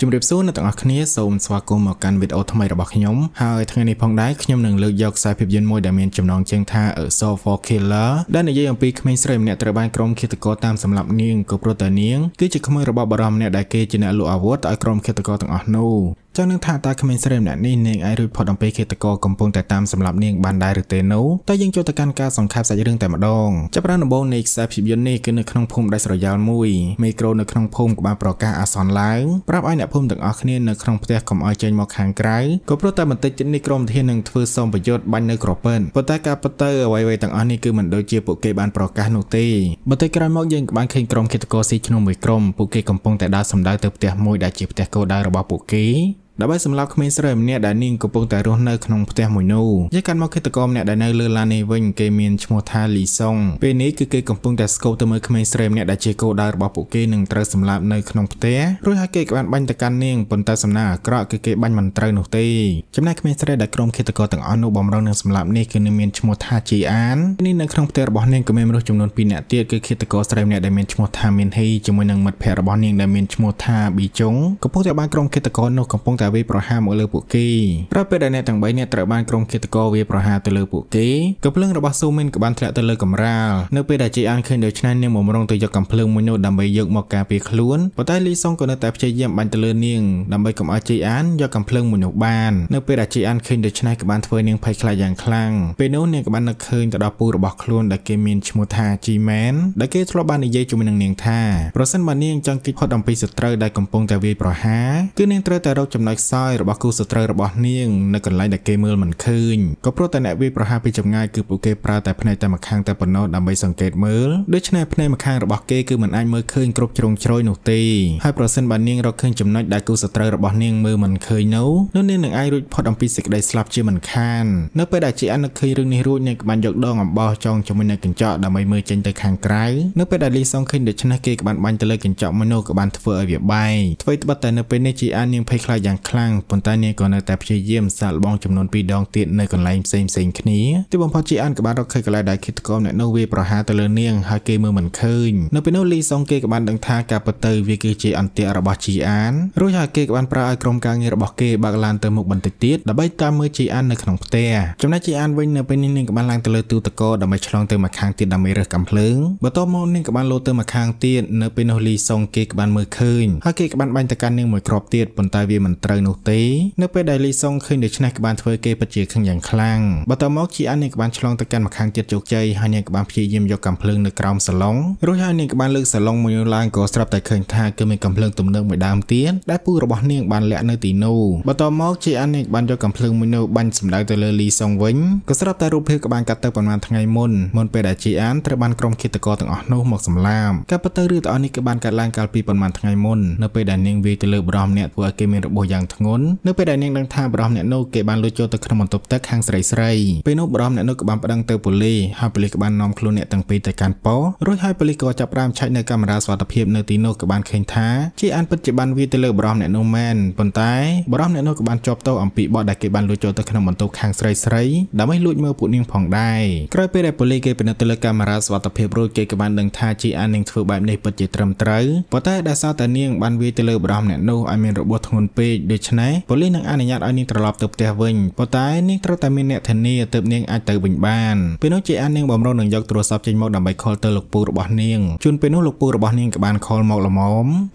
ជម្រាបសួរអ្នកទាំងអស់គ្នាសូមស្វាគមន៍មកកាន់វីដេអូថ្មីរបស់ខ្ញុំហើយថ្ងៃនេះផងដែរខ្ញុំនឹងលើកយកខ្សែភាពយន្តមួយដែលមានចំណងជើងថា Saw for Killer ដែលនិយាយអំពីក្មេងស្រីម្នាក់ត្រូវបានក្រុមឃាតករតាមសម្លាប់នាងក៏ព្រោះតែនាងគឺជាក្មេងរបស់បារម្ភម្នាក់ដែលគេជាអ្នកលក់អាវុធឲ្យក្រុមឃាតករទាំងអស់នោះចង់នឹងថាតើក្មេងស្រីម្នាក់នេះនាងអាចរួចផុតអំពីឃាតករកំពុងតែតាមសម្លាប់នាងបានដែរឬទេនោះតែយើងចូលទៅកាន់ការសង្ខេបសាច់រឿងតែម្ដងចាប់ផ្ដើមដំបូងនៃខ្សែភាពយន្តនេះគឺនៅក្នុងភូមិដាច់ស្រយាលមួយមេក្រូនៅក្នុងភូមិក៏បានប្រកាសអាសន្នឡើងប្រាប់ឲ្យអ្នកភូមិទាំងអស់គ្នានៅក្នុងផ្ទះកុំឲ្យចេញមកខាងក្រៅក៏ព្រោះតែបន្តិចទៀតនេះក្រុមធាននឹងធ្វើសមប្រយុទ្ធបាញ់នៅក្រពិនប៉ុន្តែការពិតទៅអ្វីៗទាំងអស់នេះគឺមិនដូចជាពួកគេបានប្រកាសនោះទេបន្តិចក្រោយមកយើងក៏បានឃើញក្រុមឃាតករស៊ីឈ្នួលមួយក្រុមពួកគេកំពុងតែដើរសម្ដៅទៅផ្ទះមួយដែលជាផ្ទះគោលដៅរបស់ពួកគេដើម្បីសម្លាប់ក្មេងស្រីម្នាក់ដែលនាងកំពុងតែរស់នៅក្នុងផ្ទះមួយនោះយាយកាន់មកឃាតករម្នាក់ដែលនៅលើឡាននេះវិញគេមានឈ្មោះថាលីសុងពេលនេះគឺគេកំពុងតែស្គបទៅមើលក្មេងស្រីម្នាក់ដែលជាគោលដៅរបស់ពួកគេនឹងត្រូវសម្លាប់នៅក្នុងផ្ទះរួចហើយគេក៏បានបាញ់ទៅកាន់នាងប៉ុន្តែសំណាងអាក្រក់គឺគេបាញ់មិនត្រូវនោះទេចំណែកក្មេងស្រីដែលក្រុមឃាតករទាំងអស់នោះបំរុងនឹងសម្លាប់នេះគឺនឹងមានឈ្មោះថាជីអាននេះនៅក្នុងផ្ទះរបស់នាងក៏មានមនុស្សចំនួន2នាក់ទៀតគឺឃាតករស្រីម្នាក់ដែលមានឈ្មោះថាមានហីជាមួយនឹងមិត្តភ័ក្តិរបស់នាងដែលមានឈ្មោះថាប៊ីចុងកំពុងតែបានក្រុមឃាតករនោះកំពុងតែការវាយប្រហារមកលើពួកគេក្រោយពេលដែលអ្នកទាំង3នាក់ត្រូវបានក្រុមឃាតករវាយប្រហារទៅលើពួកគេកំភ្លើងរបស់ស៊ូមីនក៏បានធ្លាក់ទៅលើកំរាលនៅពេលដែលជេអានឃើញដូច្នេះនាងបំរុងទៅយកកំភ្លើងមួយនោះដើម្បីយកមកការពារខ្លួនប៉ុន្តែលីសុងក៏នៅតែព្យាយាមបាញ់ទៅលើនាងដើម្បីកុំឲ្យជេអានយកកំភ្លើងមួយនោះបាន នៅពេលដែលជេអានឃើញដូច្នេះក៏បានធ្វើនាងភ័យខ្លាចយ៉ាងខ្លាំងពេលនោះនាងក៏បាននឹកឃើញទៅដល់ពូរបស់ខ្លួនដែលគេមានឈ្មោះថា G-Man ដែលគេធ្លាប់បាននិយាយជាមួយនឹងនាងថាប្រសិនបើនាងចង់គេចផុតអំពីសត្រូវដែលកំពុងតែវាយប្រហារគឺនាងត្រូវតែរកចំណុចចសោយរបស់គូសត្រូវរបស់នាងនៅកន្លែងដែលគេមើលមិនឃើញក៏ព្រោះតែអ្នកវាយប្រហារពីចម្ងាយគឺពួកគេប្រើតែភ្នែកតែម្ខាងតែប៉ុណ្ណោះដើម្បីសង្កេតមើលដូច្នេះភ្នែកម្ខាងរបស់គេគឺមិនអាចមើលឃើញគ្រប់ជ្រុងជ្រោយនោះទេហើយប្រសិនបើនាងរកឃើញចំណុចដែលគូសត្រូវរបស់នាងមើលមិនឃើញនោះនោះនាងនឹងអាចរួចផុតអំពីសេចក្តីស្លាប់ជាមិនខាននៅពេលដែលជាអានឹកឃើញរឿងនេះរួចនាងក៏បានយកដងអំបោះចងជាមួយនៅកញ្ចក់ដើម្បីមើលចេញទៅខាងក្រៅនៅពេលដែលលីសុងឃើញដូច្នេះគេក៏បានបាញ់ទៅលើកញ្ចក់មួយនោះក៏បានធ្វើឲ្យវាបែកអ្វីត្បិតតែនៅពេលនេះជាអានាងភ័យខ្លាចយ៉ាងខ្លាំងប៉ុន្តែនាងក៏នៅតែព្យាយាមសាកល្បងចំនួន2ដងទៀតនៅកន្លែងផ្សេងផ្សេងគ្នាទីបំផុតជាអានក៏បានរកឃើញកន្លែងដែលឃាតករអ្នកនោះវាប្រហារទៅលើនាងហើយគេមើលមិនឃើញនៅពេលនោះលីសុងគេក៏បានដឹងថាការពិតទៅវាគឺជាអន្ទាក់របស់ជីអានរួចហើយគេក៏បានប្រើឲ្យក្រុមការងាររបស់គេបើកឡានទៅមុខបន្តិចទៀតដើម្បីតាមមើលជីអាននៅក្នុងផ្ទះចំណែកជីអានវិញនៅពេលនេះនាងក៏បានឡើងទៅលើទូទឹកកកដើម្បីឆ្លងទៅម្ខាងទៀតដើម្បីរើសកាំភ្លើងបន្ទាប់មកនាងក៏បានលោតទៅម្ខាងទៀតនៅពេលនោះលីសុងគេក៏បានមើលឃើញហើយគេក៏បានបាញ់ទៅកាន់នាងមួយគ្រាប់ទៀតប៉ុន្តែវាមិនត្រូវត្រូវនោះទេនៅពេលដែលលីសុងឃើញដូច្នេះក្បានធ្វើគេពិតជាខឹងយ៉ាងខ្លាំងបន្ទាប់មកជីអាននាងក្បានឆ្លងទៅកាន់ម្ខាងទៀតជោគជ័យហើយនាងក្បានព្យាយាមយកកំភ្លើងនៅក្រោមសាឡុងរួចហើយនាងក្បានលើកសាឡុងមួយឡើងក៏ស្រាប់តែឃើញថាគឺមានកំភ្លើងទំនើបមួយដើមទៀតដែលពូរបស់នាងបានលាក់នៅទីនោះបន្ទាប់មកជីអាននាងបានយកកំភ្លើងមួយនោះបាញ់សម្ដៅទៅលើលីសុងវិញក៏ស្រាប់តែរូបភាពក្បានកាត់ទៅប្រហែលថ្ងៃមុនមុនពេលដែលជីអានត្រូវបានក្រុមឃាតករទាំងអស់នោះមកសម្លាប់ការពិតទៅរឿងទាំងអស់នេះគឺបានកើតឡើងកាលពីប្រហែលថ្ងៃមុននៅពេលដែលនាងវាយទៅលើបរមអ្នកធ្វើឲ្យគេមានរបួសយ៉ាងយ៉ាងធ្ងន់នៅពេលដែលនាងដឹងថាប្រុសអ្នកនោះគេបានលួចចូលទៅក្នុងបន្ទប់ទឹកខាងស្រីស្រីពេលនោះប្រុសអ្នកនោះក៏បានប្តឹងទៅប៉ូលីសហើយប៉ូលីសក៏បាននាំខ្លួនអ្នកទាំងពីរទៅកាន់ប៉ូរួចហើយប៉ូលីសក៏ចាប់ប្រាមឆែកនៅកាមេរ៉ាសុវត្ថិភាពនៅទីនោះក៏បានឃើញថាជាអានពិតជាបានវាយទៅលើប្រុសអ្នកនោះមែនប៉ុន្តែប្រុសអ្នកនោះក៏បានជាប់ទោសអំពីបទដែលគេបានលួចចូលទៅក្នុងបន្ទប់ខាងស្រីស្រីដើម្បីលួចមើលពួកនាងផងដែរក្រោយពេលដែលប៉ូលីសគេពិនិត្យទៅលើកាមេរ៉ាសុវត្ថិភាពរួចគេក៏បានដឹងថាជាអាននឹងធ្វើបែបនេះពិតជាត្រឹមត្រូវប៉ុន្តែដោយសារតែនាងបានវាយទៅលើប្រុសអ្នកនោះឲ្យមានរបួសធ្ងន់ពេកដូច្នេះប៉ូលីសនឹងអនុញ្ញាតឲ្យនាងត្រឡប់ទៅផ្ទះវិញប៉ុន្តែនាងត្រូវតែមានអ្នកធានាទើបនាងអាចទៅវិញបានពេលនោះជាអាននាងបំរុងនឹងយកទូរស័ព្ទចេញមកដើម្បីខលទៅលោកពូរបស់នាងជួនពេលនោះលោកពូរបស់នាងក៏បានខលមកល្មម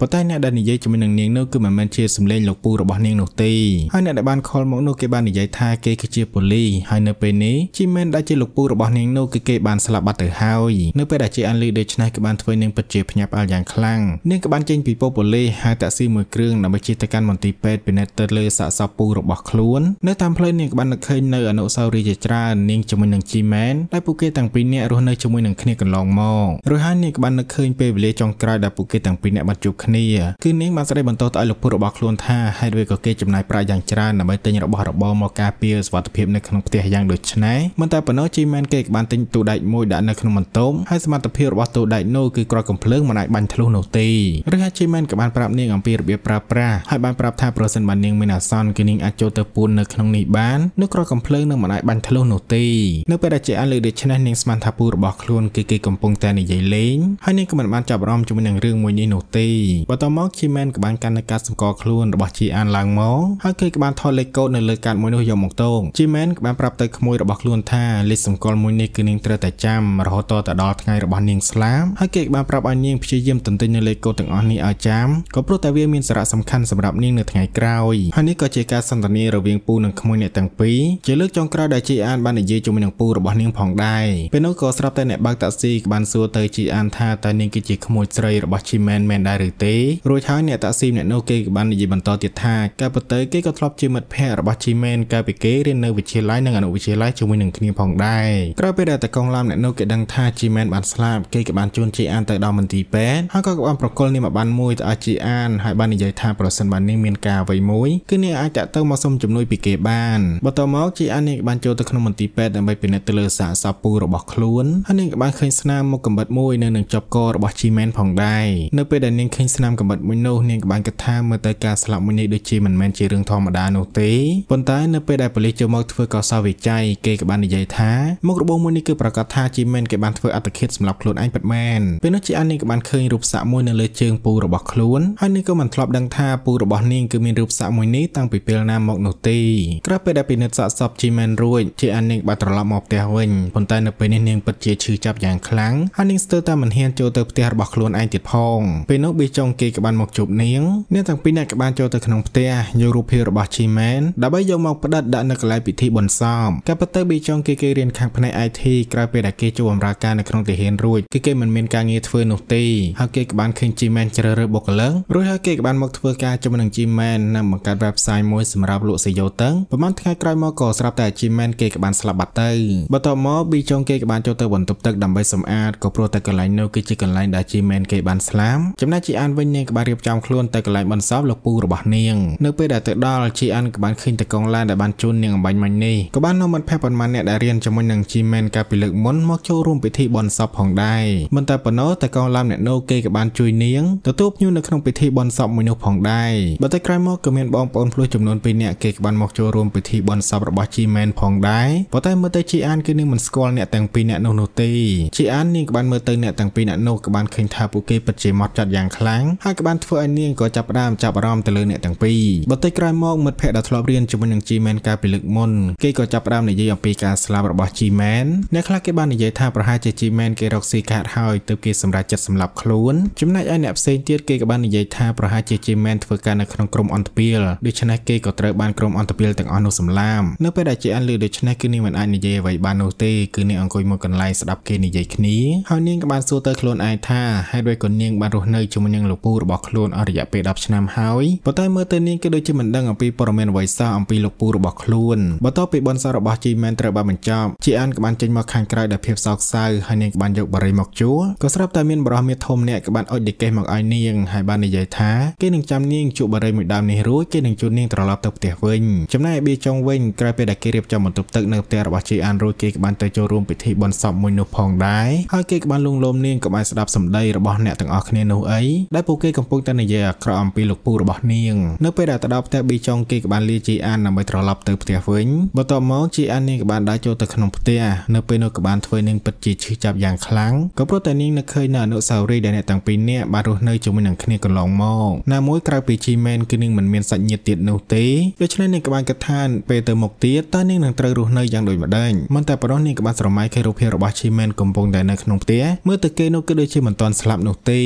ប៉ុន្តែអ្នកដែលនិយាយជាមួយនឹងនាងនោះគឺមិនមែនជាសម្លេងលោកពូរបស់នាងនោះទេហើយអ្នកដែលបានខលមកនោះគេបាននិយាយថាគេគឺជាប៉ូលីសហើយនៅពេលនេះជីមែនដែលជាលោកពូរបស់នាងនោះគឺគេបានស្លាប់បាត់ទៅហើយនៅពេលដែលជាអានលីដូច្នេះក៏បានធ្វើនាងពិតជាភ្ញាក់ផ្អើលយ៉ាងខ្លាំងនាងក៏បានចេញពីពោប៉ូលីសហៅតាក់ស៊ីមួយគ្រឿងដើម្បីជិះទៅកាន់មន្ទីរពេទ្យពិនិត្យទៅលើសាកសពពូរបស់ខ្លួននៅតាមផ្លូវនាងក៏បានឃើញនៅអនុស្សាវរីយ៍ជាច្រើននាងជាមួយនឹងជីម៉ែនដែលពួកគេទាំងពីរនាក់រស់នៅជាមួយនឹងគ្នាកន្លងមករួចហើយនាងក៏បានឃើញពេលវេលាចុងក្រោយដែលពួកគេទាំងពីរនាក់បានជួបគ្នាគឺនាងបានស្ដីបន្តទៅឲ្យលោកពូរបស់ខ្លួនថាហេតុអ្វីក៏គេចំណាយប្រាក់យ៉ាងច្រើនដើម្បីទិញរបស់របរមកការពារសុវត្ថិភាពនៅក្នុងផ្ទះយ៉ាងដូចនេះមិនតែប៉ុណ្ណោះជីម៉ែនគេក៏បានទិញទូដែកមួយដាក់នៅក្នុងបន្ទប់ហើយសមត្ថភាពរបស់ទូដែកនោះគឺគ្រាប់កំភ្លើងមិនអាចបាញ់ធ្លុះនោះទេឬហើយជីម៉ែនក៏បានប្រាប់នាងអំពីរបៀបប្រើប្រាស់ហើយបានប្រាប់ថាប្រសិនបើនាងមានអាសន្នគឺនាងអាចចូលទៅពួននៅក្នុងនេះបាននោះគ្រាន់កំភ្លើងនឹងមិនអាចបាញ់ធ្លុះនោះទេនៅពេលដែលជាអានលើដូច្នេះនាងស្មានថាពូរបស់ខ្លួនគឺគេកំពុងតែនិយាយលេងហើយនាងក៏មិនបានចាប់អារម្មណ៍ជាមួយនឹងរឿងមួយនេះនោះទេបន្តមកជីមែនក៏បានកាន់នៅការសម្គាល់ខ្លួនរបស់ជីអានឡើងមកហើយគេក៏បានថតលេខកូដនៅលើកាតមួយនោះយកមកតោងជីមែនក៏បានប្រាប់ទៅក្មួយរបស់ខ្លួនថាលេខសម្គាល់មួយនេះគឺនាងត្រូវតែចាំរហូតតទៅដល់ថ្ងៃរបស់នាងស្លាប់ហើយគេក៏បានប្រាប់ឲ្យនាងព្យាយាមទន្ទិញនៅលេខកូដទាំងអស់នេះឲ្យចាំក៏ព្រោះតែវាមានសារៈសំខាន់សម្រាប់នាងនៅថ្ងៃក្រោយក្រោយហើយនេះក៏ជាការសន្ទនារវាងពូនិងក្មួយអ្នកទាំងពីរជាលើកចុងក្រោយដែលជីអានបាននិយាយជាមួយនឹងពូរបស់នាងផងដែរពេលនោះក៏ស្រាប់តែអ្នកបើកតាក់ស៊ីបានសួរទៅជីអានថាតើនាងគឺជាក្មួយស្រីរបស់ជីមែនមែនដែរឬទេរួចហើយអ្នកតាក់ស៊ីម្នាក់នោះគេក៏បាននិយាយបន្តទៀតថាកាលពិតទៅគេក៏ធ្លាប់ជាមិត្តភ័ក្តិរបស់ជីមែនកាលពីគេរៀននៅវិទ្យាល័យនិងអនុវិទ្យាល័យជាមួយនឹងគ្នាផងដែរក្រោយពេលដែលតកងឡាមអ្នកនោះគេដឹងថាជីមែនបានស្លាប់គេក៏បានជូនជីអានទៅដល់មន្ទីរពេទ្យហើយក៏បានប្រកល់នាមប័ណ្ណមួយទៅឲ្យជីអានហើយបាននិយាយថាប្រសិនបើនាងមានការអ្វី21គឺអ្នកអាចតាក់ទងមកសុំជំនួយពីគេបានបន្តមកជាអានេះបានចូលទៅក្នុងមន្ទីរពេទ្យដើម្បីពិនិត្យទៅលើសាកសពូរបស់ខ្លួនហើយនាងក៏បានឃើញស្នាមមុខកំបិតមួយនៅនឹងជាប់ករបស់ជីមែនផងដែរនៅពេលដែលនាងឃើញស្នាមកំបិតមួយនោះនាងក៏បានគិតថាមើលទៅការស្លាប់មួយនេះដូចជាមិនមែនជារឿងធម្មតានោះទេប៉ុន្តែនៅពេលដែលប៉ូលីសចូលមកធ្វើកោសវិច័យគេក៏បាននិយាយថាមុខរបួសមួយនេះគឺប្រកាសថាជីមែនគេបានធ្វើអត្តឃាតសម្រាប់ខ្លួនឯងពិតមែនពេលនោះជីអាននាងក៏បានឃើញរូបសាក់មួយនៅលើជើងពូរបស់ខ្លួនហើយនាងក៏មិនធ្លាប់ដឹងថាពូរបស់នាងគឺមានរូបរូបសាក់មួយនេះតាំងពីពេលណាមក នោះទេក្រោយពេលដែលពិនិត្យសាកសពជីមែនរួចជាអាននាងបានត្រឡប់មកផ្ទះវិញប៉ុន្តែនៅពេលនេះនាងពិតជាឈឺចាប់យ៉ាងខ្លាំងហើយនាងស្ទើរតែមិនហ៊ានចូលទៅផ្ទះរបស់ខ្លួនឯងទៀតផងពេលនោះប៊ីចុងគេក៏បានមកជួបនាងនាងទាំងពីរនាក់ក៏បានចូលទៅក្នុងផ្ទះយករូបភាពរបស់ជីមែនដើម្បីយកមកផ្ដិតដាក់នៅកន្លែងពិធីបុណ្យសពកាលពិតទៅប៊ីចុងគេគេរៀនខាងផ្នែក IT ក្រោយពេលដែលគេចូលបម្រើការនៅក្នុងទាហានរួចគឺគេមិនមានការងារធ្វើនោះទេហើយគេក៏បានឃើញជីមែនជ្រើសរើសបុគ្គលិករួចហើយគេក៏បានមកធ្វើការជាមួយនឹងជីមែននឹងបង្កើត website មួយសម្រាប់លក់សយោតឹងប្រហែលថ្ងៃក្រោយមកក៏ស្រាប់តែ achievement គេក៏បានស្លាប់បាត់ទៅបន្ទាប់មកប៊ីចុងគេក៏បានចូលទៅបន្ទប់ទឹកដើម្បីសម្អាតក៏ព្រោះតែកន្លែងនោះគឺជាកន្លែងដែល achievement គេ បានស្លាមចំណែកជីអានវិញនាងក៏បានរៀបចំខ្លួនទៅកន្លែងបន្សពលោកពូរបស់នាងនៅពេលដែលទៅដល់ជីអានក៏បានឃើញតកងឡានដែលបានជូននាងអំបញ្ញមិញនេះក៏បាននាំមិត្តភ័ក្តិប៉ុន្មានអ្នកដែលរៀនជាមួយនឹង achievement កាលពីលើកមុនមកចូលរួមពិធីបន់សពផងដែរមិនតែប៉ុណ្ណោះតកងឡានអ្នកនោះគេក៏បានជួយនាងទទួលភ្ញៀវនៅក្នុងពិធីបន់សពមួយនោះផងដែរបើតែក្រោយមកក៏មានបងប្អូនភ្លោះចំនួន2នាក់គេក៏បានមកចូលរួមពិធីបុណ្យសពរបស់ G-Man ផងដែរប៉ុន្តែមើលទៅ G-An គឺនឹងមិនស្គាល់អ្នកទាំងពីរនាក់នោះនោះទេ G-An នាងក៏បានមើលទៅអ្នកទាំងពីរនាក់នោះក៏បានឃើញថាពួកគេពិតជាម៉ត់ចត់យ៉ាងខ្លាំងហើយក៏បានធ្វើឲ្យនាងក៏ចាប់ផ្ដើមចាប់អារម្មណ៍ទៅលើអ្នកទាំងពីរបន្តិចក្រោយមកមិត្តភ័ក្តិដែលធ្លាប់រៀនជាមួយនឹង G-Man កាលពីលើកមុនគេក៏ចាប់ផ្ដើមនិយាយអំពីការស្លាប់របស់ G-Man អ្នកខ្លះគេបាននិយាយថាប្រហែលជា G-Man គេរកស៊ីខាតហើយទើបគេសម្រេចចិត្តសម្លាប់ខ្លួនចំណែកឯអ្នកផ្សេងទៀតគេក៏បាននិយាយថាប្រហែលជា G-Man ធ្វើការនៅក្នុងក្រុមអន្តន្តពាលដូច្នេះគេក៏ត្រូវបានក្រុមអន្តពាលទាំងអស់នោះសម្លាមនៅពេលដែលជាអានលឺដូច្នេះគឺនាងមិនអាចនិយាយអ្វីបាននោះទេគឺនាងអង្គុយមួយកន្លែងស្ដាប់គេនិយាយគ្នាហើយនាងក៏បានសួរទៅខ្លួនឯងថាហេតុអ្វីក៏នាងបានរស់នៅជាមួយនឹងលោកពូរបស់ខ្លួនអស់រយៈពេល10ឆ្នាំហើយប៉ុន្តែមើលទៅនាងគឺដូចជាមិនដឹងអំពីព័ត៌មានអ្វីសោះអំពីលោកពូរបស់ខ្លួនបន្ទាប់ពីបនសរបស់ជីមែនត្រូវបានបញ្ចប់ជីអានក៏បានចេញមកខាងក្រៅដោយភាពសោកសៅហើយនាងក៏បានយកបារីមកជួក៏ស្រាប់តែមានបរិះមាសធំអ្នកក៏បានអុជដេកេះមកឲ្យនាងហើយបាននិយាយថាគេនឹងចាំនាងជួបបារីមួយដើមនេះនេះរួចគេនឹងជូននាងត្រឡប់ទៅផ្ទះវិញចំណែក B ចុងវិញក្រោយពេលដែលគេរៀបចំបន្ទប់ទឹកនៅផ្ទះរបស់ Ji An រួចគេក៏បានទៅចូលរួមពិធីបុណ្យសពមួយនោះផងដែរហើយគេក៏បានលួងលោមនាងកុំឲ្យស្ដាប់សម្ដីរបស់អ្នកទាំងអស់គ្នានោះអីដែលពួកគេកំពុងតែនិយាយអាក្រក់អំពីលោកពូរបស់នាងនៅពេលដែលទៅដល់ផ្ទះ B ចុងគេក៏បានលា Ji An ដើម្បីត្រឡប់ទៅផ្ទះវិញបន្ទាប់មក Ji An នាងក៏បានដើរចូលទៅក្នុងផ្ទះនៅពេលនោះក៏បានធ្វើនាងពិតជាឈឺចាប់យ៉ាងខ្លាំងក៏ព្រោះតែនាងនៅឃើញនៅអនុស្សាវរីយ៍ដែលអ្នកទាំងពីរនាក់បានរស់នៅជាមួយនឹងគ្នាកន្លងមកណាមួយក្រៅពី Ji Man គឺនាងមិនមិនមានសាច់ញាតិទៀតនោះទេដូច្នេះនាងក្បាញ់គិតថាពេលទៅមុខទៀតតើនាងនឹងត្រូវរស់នៅយ៉ាងដូចម្ដេចមិនតែប៉ុណ្ណោះនាងក្បាញ់ស្រមៃឃើញរូបភាពរបស់ឈីមែនកំពុងតែនៅក្នុងផ្ទះមើលទៅគេនោះគឺដូចជាមិនទាន់ស្លាប់នោះទេ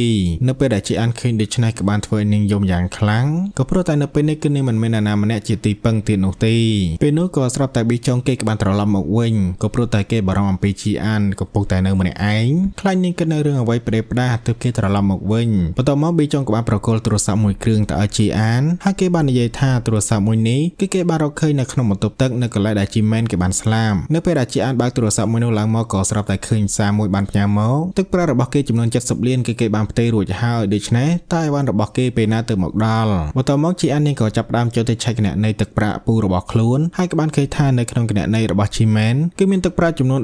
នៅពេលដែលជីអានឃើញដូច្នេះក្បាញ់ធ្វើឲ្យនាងយំយ៉ាងខ្លាំងក៏ព្រោះតែនៅពេលនេះគឺនាងមិនមាននរណាម្នាក់ជាទីពឹងទៀតនោះទេពេលនោះក៏ស្រាប់តែប៊ីចុងគេក្បាញ់ត្រឡប់មកវិញក៏ព្រោះតែគេបារម្ភអំពីជីអានកំពុងតែនៅម្នាក់ឯងខ្លាចនាងគិតនៅរឿងអ្វីប្រេះផ្ដាទើបគេត្រឡប់មកវិញបន្ទាប់មកប៊ីចុងក៏បានប្រកល់ទូរស័ព្ទមួយគ្រឿងទៅឲ្យជីអានហើយហើយគេបាននិយាយថាទូរស័ព្ទមួយនេះគឺគេបានរកឃើញនៅក្នុងបន្ទប់ទឹកនៅកន្លែងដែលជីមែនគេបានស្លាមនៅពេលដែលជីអានបើកទូរស័ព្ទមួយនោះឡើងមកក៏ស្រាប់តែឃើញសារមួយបានផ្ញើមកទឹកប្រាក់របស់គេចំនួន70លានគឺគេបានផ្ទេររួចហើយដូច្នេះតៃវ៉ាន់របស់គេពេលណាទៅមកដល់បន្ទាប់មកជីអាននេះក៏ចាប់ផ្ដើមចូលទៅឆែកគណនីទឹកប្រាក់ពូរបស់ខ្លួនហើយក៏បានឃើញថានៅក្នុងគណនីរបស់ជីមែនគឺមានទឹកប្រាក់ចំនួន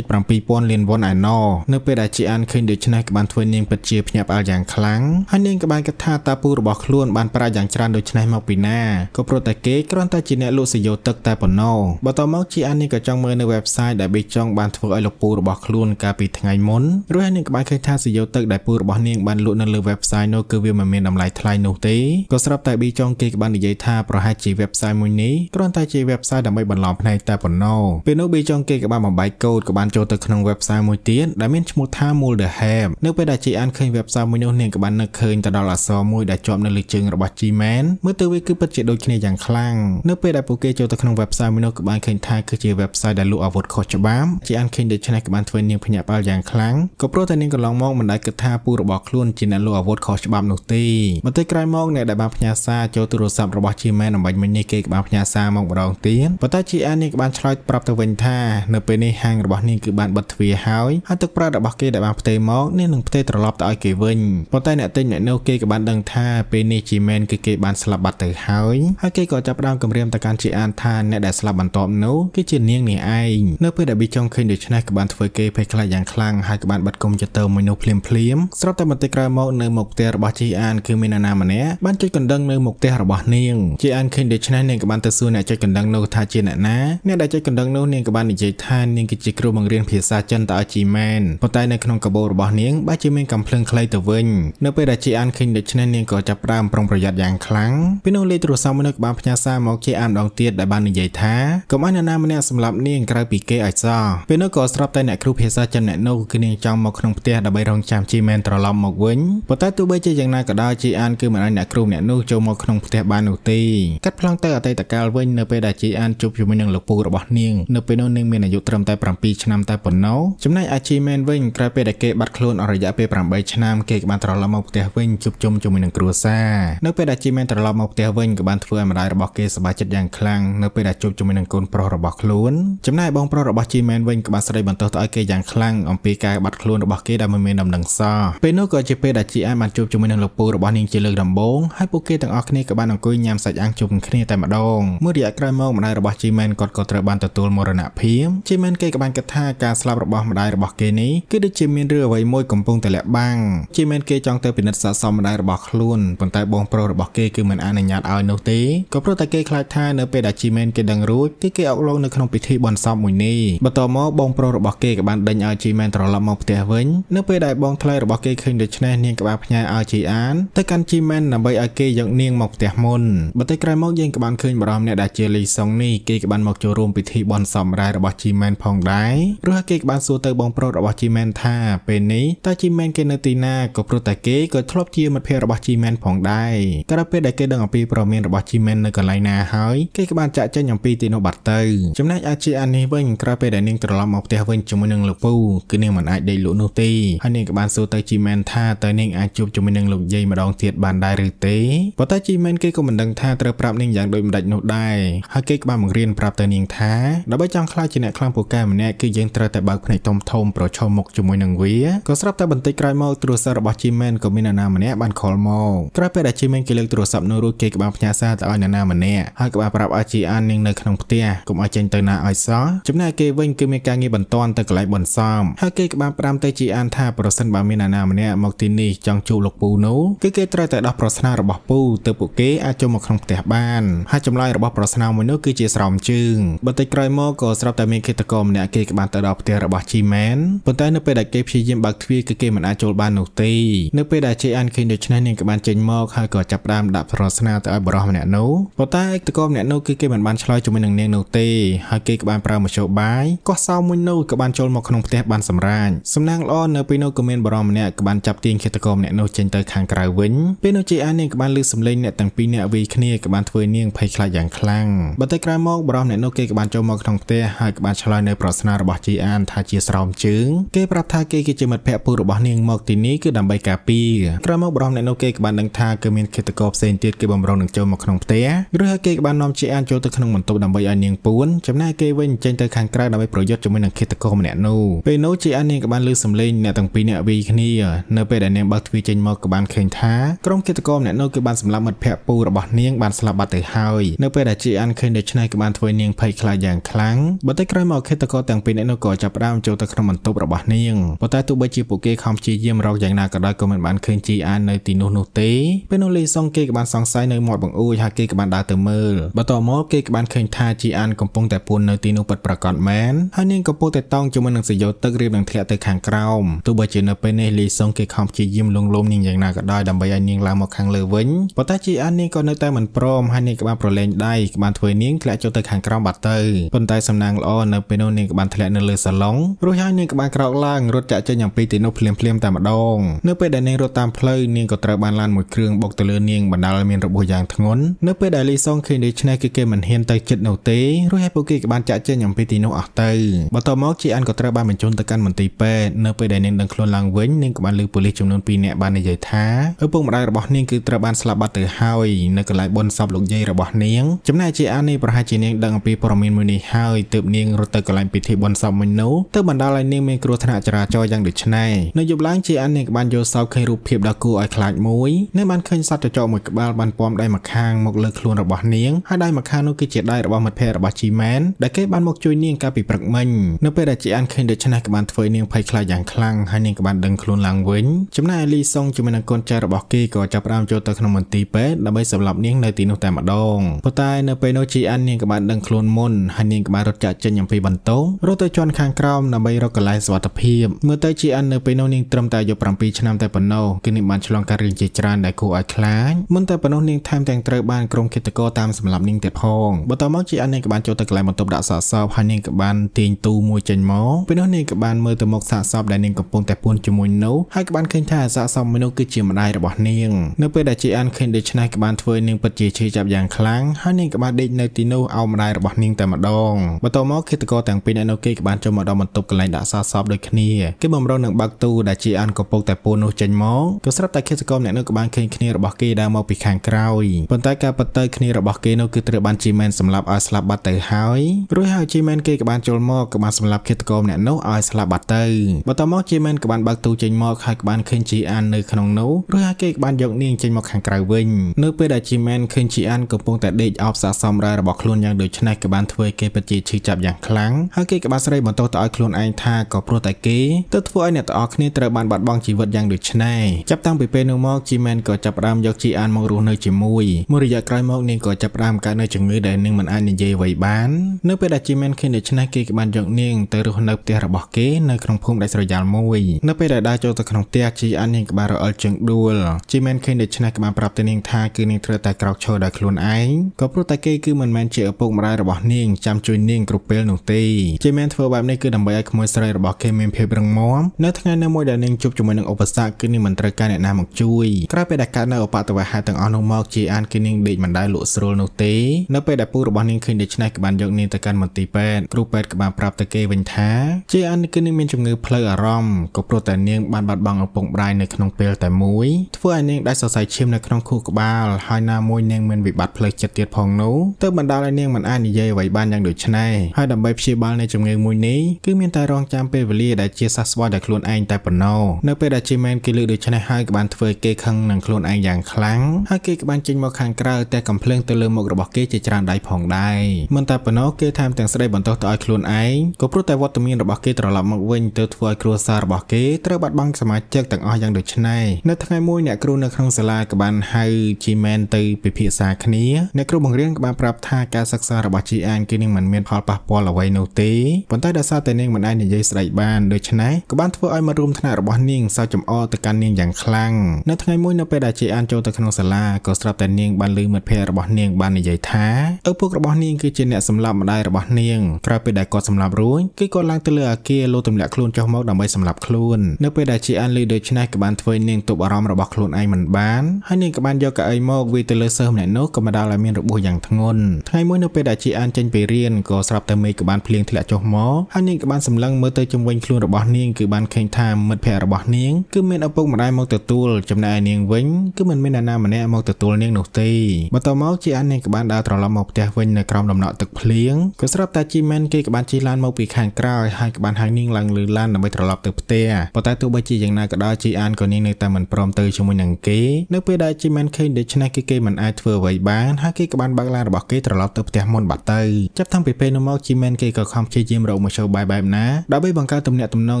18.7000លានវ៉ុនឯណោនៅពេលដែលជីអានឃើញដូច្នេះក៏បានធ្វើនាងពិតជាភ្ញាក់ផ្អើលយ៉ាងខ្លាំងហើយនាងក៏បានគិតថាតាពូរបស់ខ្លួនបានប្រាក់យ៉ាងច្រើនបានដូច្នេះមកពីណាក៏ព្រោះតែគេគ្រាន់តែជាអ្នកលក់សយោទឹកតែប៉ុណ្ណោះបន្តមកជីអាននេះក៏ចង់មើលនៅ website ដែលបេចង់បានធ្វើឲ្យលោកពូរបស់ខ្លួន កាលពីថ្ងៃមុនរួចហើយនាងក្បាយឃើញថាសយោទឹកដែលពូរបស់នាងបានលក់នៅលើ website នោះគឺវាមិនមានតម្លៃថ្លៃនោះទេក៏ស្រាប់តែបេចង់គេក៏បាននិយាយថាប្រហែលជា website មួយនេះគ្រាន់តែជា website ដើម្បីបន្លំភ្នែកតែប៉ុណ្ណោះពេលនោះបេចង់គេក៏បានបំបែកកូដក៏បានចូលទៅក្នុង website មួយទៀតដែលមានឈ្មោះថា Mulder Hab នៅពេលដែលជីអានឃើញ website មួយនោះនាងក៏បាននឹកឃើញទៅដល់អក្សរមួយដែលជាប់នៅលើជើងរបស់ជីម៉ែនមើលទៅវាគឺពិតជាដូចគ្នាយ៉ាងខ្លាំងនៅពេលដែលពួកគេចូលទៅក្នុង website មួយនោះក៏បានឃើញថាគឺជា website ដែលលក់អាវុធខុសច្បាប់ជាអានឃើញដូច្នេះក៏បានធ្វើនាងភញាក់ផ្អើលយ៉ាងខ្លាំងក៏ព្រោះតែនាងកន្លងមកមិនដែលគិតថាពូរបស់ខ្លួនជាអ្នកលក់អាវុធខុសច្បាប់នោះទេបន្តិចក្រោយមកអ្នកដែលបានផ្ញើសារចូលទូរស័ព្ទរបស់ Gmail អំបញ្ញមិញនេះគេក៏បានផ្ញើសារមកម្ដងទៀតប៉ុន្តែ GN នេះក៏បានឆ្លើយប្រាប់ទៅវិញថានៅពេលនេះហាងរបស់នាងគឺបានបិទទ្វារហើយហើយទឹកប្រាក់របស់គេដែលបានផ្ទេរមកនាងនឹងផ្ទេរត្រឡប់ទៅឲ្យគេវិញប៉ុន្តែអ្នកទិញអ្នកនៅគេក៏បានដឹងថាពេលនេះ Gmail គឺគេបានស្លាប់បាត់ទៅហើយហើយគេក៏ចាប់ផ្ដើមគំរាមទៅកាន់ជាអានថាអ្នកដែលស្លាប់បន្ទាប់នោះគឺជានាងនេះឯងនៅពេលដែលប៊ីចុងឃើញដូច្នេះក៏បានធ្វើគេភ័យខ្លាចយ៉ាងខ្លាំងហើយក៏បានបិទកុំព្យូទ័រមួយនោះភ្លាមភ្លាមស្រាប់តែបន្តិចក្រោយមកនៅមុខផ្ទះរបស់ជីអានគឺមាននរណាម្នាក់បានចុចកណ្ដឹងនៅមុខផ្ទះរបស់នាងជីអានឃើញដូច្នេះនាងក៏បានទៅសួរអ្នកចុចកណ្ដឹងនោះថាជាអ្នកណាអ្នកដែលចុចកណ្ដឹងនោះនាងក៏បាននិយាយថានាងគឺជាគ្រូបង្រៀនភាសាចិនតើជីមែនប៉ុន្តែនៅក្នុងកាបូបរបស់នាងបែរជាមានកំភ្លើងខ្លីទៅវិញនៅពេលដែលជីអានឃើញដូច្នេះនាងក៏ចាប់ផ្ដើមប្រុងប្រយ័ត្នយ៉ាងខ្លាំងខ្លាំងពេលនោះលេខទូរស័ព្ទមួយនៅក៏បានផ្ញើសារមកជាអានម្ដងទៀតដែលបាននិយាយថាកុំឲ្យនរណាម្នាក់សម្លាប់នាងក្រៅពីគេឲ្យសោះពេលនោះក៏ស្រាប់តែអ្នកគ្រូភាសាចិនអ្នកនោះគឺនាងចង់មកក្នុងផ្ទះដើម្បីរងចាំជីមែនត្រឡប់មកវិញប៉ុន្តែទោះបីជាយ៉ាងណាក៏ដោយជីអានគឺមិនអាចអ្នកគ្រូអ្នកនោះចូលមកក្នុងផ្ទះបាននោះទេកាត់ប្លង់ទៅអតីតកាលវិញនៅពេលដែលជីអានជួបជាមួយនឹងលោកពូរបស់នាងនៅពេលនោះនាងមានអាយុត្រឹមតែ7ឆ្នាំតែប៉ុណ្ណោះចំណែកអាជីមែនវិញក្រោយពេលដែលគេបាត់ខ្លួនអស់រយៈពេល8ឆ្នាំគេក៏បានត្រឡប់មកផ្ទះវិញជួបជុំជាមួយនឹងគ្រួសារនៅពេលដែលជីមិនត្រឡប់មកផ្ទះវិញក៏បានធ្វើឲ្យម្ដាយរបស់គេសប្បាយចិត្តយ៉ាងខ្លាំងនៅពេលដែលជួបជាមួយនឹងកូនប្រុសរបស់ខ្លួនចំណែកបងប្រុសរបស់ជីមែនវិញក៏បានស្រីបន្ទោសទៅឲ្យគេយ៉ាងខ្លាំងអំពីការបាត់ខ្លួនរបស់គេដែលមិនមានដំណឹងសោះពេលនោះក៏ជាពេលដែលជីអែមបានជួបជាមួយនឹងលោកពូរបស់នាងជាលើកដំបូងហើយពួកគេទាំងអស់គ្នាក៏បានអង្គុយញ៉ាំសាច់អាំងជុំគ្នាតែម្ដងមួយរយៈក្រោយមកម្ដាយរបស់ជីមែនគាត់ក៏ត្រូវបានទទួលមរណភាពជីមែនគេក៏បានគិតថាការស្លាប់របស់ម្ដាយរបស់គេនេះគឺដូចជាមានរឿងអ្វីមួយកំពុងតែលាក់បាំងជីមែនគេចង់ទៅពិនិត្យសាកសមម្ដាយរបស់ខ្លួនប៉ុន្តែបងប្រុសរបស់គេគឺមិនអនុញ្ញាតឲ្យនោះទេក៏ព្រោះតែគេខ្លាចថានៅពេលដែល Gmail គេដឹងរួចគឺគេអុកឡូវនៅក្នុងពិធីបុណ្យសពមួយនេះបន្ទាប់មកបងប្រុសរបស់គេក៏បានដេញឲ្យ Gmail ត្រឡប់មកផ្ទះវិញនៅពេលដែលបងថ្លៃរបស់គេឃើញដូច្នេះនាងក៏បានផ្ញើឲ្យ Gian ទៅកាន់ Gmail ដើម្បីឲ្យគេយកនាងមកផ្ទះមុនបន្តិចក្រោយមកយើងក៏បានឃើញបរមអ្នកដែលជាលីសុងនេះគេក៏បានមកចូលរួមពិធីបុណ្យសពរ៉ែរបស់ Gmail ផងដែរព្រោះគេក៏បានសួរទៅបងប្រុសរបស់ Gmail ថាពេលនេះតើ Gmail គេនៅទីណាក៏ព្រោះតែគេក៏ធ្លាប់ជាមិត្តភក្តិរបស់ Gmail ផងដែរក្រោយពេលពេលដែលគេដឹងអំពីព័ត៌មានរបស់ Gmail នៅកន្លែងណាហើយគេក៏បានចាក់ចេញអំពីទីនោះបាត់ទៅចំណែកអាចជាអានេះវិញក្រោយពេលដែលនាងត្រឡប់មកផ្ទះវិញជាមួយនឹងលោកពូគឺនាងមិនអាចដេកលក់នោះទេហើយនាងក៏បានសួរទៅ Gmail ថាតើនាងអាចជួបជាមួយនឹងលោកយាយម្ដងទៀតបានដែរឬទេប៉ុន្តែ Gmail គេក៏មិនដឹងថាត្រូវប្រាប់ នាងយ៉ាងដូចម្ដេចនោះដែរហើយគេក៏បានបង្រៀនប្រាប់ទៅនាងថាដើម្បីចង់ខ្លាចជាអ្នកខ្លាំងពូកែម្នាក់គឺយើងត្រូវតែបើកភ្នែកធំធំប្រឈមមុខជាមួយនឹងវាក៏ស្រាប់តែបន្តិចក្រោយមកទូរស័ព្ទរបស់ Gmail ក៏មាននរណាម្នាក់បានខលមកក្រោយពេលដែល Gmail គេលើកទូររស័ព្ទនោះរួចគេក៏បានផ្ញើសារទៅឲ្យអ្នកណាម្នាក់ហើយក៏បានប្រាប់ឲ្យជីអាននាងនៅក្នុងផ្ទះកុំឲ្យចេញទៅណាឲ្យសោះចំណែកគេវិញគឺមានការងារបន្ទាន់ទៅកន្លែងបន្សំហើយគេក៏បានប្រាំទៅជីអានថាប្រសិនបើមានអ្នកណាម្នាក់មកទីនេះចង់ជួបលោកពូនោះគឺគេត្រូវតែដោះប្រស្នារបស់ពូទៅពួកគេអាចចូលមកក្នុងផ្ទះបានហើយចម្លើយរបស់ប្រស្នាមួយនោះគឺជាស្រោមជើងបន្តិចក្រោយមកក៏ស្រាប់តែមានឃាតករម្នាក់គេក៏បានទៅដល់ផ្ទះរបស់ជីម៉ែនប៉ុន្តែនៅពេលដែលគេព្យាយាមបើកទ្វារគឺគេមិនអាចចូលបាននោះទេនៅពេលដែលជីអានឃើញដូច្នេះនាងក៏បានចេញមកហើយក៏ចាប់ផ្ដើមដាប់ស្រស្នាទៅឲ្យបរោះម្នាក់នោះប៉ុន្តែឯកតកម្នាក់នោះគឺគេមិនបានឆ្លើយជាមួយនឹងនាងនោះទេហើយគេក៏បានប្រើមធ្យោបាយកោះសោមួយនោះក៏បានចូលមកក្នុងផ្ទះបានសម្រាញសំណាងល្អនៅពេលនោះក៏មានបរោះម្នាក់ក៏បានចាប់ទាញឃាតករម្នាក់នោះចេញទៅខាងក្រៅវិញពេលនោះជាអានាងក៏បានលើសំឡេងអ្នកទាំងពីរនាក់វាយគ្នាក៏បានធ្វើនាងភ័យខ្លាចយ៉ាងខ្លាំងបន្តិចក្រោយមកបរោះម្នាក់នោះគេក៏បានចូលមកក្នុងផ្ទះហើយក៏បានឆ្លើយនៅប្រស្នារបស់ជីអានថាជាស្រោមជើងគេប្រាប់ថាគេគឺជាមិត្តភក្តិពូរបស់នាងមកទីនេះគឺដើម្បីការពារក្រោយមកបរោះម្នាក់នោះគេក៏បានដឹងថាគឺមានឃាតករផ្សេងងទៀតគេបំរុងនឹងចូលមកក្នុងផ្ទះឬហើយគេក៏បាននាំជាអានចូលទៅក្នុងបន្ទប់ដើម្បីឲ្យនាងពួនចំណែកគេវិញចេញទៅខាងក្រៅដើម្បីប្រយុទ្ធជាមួយនឹងឃាតករម្នាក់នោះពេលនោះជាអាននាងក៏បានលើសំឡេងអ្នកទាំងពីរអ្នកវាយគ្នានៅពេលដែលនាងបើកទ្វារចេញមកក៏បានឃើញថាក្រុមឃាតករម្នាក់នោះគឺបានសម្លាប់មិត្តភ័ក្តិពូរបស់នាងបានស្លាប់បាត់ទៅហើយនៅពេលដែលជាអានឃើញដូច្នេះក៏បានធ្វើនាងភ័យខ្លាចយ៉ាងខ្លាំងបន្តិចក្រោយមកឃាតករទាំងពីរអ្នកនោះក៏ចាប់ផ្ដើមចូលទៅក្នុងបន្ទប់របស់នាងប៉ុន្តែទោះបីជាពួកគេខំព្យាយាមរកយ៉ាងណាក៏ដោយក៏មិនបានឃើញជាអាននៅទីនោះនោះទេពេលនោះលីសុងគេក៏បានសង្ស័យនៅមាត់បង្អួចហើយគេក៏បានដើរទៅមើលបន្ទាប់មកគេក៏បានឃើញថាជីអានកំពុងតែពួននៅទីនោះពិតប្រាកដមែនហើយនាងក៏ពោលតែតង់ជាមួយនឹងសយោទឹករៀបនឹងធ្លាក់ទៅខាងក្រោមទោះបីជានៅពេលនេះលីសុងគេខំព្យាយាមលងលោមនាងយ៉ាងណាក៏ដោយដើម្បីឲ្យនាងឡើងមកខាងលើវិញប៉ុន្តែជីអាននាងក៏នៅតែមិនព្រមហើយនាងក៏បានប្រឡែងដៃក៏បានធ្វើនាងធ្លាក់ចុះទៅខាងក្រោមបាត់ទៅប៉ុន្តែសំណាងល្អនៅពេលនោះនាងក៏បានធ្លាក់នៅលើសាឡុងរួចហើយនាងក៏បានក្រោកឡើងរត់ចាក់ចេញអំពីទីនោះភ្លាមៗតែម្ដងនៅពេលដែលនាងរត់តាមផ្លូវនាងក៏ត្រូវបានឡានមួយគ្រឿងបុកទៅលើនាងបណ្ដដាល់មានរបួសយ៉ាងធ្ងន់នៅពេលដែលលីសុងឃើញដូច្នេះគឺគេមិនហ៊ានទៅជិតនោះទេរួចហើយពួកគេក៏បានចាក់ចេញអំពីទីនោះអស់ទៅបន្ទាប់មកជីអានក៏ត្រូវបានបញ្ជូនទៅកាន់មន្ទីរពេទ្យនៅពេលដែលនាងដឹងខ្លួនឡើងវិញនាងក៏បានលើប៉ូលីសចំនួន2នាក់បាននិយាយថាឪពុកម្ដាយរបស់នាងគឺត្រូវបានស្លាប់បាត់ទៅហើយនៅកន្លែងបុណ្យសពលោកយាយរបស់នាងចំណែកជីអាននេះប្រហែលជានាងដឹងអំពីព័ត៌មានមួយនេះហើយទើបនាងរត់ទៅកន្លែងពិធីបុណ្យសពមួយនោះទើបបណ្ដាលឲ្យនាងមានគ្រោះថ្នាក់ចរាចរណ៍យ៉ាងដូចនេះនៅយប់ឡើងជីអាននាងបានយល់សោកឃើញរូបភាពដ៏គួរឲ្យខ្លាចមួយនាងបានឃើញសត្វចចកមួយក្បាលបានពំដៃម្ខាងមកលើខ្លួនរបស់នាងហើយដៃម្ខាងនោះគឺជាដៃរបស់មិត្តភ័ក្តិរបស់ជីម៉ែនដែលគេបានមកជួយនាងកាលពីព្រឹកមិញនៅពេលដែលជីអានឃើញដូច្នេះក៏បានធ្វើនាងភ័យខ្លាចយ៉ាងខ្លាំងហើយនាងក៏បានដឹងខ្លួនឡើងវិញចំណែកអេលីសុងជាមួយនឹងកូនចៅរបស់គេក៏ចាប់ផ្ដើមចូលទៅក្នុងមន្ទីរពេទ្យដើម្បីសម្លាប់នាងនៅទីនោះតែម្ដងប៉ុន្តែនៅពេលនោះជីអាននាងក៏បានដឹងខ្លួនមុនហើយនាងក៏បានរត់ចាក់ចេញអំពីបន្ទោងរត់ទៅជាន់ខាងក្រោមដើម្បីរកកន្លែងសុវត្ថិភាពមើលទៅជីអាននៅពេលនោះនាងត្រឹមតែអាយុ7ឆ្នាំតែប៉ុណ្ណោះគឺនាងបានឆ្លងកាត់រឿងជាច្រើនដែលគួរឲ្យខ្លាចមិនតែប៉ុណ្ណោះនាងថែមទាំងត្រូវបានក្រុមគិតកោតាមសម្លាប់នាងទៀតផងបន្តមកជាអានាងក៏បានចូលទៅកន្លែងបន្ទប់ដាក់សាកសពហើយនាងក៏បានទាញទូមួយចេញមកពេលនោះនាងក៏បានមើលទៅមុខសាកសពដែលនាងកំពុងតែពួនជាមួយនោះហើយក៏បានឃើញថាសាកសពមួយនោះគឺជាម្ដាយរបស់នាងនៅពេលដែលជាអានឃើញដូច្នេះក៏បានធ្វើនាងពិតជាឈឺចាប់យ៉ាងខ្លាំងហើយនាងក៏បានដេកនៅទីនោះឲ្យម្ដាយរបស់នាងតែម្ដងបន្តមកគិតកោទាំងពីរនាក់នោះគេក៏បានចូលមកដល់បន្ទប់កន្លែងដាក់សាកសពដូចគ្នាគេបំរុងនឹងបើកទូដែលជាអានកំពុងតែពួននោះចេញមកក៏ស្រាប់តែគិតកោម្នាក់នោះក៏បានឃើញគ្នារបស់គេដើរមកពីខាងក្រោយប៉ុន្តែការបន្តទៅគ្នារបស់គេនោះគឺត្រូវបានជីមែនសម្លាប់ឲ្យស្លាប់បាត់ទៅហើយរួចហើយជីមែនគេក៏បានចូលមកក៏បានសម្លាប់ឃាតករម្នាក់នោះឲ្យស្លាប់បាត់ទៅបន្ទាប់មកជីមែនក៏បានបើកទូចេញមកហើយក៏បានឃើញជីអាននៅក្នុងនោះរួចហើយគេក៏បានយកនាងចេញមកខាងក្រៅវិញនៅពេលដែលជីមែនឃើញជីអានកំពុងតែដេកអោបសាកសមរ៉ែរបស់ខ្លួនយ៉ាងដូចនេះក៏បានធ្វើឲ្យគេពិតជាឈឺចាប់យ៉ាងខ្លាំងហើយគេក៏បានស្រីបន្តទៅឲ្យខ្លួនឯងថាក៏ព្រោះតែគេទៅធ្វើឲ្យអ្នកទាំងអស់គ្នាត្រូវបានបាត់បង់ជីវិតយ៉ាងដូចនេះចាប់តាំងពីពេលនោះមកជីមែនក៏ចាប់ផ្ដើមយកជីអានមករស់នៅជាមួយមួយរយៈក្រោយមកនាងក៏ចាប់ផ្ដើមកើតនៅជំងឺដែលនាងមិនអាចនិយាយអ្វីបាន នៅពេលដែលជីមែនឃើញដូច្នេះគេក៏បានយកនាងទៅរស់នៅផ្ទះរបស់គេនៅក្នុងភូមិដាច់ស្រយាលមួយនៅពេលដែលដើរចូលទៅក្នុងផ្ទះជីអាននាងក៏បានរអិលជើងដួលជីមែនឃើញដូច្នេះក៏បានប្រាប់ទៅនាងថាគឺនាងត្រូវតែក្រោកឈរដោយខ្លួនឯងក៏ព្រោះតែគេគឺមិនមែនជាឪពុកម្ដាយរបស់នាងចាំជួយនាងគ្រប់ពេលនោះទេជីមែនធ្វើបែបនេះគឺដើម្បីឲ្យក្មួយស្រីរបស់គេមានភាពរឹងមាំនៅថ្ងៃនៅមួយដែលនាងជួបជាមួយនឹងឧបសគ្គគឺនាងមិនត្រូវការអ្នកណាមកជួយក្រោយពេលដែលកើតនៅឧបតវហេតុទាំងអស់នោះមកជាអានគេនាងដេកមិនដែលលក់ស្រួលនោះទេនៅពេលដែលពូរបស់នាងឃើញដូច្នេះក៏បានយកនាងទៅកាន់មន្ទីរពេទ្យគ្រូពេទ្យក៏បានប្រាប់ទៅគេវិញថាជាអានគេនាងមានជំងឺផ្លូវអារម្មណ៍ក៏ព្រោះតែនាងបានបាត់បង់ឪពុកម្ដាយនៅក្នុងពេលតែមួយធ្វើឲ្យនាងដែលសរសៃឈាមនៅក្នុងខួរក្បាលហើយណាមួយនាងមានវិបត្តិផ្លូវចិត្តទៀតផងនោះទើបបណ្ដាលឲ្យនាងមិនអាចនិយាយអ្វីបានយ៉ាងដូចនេះហើយដើម្បីព្យាបាលនៃជំងឺមួយនេះគឺមានតែរងចាំពេលវេលាដែលជាសះស្បើយដល់ខ្លួនឯងតែប៉ុណ្ណោះនៅពេលដែលជាមែនគេលើកដូចនេះហើយក៏បានធ្វើឲ្យគេខឹងនឹងខ្លួនឯងយ៉ាងខ្លាំងហើយគេក្បាញ់ចេញមកខាងក្រៅតែកំភ្លើងទៅលើមុខរបស់គេជាច្រើនដៃផងដែរមិនតែប៉ុណ្ណោះគេថែមទាំងស្ដីបន្ទោសទៅឲ្យខ្លួនឯងក៏ព្រោះតែវត្តមានរបស់គេត្រឡប់មកវិញទៅធ្វើឲ្យគ្រួសាររបស់គេត្រូវបាត់បង់សមាជិកទាំងអស់យ៉ាងដូចនេះនៅថ្ងៃមួយអ្នកគ្រូនៅក្នុងសាលាក៏បានហៅជីមែនទៅពិភាក្សាគ្នាអ្នកគ្រូបង្រៀនក៏បានប្រាប់ថាការសិក្សារបស់ជីអានគឺនឹងមិនមានផលប៉ះពាល់អ្វីនោះទេប៉ុន្តែដោយសារតែនាងមិនអាចនិយាយស្ដីបានដូច្នេះក៏បានធ្វើឲ្យមករួមថ្នាក់របស់នាងសើចចំអកទៅកាន់នាងយ៉ាងខ្លាំងនៅថ្ងៃមួយនៅពេលដែលជីអានចូលទៅក្នុងសាលាឡាក៏ស្រាប់តែនាងបានលឺមិត្តភ័ក្តិរបស់នាង បាននិយាយថាឪពុករបស់នាងគឺជាអ្នកសម្លាប់ម្ដាយរបស់នាងក្រោយពេលដែលគាត់សម្លាប់រួចគឺគាត់ឡើងទៅលើអាគារលោទម្លាក់ខ្លួនចុះមកដើម្បីសម្លាប់ខ្លួននៅពេលដែលជាអានលឺដូច្នេះក៏បានធ្វើនាងទប់អារម្មណ៍របស់ខ្លួនឯងមិនបានហើយនាងក៏បានយកកៅអីមកវាយទៅលើសិស្សម្នាក់នោះក៏មកដល់ឲ្យមានរបួសយ៉ាងធ្ងន់ថ្ងៃមួយនៅពេលដែលជាអានចេញពីរៀនក៏ស្រាប់តែមេក៏បានភ្លៀងធ្លាក់ចុះមកហើយនាងក៏បានសម្លឹងមើលទៅជំវិញខ្លួនរបស់នាងគឺបានឃើញថាមិត្តភ័ក្តិរបស់នាងគឺមានឪពុកម្ដាយមកទទួលចំណែកឯនាងវិញគឺមិនមានអ្នកណាម្នាក់អ្នកមកទទួលនាងនោះទេបន្តមកជីអាននាងក៏បានដើរត្រឡប់មកផ្ទះវិញនៅក្រោមដំណក់ទឹកភ្លៀងក៏ស្រាប់តែជីមែនគេក៏បានជិះឡានមកពីខាងក្រោយហើយក៏បានហៅនាងឡើងលើឡានដើម្បីត្រឡប់ទៅផ្ទះប៉ុន្តែទោះបីជាយ៉ាងណាក៏ដោយជីអានក៏នាងនៅតែមិនព្រមទៅជាមួយនឹងគេនៅពេលដែលជីមែនឃើញដូច្នេះគឺគេមិនអាចធ្វើអ្វីបានហើយគេក៏បានបើកឡានរបស់គេត្រឡប់ទៅផ្ទះមុនបាត់ទៅចាប់តាំងពីពេលនោះមកជីមែនគេក៏ខំព្យាយាមរកមធ្យោបាយបែបណាដើម្បីបង្កើតទំនាក់ទំនង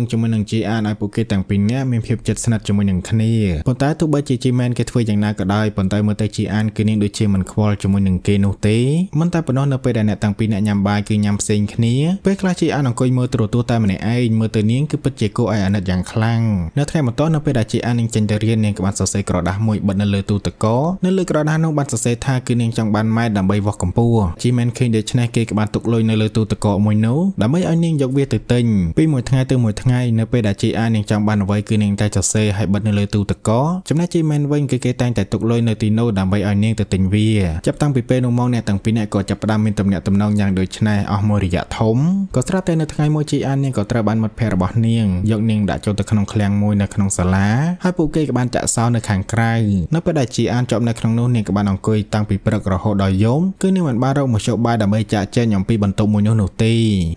ជាមួយនឹងជីអានឲ្យពួកគេទាំងពីរនាក់មានភាពជិតស្និទ្ធជាមួយនឹងគ្នាប៉ុន្តែទោះបីជាជីមែនគេធ្វើយ៉ាងណាក៏ដោយប៉ុន្តែមើលទៅជាអានគឺនាងដូចជាមិនខ្វល់ជាមួយនឹងគេនោះទេមិនតែប៉ុណ្ណោះនៅពេលដែលអ្នកទាំងពីរអ្នកញ៉ាំបាយគឺញ៉ាំផ្សេងគ្នាពេលខ្លះជាអានអង្គុយមើលទូរទស្សន៍តែម្នាក់ឯងមើលទៅនាងគឺពិតជាគួរឲ្យអាណិតយ៉ាងខ្លាំងនៅថ្ងៃបន្ទាប់នៅពេលដែលជាអាននឹងចេញទៅរៀននាងក៏បានសរសេរក្រដាស់មួយបិទនៅលើទូទឹកកនៅលើក្រដាស់នោះបានសរសេរថាគឺនាងចង់បានម៉ែដើម្បីវាស់កម្ពស់ជីមែនឃើញដូច្នេះគេក៏បានទុកលុយនៅលើទូទឹកកមួយនោះដើម្បីឲ្យនាងយកវាទៅទិញពីមួយថ្ងៃទៅមួយថ្ងៃនៅពេលដែលជាអាននាងចង់បានអ្វីគឺនាងតែសរសេរឲ្យបិទនៅលើទូទឹកកចំណែកជីមែនវិញគឺគេតែងតែទុកលុយនៅទីនោះដើម្បីឲ្យនាងទៅទិញវាចាប់តាំងពីពេលនោះមកអ្នកទាំងពីរនាក់ក៏ចាប់ផ្ដើមមានទំនាក់ទំនងយ៉ាងដូចនេះអស់មួយរយៈធំក៏ស្រាប់តែនៅថ្ងៃមួយជីអាននាងក៏ត្រូវបានមិត្តភ័ក្តិរបស់នាងយកនាងដាក់ចូលទៅក្នុងឃ្លាំងមួយនៅក្នុងសាលាហើយពួកគេក៏បានចាក់សោនៅខាងក្រៅនៅពេលដែលជីអានជាប់នៅក្នុងនោះនាងក៏បានអង្គុយតាំងពីព្រឹករហូតដល់យប់គឺនាងមិនបានរកមធ្យោបាយដើម្បីចាក់ចែងអំពីបន្ទុកមួយនោះនោះទេ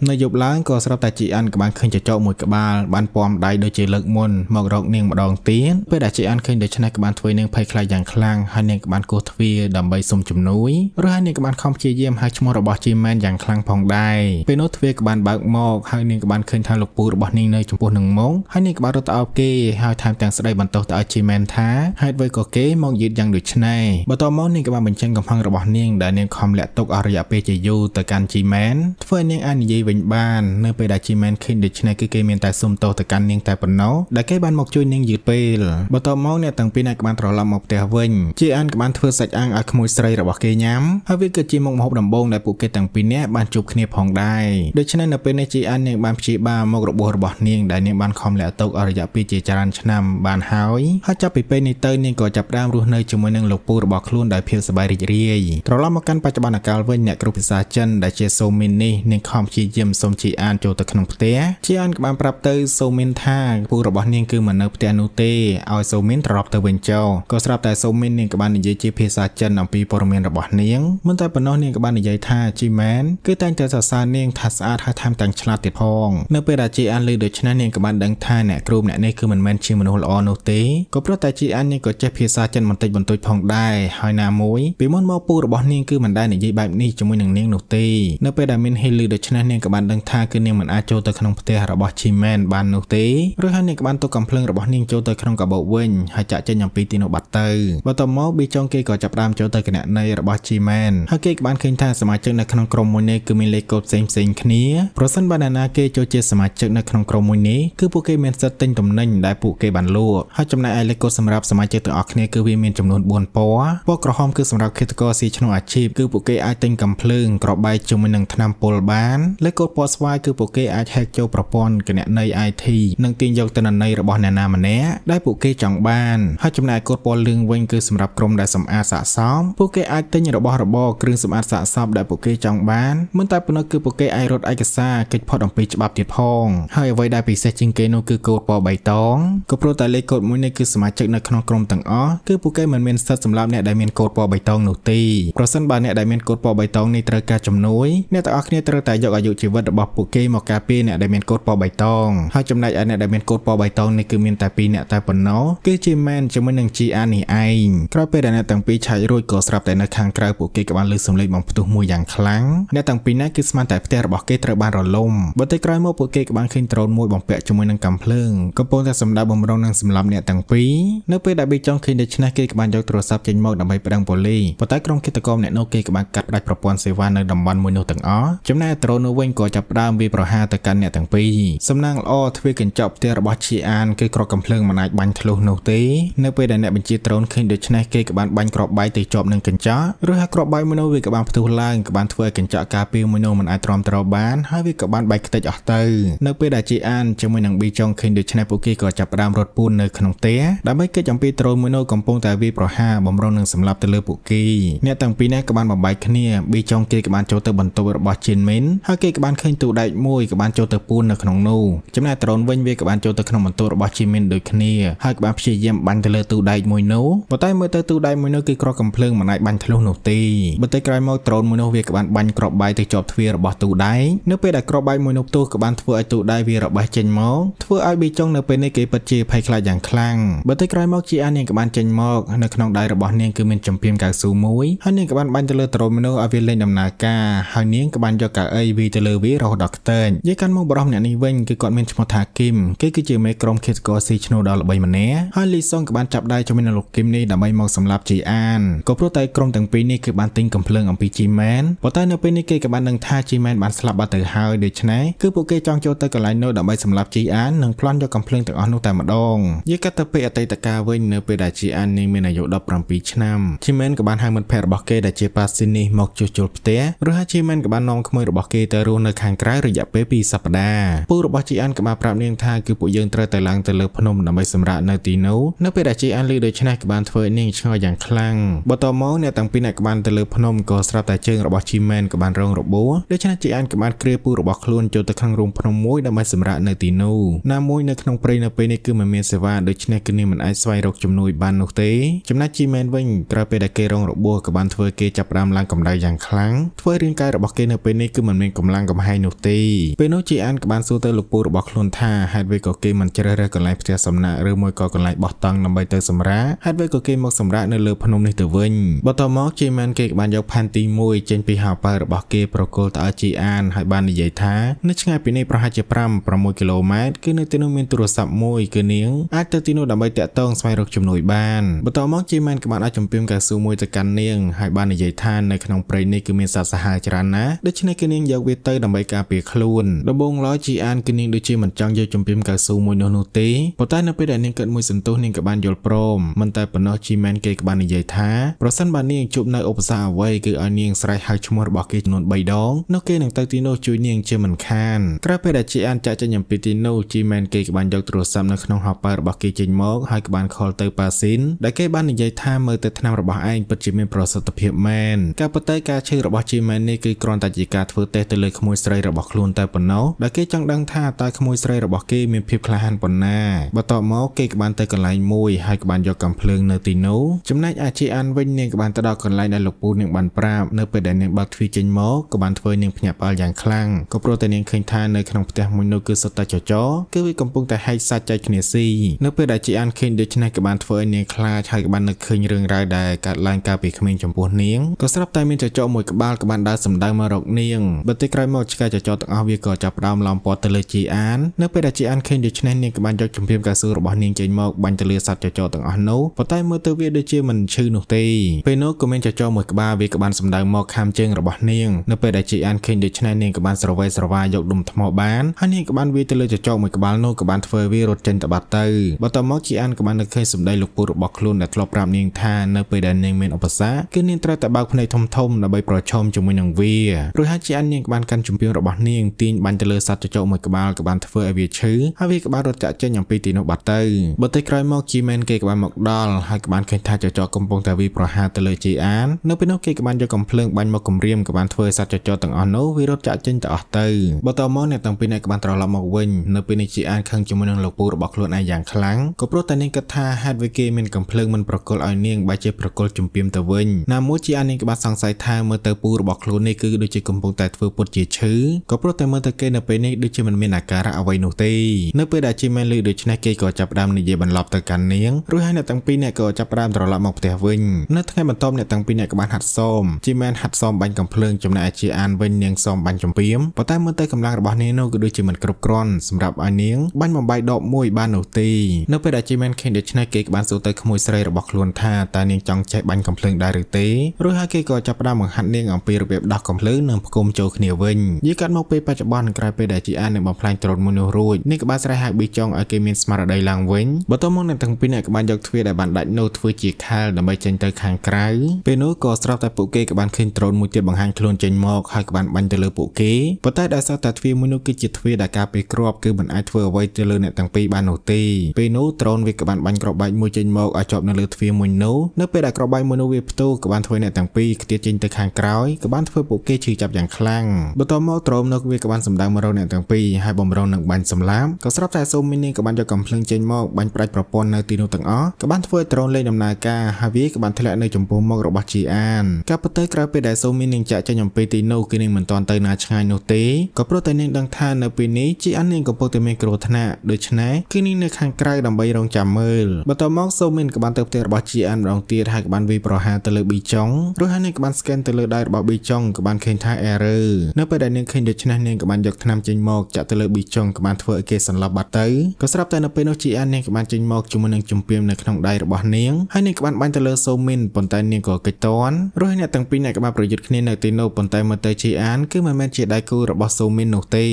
នៅយប់ឡើងក៏ស្រាប់តែជីអានក៏បានឃើញចចកមួយក្បាលបានពំដៃដូចជាលើកមុនមករកនាងម្ដងទៀតពេលដែលជីអានឃើញដូច្នេះក៏បានធ្វើនាងភ័យខ្លាចយ៉ាងខ្លាំងខ្លាំងហើយនាងក៏បានគោះទ្វារដើម្បីសុំជំនួយឬហើយនាងក៏បានខំព្យាយាមហៅឈ្មោះរបស់ជីមែនយ៉ាងខ្លាំងផងដែរពេលនោះទ្វារក៏បានបើកមកហើយនាងក៏បានឃើញថាលោកពូរបស់នាងនៅចំពោះនឹងមុខហើយនាងក៏បានរត់ទៅអោបគេហើយថែមទាំងស្ដីបន្ទោសទៅឲ្យជីមែនថាហេតុអ្វីក៏គេមកយឺតយ៉ាងដូចនេះបន្ទាប់មកនាងក៏បានបញ្ចេញកំហឹងរបស់នាង ដែលនាងខំលាក់ទុកអស់រយៈពេលជាយូរទៅកាន់ជីមែនធ្វើឲ្យនាងអាចនិយាយវិញបាននៅពេលដែលជីមែនឃើញដូច្នេះគឺគេមានតែសុំទោសទៅកាន់នាងតែប៉ុណ្ណោះដែលគេបានមកជួយនាងយឺតពេលបន្ទាប់មកអ្នកទាំងពីរនាក់បានត្រឡប់មកផ្ទះវិញញជាអានក៏បានធ្វើសាច់អាំងឲ្យក្មួយស្រីរបស់គេញ៉ាំហើយវាក៏ជាមុខម្ហូបដំបូងដែលពួកគេទាំងពីរនាក់បានជួបគ្នាផងដែរដូច្នេះនៅពេលនេះជាអាននាងបានព្យាបាលមុខរបួសរបស់នាងដែលនាងបានខំលាក់ទុកអរិយពីជាច្រើនឆ្នាំបានហើយហើយចាប់ពីពេលនេះទៅនាងក៏ចាប់ផ្ដើមរស់នៅជាមួយនឹងលោកពូរបស់ខ្លួនដោយភាពសប្បាយរីករាយត្រឡប់មកកាន់បច្ចុប្បន្នកាលវិញអ្នកគ្រូភាសាចិនដែលជាសូមីននេះនាងខំព្យាយាមសូមជាអានចូលទៅក្នុងផ្ទះជាអានក៏បានប្រាប់ទៅសូមីនថាពូរបស់នាងគឺមិននៅផ្ទះនោះទេឲ្យសូមីនត្រឡប់ទៅវិញចោលក៏ស្រាប់តែសូមីមាននាងក៏បាននិយាយជាភាសាចិនអំពីព័ត៌មានរបស់នាងមិនតែប៉ុណ្ណោះនាងក៏បាននិយាយថាជីម៉ែនគឺតែងតែសរសើរនាងថាស្អាតហើយថែមទាំងឆ្លាតទៀតផងនៅពេលដែលជីអានឮដូច្នេះនាងក៏បានដឹងថាអ្នកគ្រូម្នាក់នេះគឺមិនមែនជាមនុស្សល្អនោះទេក៏ព្រោះតែជីអាននាងក៏ចេះភាសាចិនបន្តិចបន្តួចផងដែរហើយណាមួយពីមុនមកពូរបស់នាងគឺមិនដែលនិយាយបែបនេះជាមួយនឹងនាងនោះទេនៅពេលដែលមានហេលឺដូច្នេះនាងក៏បានដឹងថាគឺនាងមិនអាចចូលទៅក្នុងផ្ទះរបស់ជីម៉ែនបាននោះទេឬហើយនាងក៏បានទុកកំភ្លើងរបស់នាងចូលទៅក្នុងកាបូបវិញហើយចាក់ចេញអំពីទីនោះបាត់ទៅបបន្ទាប់មកប៊ីចុងគេក៏ចាប់ផ្ដើមចូលទៅគណនីរបស់ G-Man ហើយគេក៏បានឃើញថាសមាជិកនៅក្នុងក្រុមមួយនេះគឺមានលេខកូដផ្សេងផ្សេងគ្នាប្រសិនបើអ្នកណាគេចូលជាសមាជិកនៅក្នុងក្រុមមួយនេះគឺពួកគេមានសិទ្ធិទិញទំនិញដែលពួកគេបាន លក់ហើយចំណែកឯលេខកូដសម្រាប់សមាជិកទាំងអស់គ្នាគឺវាមានចំនួន4ពណ៌ពណ៌ក្រហមគឺសម្រាប់ឃាតករស៊ីឈ្នួលអាជីពគឺពួកគេអាចទិញកំភ្លើងក្របែកជាមួយនឹងថ្នាំពុលបានលេខកូដពណ៌ស្វាយគឺពួកគេអាច hack ចូលប្រព័ន្ធគណនី IT និងទាញយកទិន្នន័យរបស់អ្នកណាម្នាក់ដែលពួកគេចង់បានហើយចំណែកកូដពណ៌លឿងវិញគឺគឺសម្រាប់ក្រុមដែលសម្អាតស័កសមពួកគេអាចទិញរបស់របរគ្រឿងសម្អាតស័កសមដែលពួកគេចង់បានមិនតែប៉ុណ្ណោះគឺពួកគេអាចរត់ឯកសារកិច្ចផុតអំពីច្បាប់ទៀតផង ហើយអ្វីដែលពិសេសជាងគេនោះគឺកូដពណ៌បៃតងក៏ព្រោះតែលេខកូដមួយនេះគឺសមាជិកនៅក្នុងក្រុមទាំងអស់គឺពួកគេមិនមានសិទ្ធិសម្រាប់អ្នកដែលមានកូដពណ៌បៃតងនោះទេប្រសិនបើអ្នកដែលមានកូដពណ៌បៃតងនេះត្រូវការជំនួយអ្នកទាំងអស់គ្នាត្រូវតែយកអាយុជីវិតរបស់ពួកគេមកការពារអ្នកដែលមានកូដពណ៌បៃតងហើយចំណែកឯអ្នកដែលមានកូដពណ៌បៃតងនេះគឺមានតែ2អ្នកតែប៉ុណ្ណោះគឺជា Man ជាមួយនឹង GR នេះឯងងក្រោយពេលដែលអ្នកទាំងពីរឆែករួចក៏ស្រាប់តែនៅខាងក្រៅពួកគេក៏បានលើសំឡេងបំផ្ទុះមួយយ៉ាងខ្លាំងអ្នកទាំងពីរនេះគឺស្មានតែផ្ទះរបស់គេត្រូវបានរលំបន្តិចក្រោយមកពួកគេក៏បានឃើញដ្រូនមួយបំពាក់ជាមួយនឹងកាំភ្លើងកំពុងតែសម្ដៅបំរុងនិងសម្លាប់អ្នកទាំងពីរនៅពេលដែលប៊ីចុងឃើញដូច្នេះគេក៏បានយកទូរស័ព្ទចេញមកដើម្បីប្តឹងប៉ូលីសប៉ុន្តែក្រុមគិតកម្មអ្នកនោះគេក៏បានកាត់ផ្ដាច់ប្រព័ន្ធសេវានៅតំបន់មួយនោះទាំងអស់ចំណែកដ្រូននោះវិញក៏ចាប់ផ្ដើមវាប្រហារទៅកាន់អ្នកទាំងពីរសំណាងល្អទ្វារកញ្ចក់ផ្ទះរបស់ជាអានគឺក្រកកំភ្លើងមិនអាចបាញ់ធ្លុះនោះទេនៅពេលដែលអ្នកបញ្ជាដ្រូនឃើញដូច្នេះគេក៏បានបាញ់ក្របបាយទៅជាប់នឹងកញ្ចក់ឬហើយក្របបាយមួយនោះវាក៏បានផ្ទុះឡើងក៏បានធ្វើឲ្យកញ្ចក់ការពារមួយនោះមិនអាចទ្រាំទ្របានហើយវាក៏បានបែកខ្ទេចអស់ទៅនៅពេលដែលជីអានជាមួយនឹងប៊ីចុងឃើញដូច្នេះពួកគេក៏ចាប់ផ្ដើមរត់ពួននៅក្នុងផ្ទះដើម្បីគេចអំពីត្រូនមួយនោះកំពុងតែវាយប្រហារបំរុងនឹងសម្លាប់ទៅលើពួកគេអ្នកទាំងពីរនេះក៏បានបំបែកគ្នាប៊ីចុងគេក៏បានចូលទៅបន្ទប់របស់ជីនមីនហើយគេក៏បានឃើញទូដែកមួយក៏បានចូលទៅពួននៅក្នុងនោះចំណែកត្រូនវិញវាក៏បានចូលទៅក្នុងបន្ទប់របស់ជីនមីនដូចគ្នាហើយក៏បានព្យាយាមបាញ់ទៅលើទូដែកមួយនោះតែមើលទៅទូដៃមួយនោះគឺក្រកំភ្លើងមិនអាចបាញ់ធ្លុះនោះទេបន្តិចក្រោយមកដ្រូនមួយនោះវាក៏បានបាញ់គ្រាប់បាយទៅជាប់ទ្វាររបស់ទូដៃនៅពេលដែលគ្រាប់បាយមួយនោះផ្ទុះក៏បានធ្វើឲ្យទូដៃវារបេះចេញមកធ្វើឲ្យប៊ីចុងនៅពេលនេះគេពិតជាភ័យខ្លាចយ៉ាងខ្លាំងបន្តិចក្រោយមកជាអានាងក៏បានចេញមកនៅក្នុងដៃរបស់នាងគឺមានចម្រៀងកៅស៊ូមួយហើយនាងក៏បានបាញ់ទៅលើដ្រូនមួយនោះឲ្យវាលេងដំណើរការហើយនាងក៏បានយកកៅអីវីទៅលើវារហូតដល់ខ្ទេចនិយាយកាន់មកបរោះម្នាក់នេះវិញគឺគាត់មានឈ្មោះថាគីមគេគឺជាមេក្រុម Kids Go C ឈ្មោះដ៏ល្បីម្នាក់ហើយលីសុងក៏បានចាប់ដៃជាមួយនឹងលោកគីមនេះដើម្បីមកសម្លាប់ជីអានក៏ព្រោះតែក្រុមទាំងពីរនេះគឺបានទិញកំភ្លើងអំពីជីម៉ែនប៉ុន្តែនៅពេលនេះគេក៏បាននឹងថាជីម៉ែនបានស្លាប់បាត់ទៅហើយដូច្នេះគឺពួកគេចង់ចូលទៅកន្លែងនោះដើម្បីសម្លាប់ជីអាននិងប្លន់យកកំភ្លើងទាំងអស់នោះតែម្ដងនិយាយកាត់ទៅពីអតីតកាលវិញនៅពេលដែលជីអាននាងមានអាយុ17ឆ្នាំជីម៉ែនក៏បានហៅមិត្តភ័ក្តិរបស់គេដែលជាប៉ាស៊ីននេះមកជួសជុលផ្ទះរហូតជីម៉ែនក៏បាននាំក្មួយរបស់គេទៅរស់នៅខាងក្រៅរយៈពេល2សប្ដាហ៍ពូរបស់ជីអានក៏បានប្រាប់នាងថាគឺពួកយើងត្រូវតែឡើងទៅលើភ្នំដើម្បីសម្រាកនៅទីនោះនៅពេលដែលជីអានឮដូច្នេះក៏បានធ្វើធ្វើនាងឆ្ងល់យ៉ាងខ្លាំងបន្ទាប់មកអ្នកទាំងពីរអ្នកក្បានទៅលើភ្នំក៏ស្រាប់តែជើងរបស់ជីមែនក៏បានរងរបួសដូច្នេះជីអានក៏បានគ្រាពូរបស់ខ្លួនចូលទៅក្នុងរូងភ្នំមួយដើម្បីសម្រាកនៅទីនោះណាមួយនៅក្នុងព្រៃនៅពេលនេះគឺមិនមានសេវាដូច្នេះគឺនាងមិនអាចស្វែងរកជំនួយបាននោះទេចំណែកជីមែនវិញក្រោយពេលដែលគេរងរបួសក៏បានធ្វើគេចាប់ផ្ដើមឡើងកម្ដៅយ៉ាងខ្លាំងធ្វើរាងកាយរបស់គេនៅពេលនេះគឺមិនមានកម្លាំងកំហែងនោះទេពេលនោះជីអានក៏បានសួរទៅលោកពូរបស់ខ្លួនថាហេតុអ្វីក៏គេមិនជ្រើសរើសកន្លែងផ្ទះសំណាក់ឬមួយក៏កន្លែងបោះតង់ដើម្បីទៅសម្រាកហេតុអ្វីក៏គេមកសម្រាកនៅលើភ្នំនេះទៅវិញបន្ទាប់មកជេម៉ានគេក៏បានយកផែនទី1ចេញពីហោប៉ៅរបស់គេប្រគល់ទៅឲ្យជីអានហើយបាននិយាយថានៅឆ្ងាយពីនេះប្រហែលជា5 6គីឡូម៉ែត្រគឺនៅទីនោះមានទូរស័ព្ទមួយគឺនាង អាចទៅទីនោះដើម្បីតាក់ទងស្វែងរកជំនួយបានបន្ទាប់មកជេម៉ានក៏បានអាចជំរាមកៅស៊ូមួយទៅកាន់នាងហើយបាននិយាយថានៅក្នុងព្រៃនេះគឺមានសត្វសាហាវច្រើនណាស់ដូច្នេះគឺនាងយកវាទៅដើម្បីការពារខ្លួនដំបូងឡើយជីអានគឺនាងដូចជាមិនចង់យកជំរាមកៅស៊ូមួយនោះនោះទេប៉ុន្តែនៅពេលដែលនាងកើតមួយសន្ទុះនាងក៏បានយល់ព្រមមិនតែប៉ុណ្ណោះរបស់ជីមែនគេក៏បាននិយាយថាប្រសិនបើនាងជួបនៅឧបសគ្គអ្វីគឺឲ្យនាង ស្រែកហៅឈ្មោះរបស់គេចំនួន3ដងនោះគេនឹងទៅទីនោះជួយនាងជាមិនខានក្រោយពេលដែលជីអានចាក់ចេញអំពីទីនោះជីមែនគេក៏បានយកទូរស័ព្ទនៅក្នុងហោប៉ៅរបស់គេចេញមកហើយក៏បានខលទៅប៉ាស៊ីនដែលគេបាននិយាយថាមើលទៅឆ្នាំរបស់ឯងពិតជាមានប្រសិទ្ធភាពមែនការប៉ុន្តែការឈឺរបស់ជីមែននេះគឺគ្រាន់តែជាការធ្វើតេស្តទៅលើក្មួយស្រីរបស់ខ្លួនតែប៉ុណ្ណោះដែលគេចង់ដឹងថាតើក្មួយស្រីរបស់គេមានភាពក្លាហានប៉ុណ្ណាបន្ទាប់មកគេក៏បានទៅកន្លែងមួយហើយក៏បានយកកាំភ្លើងនៅទីទីណូចំណែកអាជាអានវិញនាងក៏បានទៅដល់កន្លែងដែលលោកពូនាងបានប្រាប់នៅពេលដែលនាងបើកទ្វារចេញមកក៏បានធ្វើនាងភ្ញាក់ផ្អើលយ៉ាងខ្លាំងក៏ព្រោះតែនាងឃើញថានៅក្នុងផ្ទះមួយនោះគឺសុទ្ធតែចចគឺវាកំពុងតែហែកសាច់ចែកគ្នាស៊ីនៅពេលដែលជាអានឃើញដូច្នេះក៏បានធ្វើឲ្យនាងខ្លាចហើយក៏បាននឹកឃើញរឿងរ៉ាវដែលកើតឡើងកាលពីក្មេងចំពោះនាងក៏ស្រាប់តែមានចចមួយក្បាលក៏បានដើរសម្ដៅមករកនាងបន្តិចក្រោយមកឆ្កែចចទាំងអស់វាក៏ចាប់ផ្ដើមឡោមព័ទ្ធទៅលើជាអាននៅពេលដែលជាអានឃើញដូច្នេះនាងក៏បានយកជំរាមកៅស៊ូរបស់នាងចេញមកបាញ់ទៅលើសត្វចចទាំងអស់នោះប៉ុន្តែមើលទៅវាដូចជាមិនឈឺនោះទេពេលនោះក៏មានចចរមួយក្បាលវាក្បានសម្ដៅមកខាំជើងរបស់នាងនៅពេលដែលជីអានឃើញដូច្នេះនាងក៏បានស្រវេស្រវាយកដុំថ្មបានហើយនាងក៏បានវាទៅលើចចរមួយក្បាលនោះក៏បានធ្វើវារត់ចេញទៅបាត់ទៅបន្ទាប់មកជីអានក៏បាននឹកឃើញសម្ដីលោកពូរបស់ខ្លួនដែលធ្លាប់ប្រាប់នាងថានៅពេលដែលនាងមានឧបសគ្គគឺនាងត្រូវតែបើកភ្នែកធំធំដើម្បីប្រឈមជាមួយនឹងវារួចហើយជីអាននាងក៏បានកាន់ជំពាងរបស់នាងទាញបាញ់ទៅលើសត្វចចរមួយក្បាលក៏បានធ្វើឲ្យវាឈឺហើយវាក៏បានរត់ចាក់ចេញអំពីទីនោះបាត់ទៅបន្តិចក្រោយមកជីមែនគេក៏បានមកដល់ហើយក៏បានឃើញថាចចកកំពុងតែវាយប្រហារទៅលើជីអាននៅពេលនោះគេក៏បានយកកំភ្លើង បាញ់មកគំរាមក៏បានធ្វើសត្វចចកទាំងអស់នោះវារត់ចាក់ចេញទៅអស់ទៅបន្តមកអ្នកទាំងពីរនេះក៏បានត្រឡប់មកវិញនៅពេលនេះជីអានខឹងជាមួយនឹងលោកពូរបស់ខ្លួនឯងយ៉ាងខ្លាំងក៏ព្រោះតែនាងគិតថាហេតុវាគេមានកំភ្លើងមិនប្រគល់ឲ្យនាងបែរជាប្រគល់ជំពាមទៅវិញណាមួយជីអាននាងក៏បានសង្ស័យថាមើលទៅពូរបស់ខ្លួននេះគឺដូចជាកំពុងតែធ្វើពុតជាឈឺក៏ព្រោះតែមើលទៅគេនៅពេលនេះដូចជាមិនមានអាការៈអ្វីនោះទេនៅពេលដែលជីមែនលឺដូច្នេះគេក៏ចាប់ផ្ដើមនិយាយបន្លប់ទៅកាន់នាងរួចហើយអ្នកទាំងពីរនាក់ក៏ចាប់ផ្ដើមត្រឡប់មកផ្ទះវិញនៅថ្ងៃបន្ទាប់អ្នកទាំងពីរអ្នកក៏បានហាត់សមជាមែនហាត់សមបាញ់កំភ្លើងចំណែកឯជាអានវិញនាងសមបាញ់ចំពីមប៉ុន្តែមើលទៅកម្លាំងរបស់នាងនោះក៏ដូចជាមិនគ្រប់គ្រាន់សម្រាប់ឲ្យនាងបាញ់បំបាយដបមួយបាននោះទេនៅពេលដែលជាមែនឃើញដូច្នេះគេក៏បានសួរទៅក្មួយស្រីរបស់ខ្លួនថាតើនាងចង់ចេះបាញ់កំភ្លើងដែរឬទេរួចហើយគេក៏ចាប់ផ្ដើមបង្ហាត់នាងអំពីរបៀបដោះកំភ្លើងនិងផ្គុំចូលគ្នាវិញយីកាត់មកពេលបច្ចុប្បន្ន ក្រោយពេលដែលជាអាននឹងបំផ្លាញត្រូនមួយនោះរួចនេះក៏បានស្រែកហៅប៊ីចុងឲ្យគេមានស្មារតីឡើងវិញបន្ទាប់មកអ្នកទាំងពីរអ្នកក៏បានយកទ្វារដែលបានដាច់នៅធ្វើជាខែលដើម្បីចេញទៅខាងក្រៅពេលនោះក៏ស្រាប់តែពួកគេក៏បានឃើញដ្រូនមួយទៀតបង្ហាញខ្លួនចេញមកហើយក៏បានបាញ់ទៅលើពួកគេប៉ុន្តែដោយសារតែទ្វារមួយនោះគឺជាទ្វារដែលការពារគ្រាប់គឺមិនអាចធ្វើអ្វីទៅលើអ្នកទាំងពីរបាននោះទេពេលនោះដ្រូនវាក៏បានបាញ់គ្រាប់បែកមួយចេញមកឲ្យជាប់នៅលើទ្វារមួយនោះនៅពេលដែលគ្រាប់បែកមួយនោះវាផ្ទុះក៏បានធ្វើអ្នកទាំងពីរខ្ទាតចេញទៅខាងក្រោយក៏បានធ្វើពួកគេឈឺចាប់យ៉ាងខ្លាំងបន្ទាប់មកដ្រូននៅវាក៏បានសម្ដៅមករកអ្នកទាំងពីរហើយបំរុងនឹងបាញ់សម្លាប់ក៏ស្រាប់តែសូមីនីក៏បានយកកំភ្លើងចេញមកបាញ់ប្រាច់ប្រព័ន្ធនៅទីនោះទាំងអស់ក៏បានធ្វើឲ្យដ្រូនលេងដំណើរការហើយវាក៏បានធ្លាក់នៅចំពោះមុខរបស់ជីអានក៏ប៉ុន្តែក្រោយពេលដែលសូមីនឹងចាក់ចេញអំពីទីនោះគឺនឹងមិនទាន់ទៅណាឆ្ងាយនោះទេក៏ព្រោះតែនឹងដឹងថានៅពេលនេះជីអាននឹងកំពុងតែមានគ្រោះថ្នាក់ដូច្នេះគឺនឹងនៅខាងក្រៅដើម្បីរងចាំមើលបន្ទាប់មកសូមីនក៏បានទៅផ្ទះរបស់ជីអានម្ដងទៀតហើយក៏បានវាយប្រហារទៅលើប៊ីចុងរួចហើយនឹងក៏បានស្កេនទៅលើដៃរបស់ប៊ីចុងក៏បានឃើញថាអេរើនៅពេលដែលនឹងឃើញដូច្នេះនឹងក៏បានយកថ្នាំចេញមកចាក់ទៅលើប៊ីចុងក៏បានធ្វើឲ្យគេសន្លប់បាត់ទៅក៏ស្រាប់តែនៅពេលនោះជីអាននឹងក៏បានចេញមកជាមួយនឹងជំពាមនៅក្នុងដៃរបស់នេះនាងហើយនាងក្បាត់បាញ់ទៅលើសូមីនប៉ុន្តែនាងក៏កិច្ចតន់រស់អ្នកទាំងពីរអ្នកក្បាត់ប្រយុទ្ធគ្នានៅទីនោះប៉ុន្តែមើលទៅជីអានគឺមិនមែនជាដៃគូរបស់សូមីននោះទេ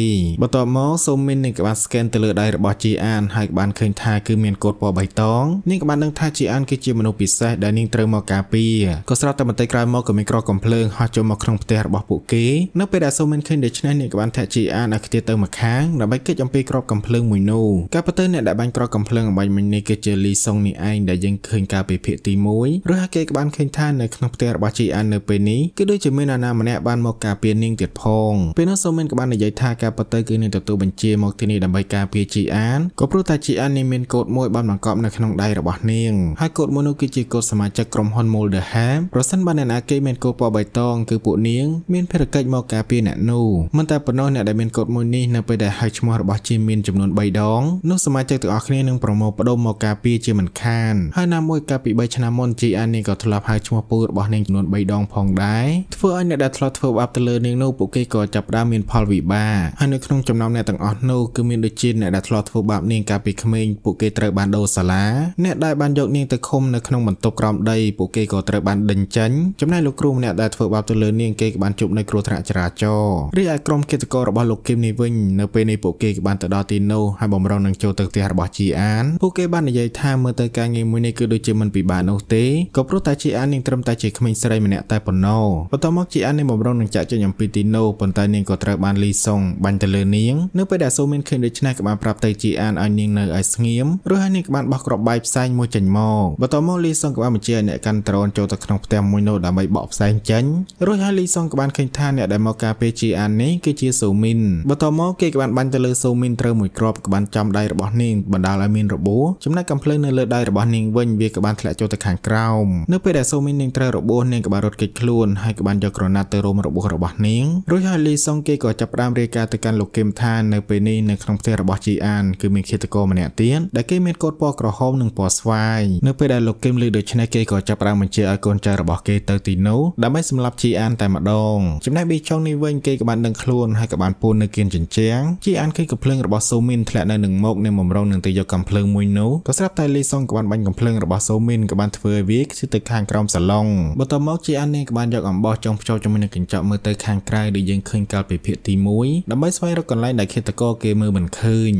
បន្ទាប់មកសូមីននាងក្បាត់ស្កេនទៅលើដៃរបស់ជីអានហើយបានឃើញថាគឺមានកូតពណ៌បៃតងនាងក្បាត់នឹងថាជីអានគឺជាមនុស្សពិសេសដែលនាងត្រូវមកការពារក៏ស្រាប់តែបន្តិចក្រោយមកក៏មានក្រកំភ្លើងហោះចូលមកក្នុងផ្ទះរបស់ពួកគេនៅពេលដែលសូមីនឃើញដូច្នេះនាងក្បាត់ថាជីអានឲ្យខ្ទាតទៅម្ខាងដើម្បីគេចអំពីក្របកំភ្លើងមួយនោះការពិតទៅអ្នកដែលបាញ់ក្រកំភ្លើងអំបញ្ញមិញនេះគឺជាលីសុងនេះឯងដែលយើងឃើញញកាលពីភាគទី1ឬគេក៏បានឃើញថានៅក្នុងផ្ទះរបស់ជីអាននៅពេលនេះគឺដូចជាមានអាណាម្នាក់បានមកការពារនាងទៀតផងពេលនោះសូមែនក៏បាននិយាយថាការពិតទៅគឺនាងទទួលបញ្ជាមកទីនេះដើម្បីការពារជីអានក៏ព្រោះតែជីអាននាងមានកូដមួយបានបង្កប់នៅក្នុងដៃរបស់នាងហើយកូដមួយនោះគឺជាកូដសមាជិកក្រុមហ៊ុន Molderham ប្រសិនបើអ្នកណាគេមានកូដពណ៌បៃតងគឺពួកនាងមានភារកិច្ចមកការពារអ្នកនោះមិនតែប៉ុណ្ណោះអ្នកដែលមានកូដមួយនេះនៅពេលដែលហៅឈ្មោះរបស់ជីមានចំនួន3ដងនោះសមាជិកទាំងអស់គ្នានឹងប្រមូលផ្ដុំមកការពារជាមិនខានហើយណាមួយកាលពី3ឆ្នាំមុនជីអាននាងក៏ធ្លាប់ហៅឈ្មោះពូរបស់នាងចំនួន3ដងផងដែរធ្វើឲ្យអ្នកដែលធ្លាប់ធ្វើបាបទៅលើនាងនោះពួកគេក៏ចាប់ផ្ដើមមានផលវិបាកហើយនៅក្នុងចំណោមអ្នកទាំងអស់នោះគឺមានដូចជាអ្នកដែលធ្លាប់ធ្វើបាបនាងកាលពីក្មេងពួកគេត្រូវបានដូរសាលាអ្នកដែលបានយកនាងទៅឃុំនៅក្នុងបន្ទប់ក្រោមដីពួកគេក៏ត្រូវបានដេញចេញចំណែកលោកគ្រូម្នាក់ដែលធ្វើបាបទៅលើនាងគេក៏បានជួបនៅគ្រោះថ្នាក់ចរាចរណ៍រីឯក្រុមកិច្ចការរបស់លោកគឹមនេះវិញនៅពេលនេះពួកគេក៏បានទៅដល់ទីនោះហើយបំរុងនឹងចូលទៅផ្ទះរបស់ជីអានពួកគេបាននិយាយថាមើលទៅការងារមួយនេះគឺដូចដូចជាមិនពិបាកនោះទេក៏ព្រោះតែជាអាននាងត្រឹមតែជាក្មេងស្រីម្នាក់តែប៉ុណ្ណោះបន្ទាប់មកជាអាននាងបំរុងនឹងចាក់ចេញអំពីទីណូប៉ុន្តែនាងក៏ត្រូវបានលីសុងបាញ់ទៅលើនាងនៅពេលដែលសូមមានឃើញដូច្នេះក៏បានប្រាប់ទៅជាអានឲ្យនាងនៅឲ្យស្ងៀមរួចហើយនាងក៏បានបោះក្រប បាយផ្សែងមួយចេញមកបន្ទាប់មកលីសុងក៏បានបញ្ជាឲ្យអ្នកកាន់ត្រូនចូលទៅក្នុងផ្ទះមួយនោះដើម្បីបកផ្សែងចេញរួចហើយលីសុងក៏បានឃើញថាអ្នកដែលមកការពារជាអាននេះគឺជាសូមីនបន្ទាប់មកគេក៏បានបាញ់ទៅលើសូមីនត្រូវមួយគ្រាប់ក៏បានចំដៃរបស់នាងបណ្ដាលឲ្យមានរបួសចំណែកកំភ្លើងនៅលើដៃរបស់នាងវិញវាវាក៏បានធ្លាក់ចូលទៅខាងក្រោមនៅពេលដែលសូមីននាងត្រូវរបួសនាងក៏បានរត់គេចខ្លួនហើយក៏បានយកក្រណាត់ទៅរុំរបួសរបស់នាងរួចហើយលីសុងគេក៏ចាប់ផ្ដើមរាយការណ៍ទៅកាន់លោកគឹមថានៅពេលនេះនៅក្នុងផ្ទះរបស់ជីអានគឺមានឃាតករម្នាក់ទៀតដែលគេមានកូតពណ៌ក្រហមនិងពណ៌ស្វាយនៅពេលដែលលោកគឹមឮដូច្នេះគេក៏ចាប់ផ្ដើមបញ្ជាឲ្យកូនចៅរបស់គេទៅទីនោះដើម្បីសម្លាប់ជីអានតែម្ដងចំណែកប៊ីចុងនេះវិញគេក៏បានដឹងខ្លួនហើយក៏បានពូននៅគៀនជញ្ជាំងជីអានឃើញកំភ្លើងរបស់សូមីនធ្លាក់នៅនឹងមុខនៃមមរងនឹងទៅយកកំភ្លើងមួយនោះក៏ស្រាប់តែលីសុងក៏បានបាញ់កំភ្លើងរបស់របស់សូមីនក៏បានធ្វើឲ្យវាខ្ជិលទៅខាងក្រោមសាឡុងបន្ទាប់មកជាអាននេះក៏បានយកអំបោះចុងភ្ជាប់ជាមួយនឹងកញ្ចក់មើលទៅខាងក្រៅដូចយើងឃើញកាលពីភាគទី1ដើម្បីស្វែងរកកន្លែងដែលឃាតករគេមើលមិនឃើញ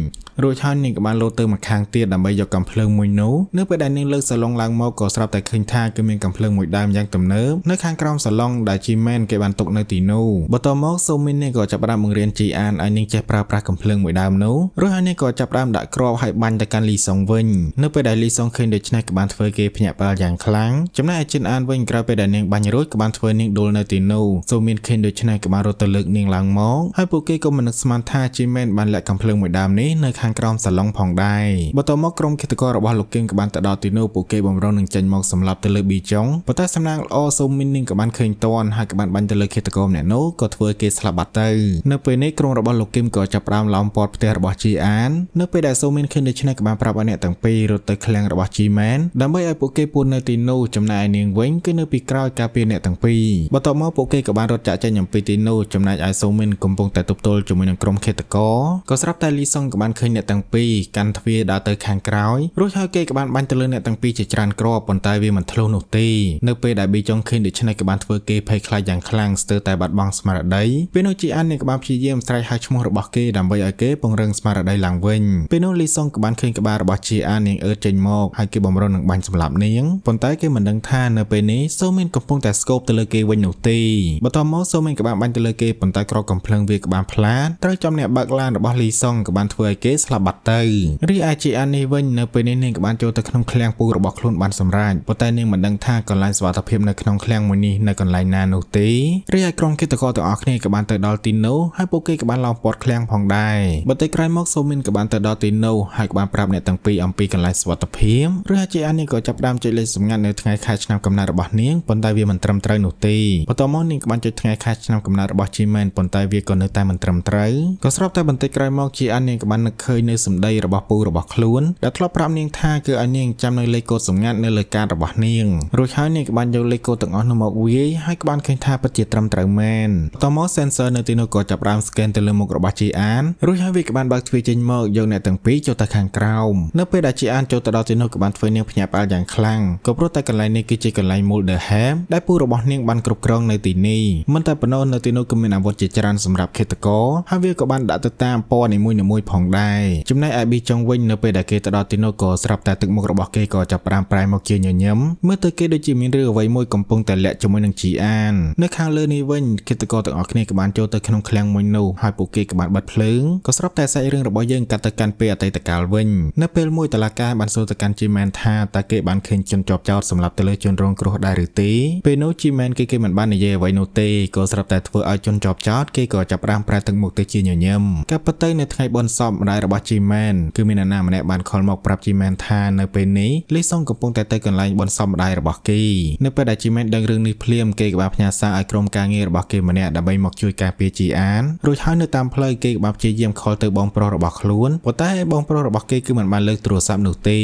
រួចហើយនាងក៏បានលោតទៅម្ខាងទៀតដើម្បីយកកាំភ្លើងមួយនោះនៅពេលដែលនាងលើកសាឡុងឡើងមកក៏ស្រាប់តែឃើញថាគឺមានកាំភ្លើងមួយដើមយ៉ាងទំនើបនៅខាងក្រោមសាឡុងដែលជីមែនគេបានទុកនៅទីនោះបន្ទាប់មកសូមីននាងក៏ចាប់ផ្ដើមបង្រៀនជីអានឲ្យនាងចេះប្រើប្រាស់កាំភ្លើងមួយដើមនោះរួចហើយនាងក៏ចាប់ផ្ដើមដាក់គ្រាប់ឲ្យបាញ់ទៅកាន់លីសុងវិញនៅពេលដែលលីសុងឃើញដូច្នេះក៏បានធ្វើគេភ្ញាក់ផ្អើលយ៉ាងខ្លាំងចំណែកឯចិនអានវិញក្រោយពេលដែលនាងបាញ់រួចក៏បានធ្វើនាងដួលនៅទីនោះសូមីនឃើញដូច្នេះក៏បានរត់ទៅលើកនាងឡើងមកហើយពួកគេក៏មិននឹកស្មានថាជីមែនបានលាក់កាំភ្លើងមួយដើមនេះនៅខាងខាងក្រោមសាឡុងផងដែរបន្ទាប់មកក្រុមឃាតកររបស់លោកគឹងក៏បានទៅដល់ទីនោះពួកគេបំរុងនឹងចេញមកសម្លាប់ទៅលើប៊ីចុងប៉ុន្តែសំណាងល្អសូមីននឹងក៏បានឃើញតន់ហើយក៏បានបាញ់ទៅលើឃាតករម្នាក់នោះក៏ធ្វើគេស្លាប់បាត់ទៅនៅពេលនេះក្រុមរបស់លោកគឹមក៏ចាប់ផ្ដើមឡោមព័ទ្ធផ្ទះរបស់ជីអាននៅពេលដែលសូមីនឃើញដូច្នេះក៏បានប្រាប់ឲ្យអ្នកទាំងពីររត់ទៅឃ្លាំងរបស់ជីម៉ែនដើម្បីឲ្យពួកគេពួននៅទីនោះចំណែកឯនាងវិញគឺនៅពីក្រោយការពារអ្នកទាំងពីរបន្ទាប់មកពួកគេក៏បានរត់ចាក់ចេញអំពីទីនោះចំណែកឯសូមីនកំពុងតែទប់ទល់ជាមួយនឹងក្រុមឃាតករក៏ស្រាប់តែលីសុងក៏បានឃើញអ្នកទាំងពីរកាន់ទ្វារដើរទៅខាងក្រោយរួចហើយគេក៏បានបាញ់ទៅលើអ្នកទាំងពីរជាច្រើនគ្រាប់ប៉ុន្តែវាមិនធ្លុះនោះទេនៅពេលដែលប៊ីចុងឃើញដូច្នេះក៏បានធ្វើគេភ័យខ្លាចយ៉ាងខ្លាំងស្ទើរតែបាត់បង់ស្មារតីពេលនោះជីអានអ្នកក៏បានព្យាយាមស្រែកហៅឈ្មោះរបស់គេដើម្បីឲ្យគេពង្រឹងស្មារតីឡើងវិញពេលនោះលីសុងក៏បានឃើញក្បាលរបស់ជីអាននាងអឺតចេញមកហើយគេបំរុននឹងបាញ់សម្លាប់នាងប៉ុន្តែគេមិនដឹងថានៅពេលនេះសូមៀនកំពុងតែស្គបទៅលើគេវិញនោះទេបន្ទាប់មកសូមៀនក៏បានបាញ់ទៅលើគេប៉ុន្តែក្រកំភ្លើងវាក៏បានផ្លាតត្រូវចំអ្នកបើកឡានរបស់លីសុងក៏បានធ្វើឲ្យគេស្លាប់បាត់ទៅរីឯជាអាននេះវិញនៅពេលនេះនាងក៏បានចូលទៅក្នុងឃ្លាំងពូរបស់ខ្លួនបានសម្រេចប៉ុន្តែនាងមិនដឹងថាកន្លែងសុវត្ថិភាពនៅក្នុងឃ្លាំងមួយនេះនៅកន្លែងណានោះទេរីឯក្រុមគិតកោទាំងអស់គ្នាក៏បានទៅដល់ទីនោះហើយពួកគេក៏បានឡោមព័ទ្ធឃ្លាំងផងដែរបន្តិចក្រោយមកសូមីនក៏បានទៅដល់ទីនោះហើយក៏បានប្រាប់អ្នកទាំងពីរអំពីកន្លែងសុវត្ថិភាពរីឯជាអាននេះក៏ចាប់ផ្ដើមចុចលេខសម្ងាត់នៅថ្ងៃខែឆ្នាំកំណើតរបស់នាងប៉ុន្តែវាមិនត្រឹមត្រូវនោះទេបន្ទាប់មកនាងក៏បានចុចថ្ងៃខែឆ្នាំកំណើតរបស់ជីមែនប៉ុន្តែវាក៏នៅតែមិនត្រឹមត្រូវក៏ស្រាប់តែបន្តិចក្រោយមកជាអាននាងក៏បាននឹកឃើញញនៅសម្ដីរបស់ពូរបស់ខ្លួនដែលធ្លាប់ប្រាប់នាងថាគឺឲ្យនាងចាំនៅលេខកូដសម្ងាត់នៅលើកាតរបស់នាងរួចហើយនាងក៏បានយកលេខកូដទាំងអស់នោះមកវាយហើយក៏បានឃើញថាពិតជាត្រឹមត្រូវមែនបន្ទាប់មក sensor នៅទីនោះក៏ចាប់ផ្ដើម scan ទៅលើមុខរបស់ជីអានរួចហើយវាក៏បានបើកទ្វារចេញមកយកអ្នកទាំងពីរចូលទៅខាងក្រោមនៅពេលដែលជីអានចូលទៅដល់ទីនោះក៏បានធ្វើនាងភ្ញាក់ផ្អើលយ៉ាងខ្លាំងក៏ព្រោះតែកន្លែងនេះគឺជាកន្លែង Mulderham ដែលពូរបស់នាងបានគ្រប់គ្រងនៅទីនេះមិនតែប៉ុណ្ណោះនៅទីនោះក៏មានអាវុធជាច្រើនសម្រាប់ឃាតករហើយវាក៏បានដាក់ទៅតាមពណ៌នីមួយៗផងដែរដែរចំណែកឯប៊ីចុងវិញនៅពេលដែលគេទៅដល់ទីនោះក៏ស្រាប់តែទឹកមុខរបស់គេក៏ចាប់ផ្ដើមប្រែមកជាញញឹមមើលទៅគេដូចជាមានរឿងអ្វីមួយកំពុងតែលាក់ជាមួយនឹងជីអាននៅខាងលើនេះវិញគិតតកទាំងអស់គ្នាក៏បានចូលទៅក្នុងឃ្លាំងមួយនោះហើយពួកគេក៏បានបិទភ្លើងក៏ស្រាប់តែសាច់រឿងរបស់យើងកាត់ទៅកាន់ពេលអតីតកាលវិញនៅពេលមួយតឡាការបានសួរទៅកាន់ជីមែនថាតើគេបានឃើញជនជាប់ចោតសម្លាប់ទៅលើជនរងគ្រោះដែរឬទេពេលនោះជីមែនគេគេមិនបាននិយាយអ្វីនោះទេក៏ស្រាប់តែធ្វើឲ្យជនជាប់ចោតគេក៏ចាប់ផ្ដើមប្រែទឹកមុខទៅជាញញឹមក៏ប៉ុន្តែនៅថ្ងៃបុណ្យសពម្ដាយរបស់របស់ G-Man គឺមានអាណាម្នាក់បានខលមកប្រាប់ G-Man ថានៅពេលនេះលីសុងកំពុងតែទៅកន្លែងបនសម្ដាយរបស់គេនៅពេលដែល G-Man ដឹងរឿងនេះភ្លាម គេក៏បានផ្ញើសារឲ្យក្រុមការងាររបស់គេម្នាក់ដើម្បីមកជួយការពារ G-An រួចហើយនៅតាមផ្លូវគេក៏បានព្យាយាមខលទៅបងប្រុសរបស់ខ្លួនប៉ុន្តែ បងប្រុសរបស់គេគឺមិនបានលើកទូរស័ព្ទនោះទេ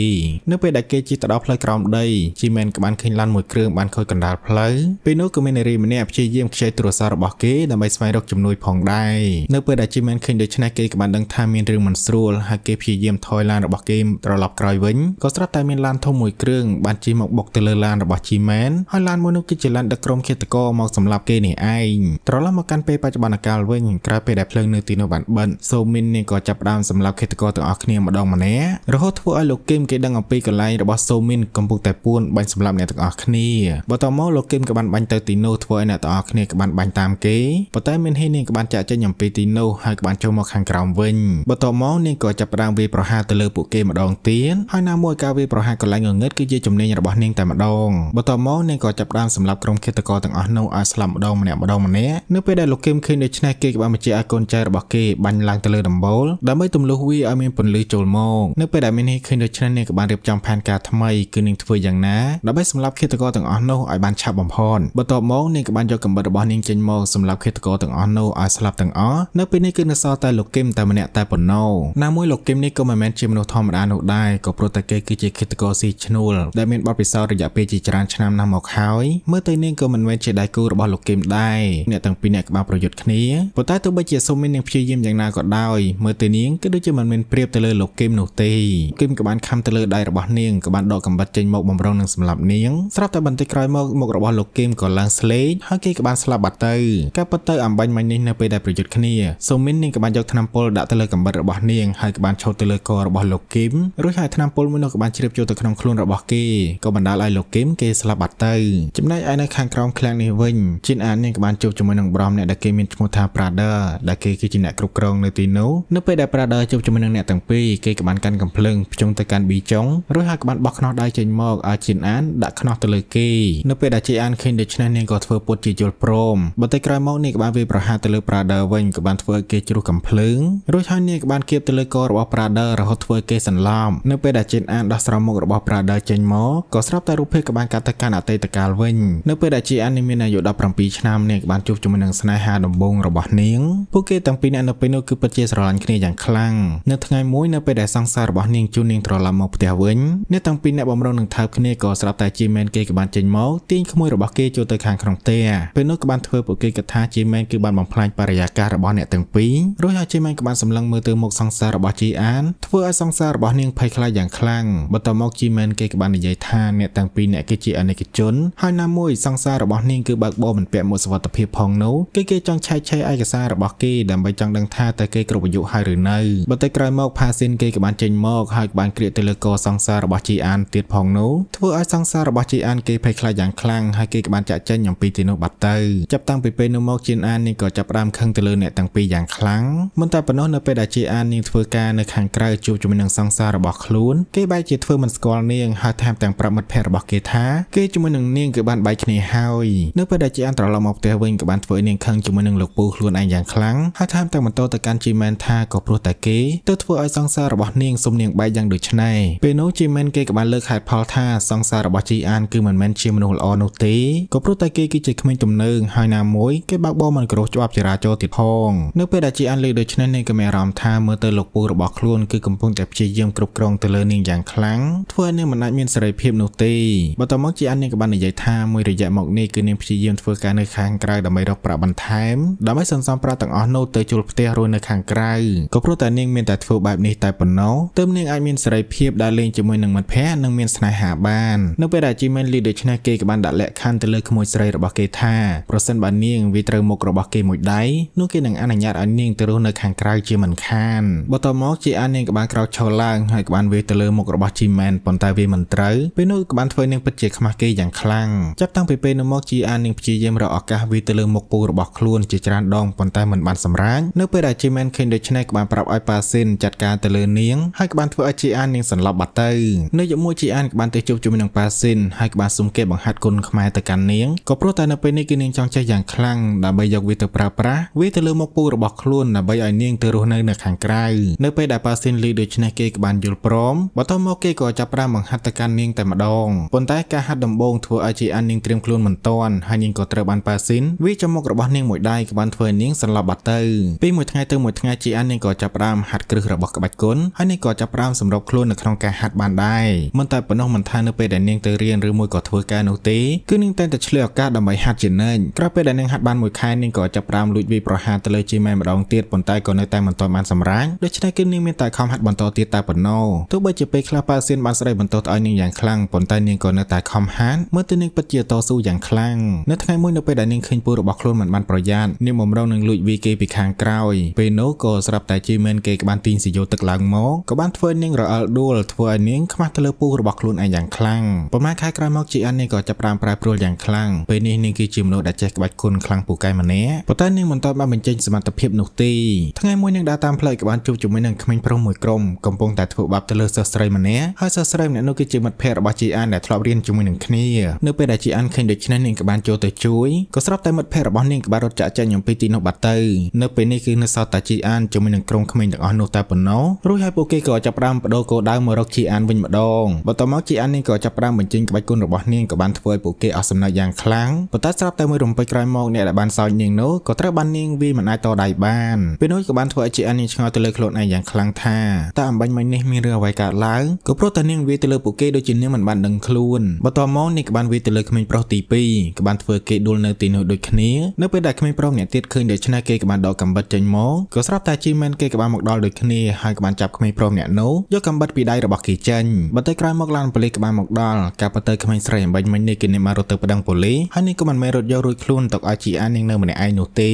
នៅពេលដែលគេជិះទៅដល់ផ្លូវក្រោមដី G-Man ក៏បានឃើញឡានមួយគ្រឿងបានខូចកណ្ដាលផ្លូវពេលនោះក៏មាននារីម្នាក់ព្យាយាមខ្ចីទូរស័ព្ទរបស់គេដើម្បីស្វែងរកជំនួយផងដែរនៅពេលដែល G-Man ឃើញដូច្នេះគេក៏បានដឹងថាមានរឿងមិនស្រួលស្រួលហើយគេព្យាយាមថយឡានរបស់គេត្រឡប់ក្រោយវិញក៏ស្រាប់តែមានឡានធំមួយគ្រឿងបានជិះមកបុកទៅលើឡានរបស់ជីមែនហើយឡានមួយនោះគឺជាឡានដឹកក្រុមឃាតករមកសម្លាប់គេនេះឯងត្រឡប់មកកាន់ពេលបច្ចុប្បន្នកាលវិញក្រោយពេលដែលភ្លើងនៅទីនោះបានបិទសូមីននេះក៏ចាប់ផ្ដើមសម្លាប់ឃាតករទាំងអស់គ្នាម្ដងម្នាក់រហូតធ្វើឲ្យលោកគឹមគេដឹងអំពីកន្លែងរបស់សូមីនកំពុងតែពួនបាញ់សម្លាប់អ្នកទាំងអស់គ្នាបន្តមកលោកគឹមក៏បានបាញ់ទៅទីនោះធ្វើឲ្យអ្នកទាំងអស់គ្នាក៏បានបាញ់តាមគេប៉ុន្តែមានហ៊ីននាងក៏បានចាក់ចេញអំពីទីនោះហើយក៏បានចូលមកខាងក្រោមវិញបន្តមកនាងក៏ចាប់ផ្ដើមវាយប្រហារទៅលើពួកគេម្ដងទៀតហើយណាមួយការវាយប្រហារកន្លែងងងឹតគឺជាជំនាញរបស់នាងតែម្ដងបន្ទាប់មកនាងក៏ចាប់ផ្ដើមសម្លាប់ក្រុមឃាតករទាំងអស់នោះឲ្យស្លាប់ម្ដងម្នាក់ម្ដងម្នាក់នៅពេលដែលលោកគឹមឃើញដូច្នេះគេក៏បានបញ្ជាឲ្យកូនចៅរបស់គេបាញ់ឡើងទៅលើដំបូលដើម្បីទម្លុះវាឲ្យមានពន្លឺចូលមកនៅពេលដែលមាននេះឃើញដូច្នេះនាងក៏បានរៀបចំផែនការថ្មីគឺនាងធ្វើយ៉ាងណាដើម្បីសម្លាប់ឃាតករទាំងអស់នោះឲ្យបានឆាប់បំផុតបន្ទាប់មកនាងក៏បានយកកំបិតរបស់នាងចេញមកសម្លាប់ឃាតករទាំងអស់នោះឲ្យស្លាប់ទាំងអស់នៅពេលនេះគឺនៅសល់តែលោកគឹមតែម្នាក់តែប៉ុណ្ណោះណាមួយលោកគឹមនេះក៏មិនមែនជាមនុស្សធម្មតានោះដែរក៏ព្រោះតែគេគឺជាឃាតករស៊ីឈ្នួលដែលមានបទពិសោធន៍រយៈពេលជាច្រើនឆ្នាំណាស់មកហើយមើលទៅនាងក៏មិនមែនជាដៃគូរបស់លោកគឹមដែរអ្នកទាំងពីរអ្នកក្បាលប្រយុទ្ធគ្នាប៉ុន្តែទោះបីជាសុំមីននឹងព្យាយាមយ៉ាងណាក៏ដោយមើលទៅនាងក៏ដូចជាមិនមានប្រៀបទៅលើលោកគឹមនោះទេគឹមក៏បានខំទៅលើដៃរបស់នាងក៏បានដកកំបិតចេញមកបំរុងនឹងសម្លាប់នាងស្រាប់តែបន្តិចក្រោយមកមុខរបស់លោកគឹមក៏ឡើងស្លេកហើយគេក៏បានស្លាប់បាត់ទៅការពិតទៅអំបញ្ញមិញនេះនៅពេលដែលប្រយុទ្ធគ្នាសុំមីននាងក៏បានយកថ្នាំពុលដាក់ទៅលើកំបិតរបស់នាងនាងហើយក៏បានឈប់ទៅលើករបស់លោកគីមរួចហើយថ្នាំពុលមួយនោះក៏បានជ្រាបចូលទៅក្នុងខ្លួនរបស់គេក៏បណ្ដាលឲ្យលោកគីមគេស្លាប់បាត់ទៅចំណែកឯនៅខាងក្រោមឃ្លាំងនេះវិញជីនអាននាងក៏បានជួបជាមួយនឹងបរមអ្នកដែលគេមានឈ្មោះថា Brother ដែលគេគឺជាអ្នកគ្រប់គ្រងនៅទីនោះនៅពេលដែល Brother ជួបជាមួយនឹងអ្នកទាំងពីរគេក៏បានកាន់កំភ្លើងភ្ជុងទៅកាន់ប៊ីចុងរួចហើយក៏បានបោះខ្នោះដៃចេញមកឲ្យជីនអានដាក់ខ្នោះទៅលើគេនៅពេលដែលជីនអានឃើញដូច្នេះនាងក៏ធ្វើពុតជាយល់ព្រមបន្តិចក្រោយមកនាងក៏បានវាយប្រហារទៅលើ Brother វិញក៏បានធ្វើឲ្យគេជ្រុះកំភ្លើងរួចហើយនាងក៏បានគៀបទៅទៅលើករបស់ Prada រហូតធ្វើគេសន្លប់នៅពេលដែល Jane Anne ដោះស្រង់មុខរបស់ Prada ចេញមកក៏ស្រាប់តែរូបភាពក៏បានកាត់ទៅកាន់អតីតកាលវិញនៅពេលដែល Jane Anne មានអាយុ17ឆ្នាំនាងបានជួបជាមួយនឹងស្នេហាដំបូងរបស់នាងពួកគេទាំងពីរនាក់នៅពេលនោះគឺពិតជា ស្រឡាញ់គ្នាយ៉ាងខ្លាំងនៅថ្ងៃមួយនៅពេលដែលសង្សាររបស់នាងជូននាងត្រឡប់មកផ្ទះវិញអ្នកទាំងពីរនាក់បំរុងនឹងថើបគ្នាក៏ស្រាប់តែជីមែនគេក៏បានចេញមកទាញក្មួយរបស់គេចូលទៅខាងក្នុងផ្ទះពេលនោះក៏បានធ្វើពួកគេកថាជីមែនគឺបានបំផ្លាញបរិយាកាសរបស់អ្នកទាំងពីររួចហើយជីមែនក៏បានសម្លឹងមើលទៅមុខសង្សារសាររបស់ជីអាន ធ្វើឲ្យសង្សាររបស់នាងភ័យខ្លាចយ៉ាងខ្លាំងបន្ទាប់មកជីមែនគេក៏បាននិយាយថាអ្នកទាំងពីរអ្នកគេជាអនិច្ចជនហើយណាមួយសង្សាររបស់នាងគឺបើកបោមិនពាក់មួកសុវត្ថិភាពផងនោះគឺគេចង់ឆែកឆេរឯកសាររបស់គេដើម្បីចង់ដឹងថាតើគេគ្រប់អាយុហើយឬនៅបន្តិចក្រោយមកផាស៊ីនគេក៏បានចេញមក ហើយបានក្រៀកទៅលើកសង្សាររបស់ជីអានទៀតផងនោះធ្វើឲ្យសង្សាររបស់ជីអានគេភ័យខ្លាចយ៉ាងខ្លាំងហើយគេក៏បានចាក់ចេញអំពីទីនោះបាត់ទៅចាប់តាំងពីពេលនោះមកជីអាននាងក៏ចាប់ផ្ដើមខឹងទៅលើអ្នកទាំងពីរយ៉ាងខ្លាំងមិនតែប៉ុណ្ណោះនៅពេលដែលជីអាននាងធ្វើការនៅខាងក្រៅជួបជាមួយនឹងសង្សាររបស់ខ្លួន គេបែរជាធ្វើមិនស្គាល់នាងហើយថែមទាំងប្រាប់មិត្តភ័ក្តិរបស់គេថាគេជាមួយនឹងនាងគឺបានបែកគ្នាហើយនៅពេលដែលជាអន្តរឡប់មកផ្ទះវិញក៏បានធ្វើឲ្យនាងខឹងជាមួយនឹងលោកពូខ្លួនឯងយ៉ាងខ្លាំងហើយថែមទាំងបន្តទៅកាន់ជីមែនថាក៏ព្រោះតែគេទៅធ្វើឲ្យសង្សាររបស់នាងសុំនាងបែកយ៉ាងដូចនេះពេលនោះជីមែនគេក៏បានលើកហេតុផលថាសង្សាររបស់ជីអានគឺមិនមែនជាមនុស្សល្អនោះទេក៏ព្រោះតែគេគឺជាក្មេងទំនើងហើយណាមួយគេបើកបរមិនគោរពច្បាប់ចរាចរណ៍ទៀតផងនៅពេលដែលជីអានលើកដូច្នេះនាងក៏មានអារម្មណ៍ថាមើលទៅលោកលោកពូរបស់ខ្លួនគឺកំពុងតែព្យាយាមគ្រប់គ្រងទៅលើនាងយ៉ាងខ្លាំងធ្វើឲ្យនាងមិនអាចមានសេរីភាពនោះទេបើតមកជាអាននាងក៏បាននិយាយថាមួយរយៈមកនេះគឺនាងព្យាយាមធ្វើការនៅខាងក្រៅដើម្បីរកប្រាក់បន្ថែមដើម្បីសន្សំប្រាក់ទាំងអស់នោះទៅជួលផ្ទះរស់នៅខាងក្រៅក៏ព្រោះតែនាងមានតែធ្វើបែបនេះតែប៉ុណ្ណោះទើបនាងអាចមានសេរីភាពដើរលេងជាមួយនឹងមិត្តភ័ក្តិនិងមានស្នេហាបាននៅពេលដែល Achievement Lead ដូច្នេះគេក៏បានដាក់លក្ខខណ្ឌទៅលើក្មួយស្រីរបស់គេថាប្រសិនបើនាងវាត្រូវមុខរបស់គេមួយដៃនោះគេនឹងអនុញ្ញាតឲ្យនាងទៅរស់នៅខាងក្រៅជាមិនខានបន្ទាប់មកជាអាននាងក្បានក្រោកឈរឡើងហើយក្បានវាយទៅលើមុខរបស់ជីមែនប៉ុន្តែវាមិនត្រូវពេលនោះក្បានធ្វើនាងពិតជាខ្មាស់គេយ៉ាងខ្លាំងចាប់តាំងពីពេលនោះមកជាអាននាងព្យាយាមរកឱកាសវាយទៅលើមុខពូរបស់ខ្លួនជាច្រើនដងប៉ុន្តែមិនបានសម្រេចនៅពេលដែលជីមែនឃើញដូច្នេះក្បានប្រាប់ឲ្យប៉ាស៊ីនចាត់ការទៅលើនាងហើយក្បានធ្វើឲ្យជាអាននាងសន្លប់បាត់ទៅនៅយប់មួយជាអានក្បានទៅជួបជាមួយនឹងប៉ាស៊ីនហើយក្បានសុំគេបង្ហាត់គុណខ្មែរទៅកាន់នាងក៏ព្រោះតែនៅពេលនេះគឺនាងចង់ចេះយ៉ាងខ្លាំងដើម្បីយកវាទៅប្រើប្រាស់វាទៅលើមុខពូរបស់ខ្លួនដើម្បីឲ្យនាងទៅរស់នៅនៅខាងក្រៅនៅពេលដែលប៉ាស៊ីនលីដូច្នេះគេក៏បានយល់ព្រមបន្តមកគេក៏ចាប់ប្រាំបង្ហាត់ទៅកាន់នាងតែម្ដងប៉ុន្តែការហាត់ដំបូងធ្វើឲ្យជាអាននាងត្រៀមខ្លួនមិនទាន់ហើយនាងក៏ត្រូវបានប៉ាស៊ីនវាចំមុខរបស់នាងមួយដៃក៏បានធ្វើឲ្យនាងសន្លប់បាត់ទៅពីមួយថ្ងៃទៅមួយថ្ងៃជាអាននាងក៏ចាប់ប្រាំហាត់គ្រឹះរបស់ក្បាច់គុណហើយនាងក៏ចាប់ប្រាំសម្របខ្លួននៅក្នុងការហាត់បានដែរមិនតែប៉ុណ្ណោះមិនថានៅពេលដែលនាងទៅរៀនឬមួយក៏ធ្វើការនោះទេគឺនាងតែងតែឆ្លៀតឱកាសដើម្បីហាត់ជានិច្ចក្រោយពេលដែលនាងហាត់បានមួយខែនាងក៏ចាប់ប្រាំលួចវាយប្រហារទៅលើជីម៉ែម្ដងទៀតប៉ុន្តែក៏នៅតែមិនទាន់បានសម្រេចដូច្នេះគឺនាងមានតែខំហាត់បន្តទៀតតែប៉ុណ្ណោះទោះបីជាពេលខ្លះប៉ាសៀនបានស្ដីបន្ទោសឲ្យនាងយ៉ាងខ្លាំងប៉ុន្តែនាងក៏នៅតែខំហាត់មើលទៅនាងពិតជាតស៊ូយ៉ាងខ្លាំងនៅថ្ងៃមួយនៅពេលដែលនាងឃើញពូរបស់ខ្លួនមិនបានប្រយ័ត្ននាងបំរុងនឹងលួចវាយគេពីខាងក្រោយពេលនោះក៏ស្រាប់តែជីមែនគេក្បានទីងសយោទឹកឡើងមកក៏បានធ្វើនាងរអិលដួលធ្វើឲ្យនាងខ្មាស់ទៅលើពូរបស់ខ្លួនឯងយ៉ាងខ្លាំងប៉ុន្មានខែក្រោយមកជីអាននាងក៏ចាប់ប្រាំប្រែប្រួលយ៉ាងខ្លាំងពេលនេះនាងគឺជាមនុស្សដែលចេះក្បាច់គុណខ្លាំងពូកែម្នាក់ប៉ុន្តែនាងមិនទាន់បានបញ្ចេញសមត្ថភាពនោះទេថ្ងៃមួយនាងដើរតាមផ្លូវក្បានជួជួបជាមួយនឹងក្មេងប្រុសមួយក្រុមកំពុងតែធ្វើបាបទៅលើសិស្សស្រីម្នាក់ហើយសិស្សស្រីម្នាក់នោះគឺជាមិត្តភក្តិរបស់ជីអានដែលធ្លាប់រៀនជាមួយនឹងគ្នានៅពេលដែលជីអានឃើញដូច្នេះនាងក៏បានចូលទៅជួយក៏ស្រាប់តែមិត្តភក្តិរបស់នាងក៏បានរត់ចាក់ចេញអំពីទីនោះបាត់ទៅនៅពេលនេះគឺនៅសល់តែជីអានជាមួយនឹងក្រុមក្មេងទាំងអស់នោះតែប៉ុណ្ណោះរួចហើយពួកគេក៏ចាប់ផ្ដើមបដូរគោដៅមករកជីអានវិញម្ដងបន្ទាប់មកជីអាននាងក៏ចាប់ផ្ដើមបញ្ចេញក្បាច់គុណរបស់នាងក៏បានធ្វើឲ្យពួកគេអស់សំណើចយ៉ាងខ្លាំងប៉ុន្តែស្រាប់តែមួយរំពេចក្រោយមកអ្នកដែលបានសោយនាងនោះក៏ត្រូវបាននាងវាមិនអាចតដៃបានពេលនោះក៏បានធ្វើឲ្យជីអាននាងឆ្ងល់ទៅលើខ្លួនឯងយ៉ាងខ្លាំងថាតើអំបញ្ញមិញនេះមានរឿងអ្វីកើតឡើងក៏ព្រោះតែនាងវាយទៅលើពួកគេដូចជានាងមិនបានដឹងខ្លួនបន្ទាប់មកនាងក៏បានវាយទៅលើក្មេងប្រុសទី2ក៏បានធ្វើគេដួលនៅទីនោះដូចគ្នានៅពេលដែលក្មេងប្រុសម្នាក់ទៀតឃើញដូច្នេះគេក៏បានដកកំបិតចេញមកក៏ស្រាប់តែជីមែនគេក៏បានមកដល់ដូចគ្នាហើយក៏បានចាប់ក្មេងប្រុសម្នាក់នោះយកកំបិតពីដៃរបស់គេចេញបន្ទាប់ក្រោយមកឡានប៉ូលីសក៏បានមកដល់ការបន្តក្មេងស្រីអំបញ្ញមិញនេះគេនាងបានរត់ទៅប្តឹងប៉ូលីសហើយនាងក៏មិនមែនរត់យករួចខ្លួនទៅឲ្យជីអាននាងនៅម្នាក់ឯងនោះទេ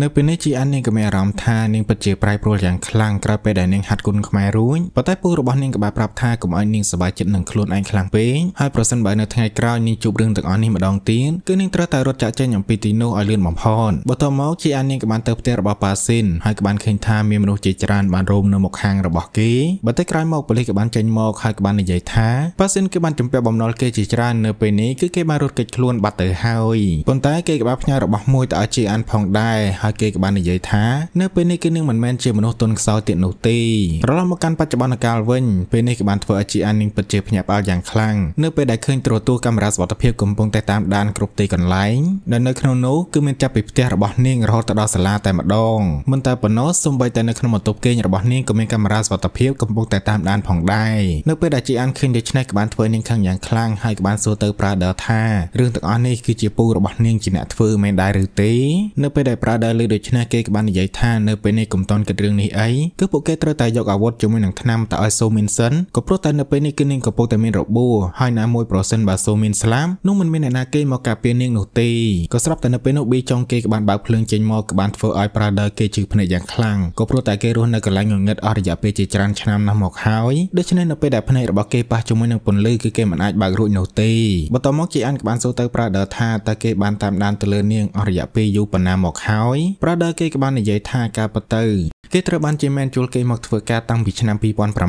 នៅពេលនេះជីអាននាងក៏មានអារម្មណ៍ថានាងពិតជាប្រែប្រួលយ៉ាងខ្លាំងឡើងក្រោយពេលដែលនាងហាត់គុណខ្មែររួចប៉ុន្តែពូរបស់នាងក៏បានប្រាប់ថាកុំឲ្យនាងសប្បាយចិត្តនឹងខ្លួនឯងខ្លាំងពេកហើយប្រសិនបើនៅថ្ងៃក្រោយនាងជួបរឿងទាំងអស់នេះម្ដងទៀតគឺនាងត្រូវតែរត់ចាក់ចេញអំពីទីនោះឲ្យលឿនបំផុតបន្ទាប់មកជាអាននាងក៏បានទៅផ្ទះរបស់ប៉ាស៊ីនហើយក៏បានឃើញថាមានមនុស្សជាច្រើនបានរោមនៅមុខហាងរបស់គេបន្តិចក្រោយមកប៉ូលីសក៏បានចេញមកហើយក៏បាននិយាយថាប៉ាស៊ីនគឺបានជំពាក់បំណុលគេជាច្រើននៅពេលនេះគឺគេបានរត់គេចខ្លួន បាត់ទៅហើយប៉ុន្តែគេក៏បានផ្ញើរបស់មួយទៅឲ្យជាអានផងដែរហើយគេក៏បាននិយាយថានៅពេលនេះគឺនាងមិនមែនជាមនុស្សទុនខ្សោយយទៀតនោះទេរឡំមកកាន់បច្ចុប្បន្នកាលវិញពេលនេះក៏បានធ្វើឲ្យ GN នឹងពិតជាភ្ញាក់ផ្អើលយ៉ាងខ្លាំងនៅពេលដែលឃើញទ្រទស្សន៍កាមេរ៉ាសុវត្ថិភាពកំពុងតែតាមដានគ្រប់ទីកន្លែងដែលនៅក្នុងនោះគឺមានចាប់ពីផ្ទះរបស់នាងរហូតដល់សាលាតែម្ដងមិនតែប៉ុណ្ណោះសូម្បីតែនៅក្នុងបន្ទប់គេងរបស់នាងក៏មានកាមេរ៉ាសុវត្ថិភាពកំពុងតែតាមដានផងដែរនៅពេលដែល GN ឃើញដូច្នេះក៏បានធ្វើនាងខឹងយ៉ាងខ្លាំងហើយក៏បានសួរទៅប្រដៅថារឿងទាំងអស់នេះគឺជាពូរបស់នាងជាអ្នកធ្វើមែនដែរឬទេនៅពេលដែលប្រដៅលើដូច្នេះគេក៏បាននិយាយថានៅពេលនេះកុំតន់គិតរឿងនេះអីគឺពួកគេត្រូវតែយកអាវុធជាមួយនឹងថ្នាំទៅឲ្យសូមីនសិនក៏ព្រោះតែនៅពេលនេះគឺនាងកំពុងតែមានរបួសហើយណាមួយប្រសិនបើសូមីនស្លាប់នោះមិនមានអ្នកណាគេមកការពារនាងនោះទេក៏ស្រាប់តែនៅពេលនោះប៊ីចុងគេក៏បានបើកភ្លើងចេញមកក៏បានធ្វើឲ្យប្រាដឺគេជឺភ្នែកយ៉ាងខ្លាំងក៏ព្រោះតែគេរស់នៅកន្លែងងងឹតអស់រយៈពេលជាច្រើនឆ្នាំណាស់មកហើយដូច្នេះនៅពេលដែលភ្នែករបស់គេប៉ះជាមួយនឹងពន្លឺគឺគេមិនអាចបើករួចនោះទេបន្ទាប់មកជាអានក៏បានសួរទៅប្រាដឺថាតើគេបានតាមដានទៅលើនាងអស់រយៈពេលយូរប៉ុណ្ណាមកហើយប្រាដឺគេក៏បាននិយាយថាការពិតទៅគេត្រូវបានជាមែនជួលគេមកធ្វើការតាំងពីឆ្នាំ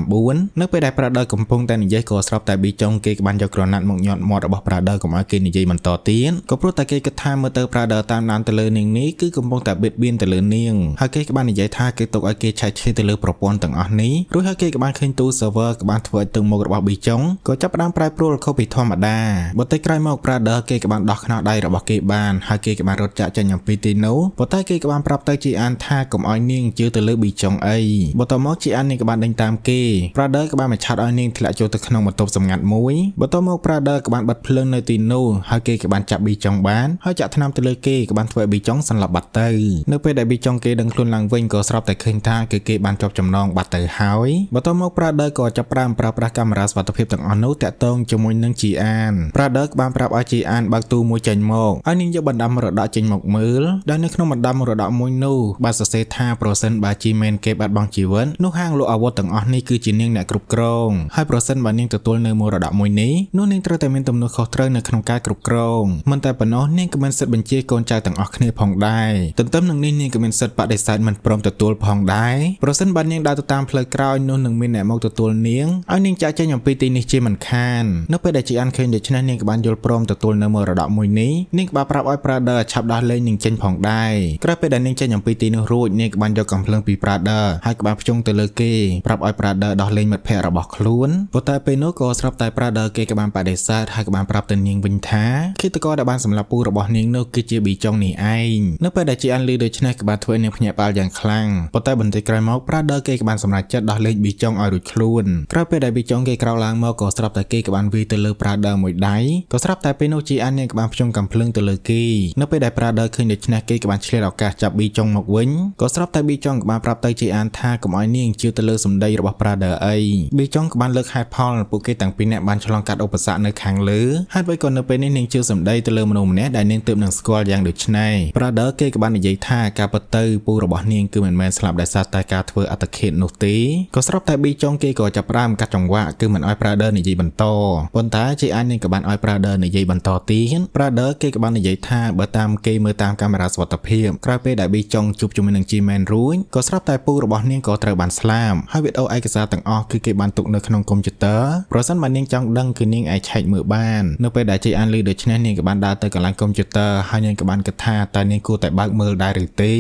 2009នៅពេលដែលប្រដៅកំពុងតែនិយាយក៏ស្របតែប៊ីចុងគេបានយកក្រណាត់មកញាត់មាត់របស់ប្រដៅកុំឲ្យគេនិយាយបន្តទៀតក៏ព្រោះតែគេគិតថាមើលទៅប្រដៅតាមដានទៅលើនាងនេះគឺកំពុងតែបៀតបៀនទៅលើនាងហើយគេក៏បាននិយាយថាគេទុកឲ្យគេឆែកឆេះទៅលើប្រព័ន្ធទាំងអស់នេះរួចហើយគេក៏បានឃើញទូ server ក៏បានធ្វើឲ្យទឹកមុខរបស់ប៊ីចុងក៏ចាប់ផ្ដើមប្រែប្រួលខុសពីធម្មតាបន្តិចក្រោយមកប្រដៅគេក៏បានដោះខ្នោដៃរបស់គេបានហើយគេក៏បានរត់ចាក់ចេញអំពីទីនោះប៉ុន្តែគេក៏បានប្រាប់ទៅជាអានថាកុំឲ្យនាងជឿទៅលើលើប៊ីចុងអីបន្តមកជីអាននាងក៏បានដេញតាមគេប្រាដឺក៏បានមកឆាត់ឲ្យនាងធ្លាក់ចូលទៅក្នុងបន្ទប់សម្ងាត់មួយបន្តមកប្រាដឺក៏បានបិទភ្លើងនៅទីនោះហើយគេក៏បានចាប់ប៊ីចុងបានហើយចាក់ថ្នាំទៅលើគេក៏បានធ្វើឲ្យប៊ីចុងសន្លប់បាត់ទៅនៅពេលដែលប៊ីចុងគេដឹងខ្លួនឡើងវិញក៏ស្រាប់តែឃើញថាគឺគេបានជាប់ចំណងបាត់ទៅហើយបន្តមកប្រាដឺក៏ចាប់ប្រាំប្រើប្រាស់កាមេរ៉ាសុវត្ថិភាពទាំងអស់នោះតាក់ទងជាមួយនឹងជីអានប្រាដឺក៏បានប្រាប់ឲ្យជីអានបើកទូមួយចេញមកហើយនាងយកបណ្ដាំរដកចេញមកមើលដោយនៅក្នុងបណ្ដាំរដកមួយនោះបានសរសេរថាប្រសិនបើជីមែនគេបាត់បង់ជីវិតនោះហាងលក់អាវុធទាំងអស់នេះគឺជានាងអ្នកគ្រប់គ្រងហើយប្រសិនបើនាងទទួលនៅមរតកមួយនេះនោះនាងត្រូវតែមានទំនួលខុសត្រូវនៅក្នុងការគ្រប់គ្រងមិនតែប៉ុណ្ណោះនាងក៏មានសិទ្ធិបញ្ជាកូនចៅទាំងអស់គ្នាផងដែរទន្ទឹមនឹងនេះនាងក៏មានសិទ្ធិបដិសេធមិនព្រមទទួលផងដែរប្រសិនបើនាងដើរទៅតាមផ្លូវក្រោយនោះនឹងមានអ្នកមកទទួលនាងឲ្យនាងចាក់ចែងអំពីទីនេះជាមិនខាននៅពេលដែលជីអានឃើញដូច្នេះនាងក៏បានយល់ព្រមទទួលនៅមរតកមួយនេះនាងក៏បានប្រាប់ឲ្យប្រើដើរឆាប់ដោះលែងនាងចេញផងដែរក្រោយពេលដែលនាងចេញអំពីទីនោះរួចនាងក៏បានយកកំភ្លើងពីពី Brother ហើយក្បាលភ្ជង់ទៅលើគេប្រាប់ឲ្យ Brother ដោះលែងមិត្តភ័ក្តិរបស់ខ្លួនប៉ុន្តែពេលនោះក៏ស្រាប់តែ Brother គេក៏បានបដិសេធហើយក៏បានប្រាប់ទៅនាងវិញថាឃាតករដែលបានសម្លាប់ពូរបស់នាងនោះគឺជាប៊ីចុងនេះឯងនៅពេលដែលជាអានលីដូច្នេះក៏បានធ្វើនាងភ្ញាក់ផ្អើលយ៉ាងខ្លាំងប៉ុន្តែបន្តិចក្រោយមក Brother គេក៏បានសម្រេចចិត្តដោះលែងប៊ីចុងឲ្យរួចខ្លួនក្រោយពេលដែលប៊ីចុងគេក្រោកឡើងមកក៏ស្រាប់តែគេក៏បានវាយទៅលើ Brother មួយដៃក៏ស្រាប់តែពេលនោះជាអាននាងក៏បានភ្ជុំកំភ្លើងទៅលើគេនៅពេលដែល Brother ឃើញដូច្នេះគេក៏បានឆ្លៀតឱកាសចាប់ប៊ីចុងមកវិញក៏ស្រាប់តែប៊ីចុងក៏បានប្រាប់ទៅជ័យអានថាកុំឲ្យនាងជឿទៅលើសម្ដីរបស់ប្រាដឺអីប៊ីចុងក៏បានលើកហេតុផលពួកគេទាំងពីរនាក់បានឆ្លងកាត់ឧបសគ្គនៅខាងលើហើយបើក៏នៅពេលនេះនាងជឿសម្ដីទៅលើមនុស្សម្នាក់ដែលនាងទើបនឹងស្គាល់យ៉ាងដូចនេះប្រាដឺគេក៏បាននិយាយថាការពិតទៅពូរបស់នាងគឺមិនមែនស្លាប់ដោយសារតែការធ្វើអត្តឃាតនោះទេក៏ស្របតែប៊ីចុងគេក៏ចាប់ផ្ដើមកាត់ចង្វាក់គឺមិនឲ្យប្រាដឺនិយាយបន្តប៉ុន្តែជ័យអាននាងក៏បានឲ្យប្រាដឺនិយាយបន្តទៀតប្រាដឺគេក៏បាននិយាយថាបើតាមគេមើលតាមកាមេរ៉ាសុវត្ថិភាពក្រោយពេលដែលប៊ីចុងជួបជាមួយនឹងជីមែនរួចក៏ក៏ស្រាប់តែពូរបស់នាងក៏ត្រូវបានស្លាមហើយវីដេអូឯកសារទាំងអស់គឺគេបានទុកនៅក្នុងកុំព្យូទ័រប្រសិនបើនាងចង់ដឹងគឺនាងអាចឆែកមើលបាននៅពេលដែលជ័យអានលឺដូច្នេះនាងក៏បានដើរទៅកន្លែងកុំព្យូទ័រហើយនាងក៏បានគិតថាតើនាងគួរតែបើកមើលដែរឬទេ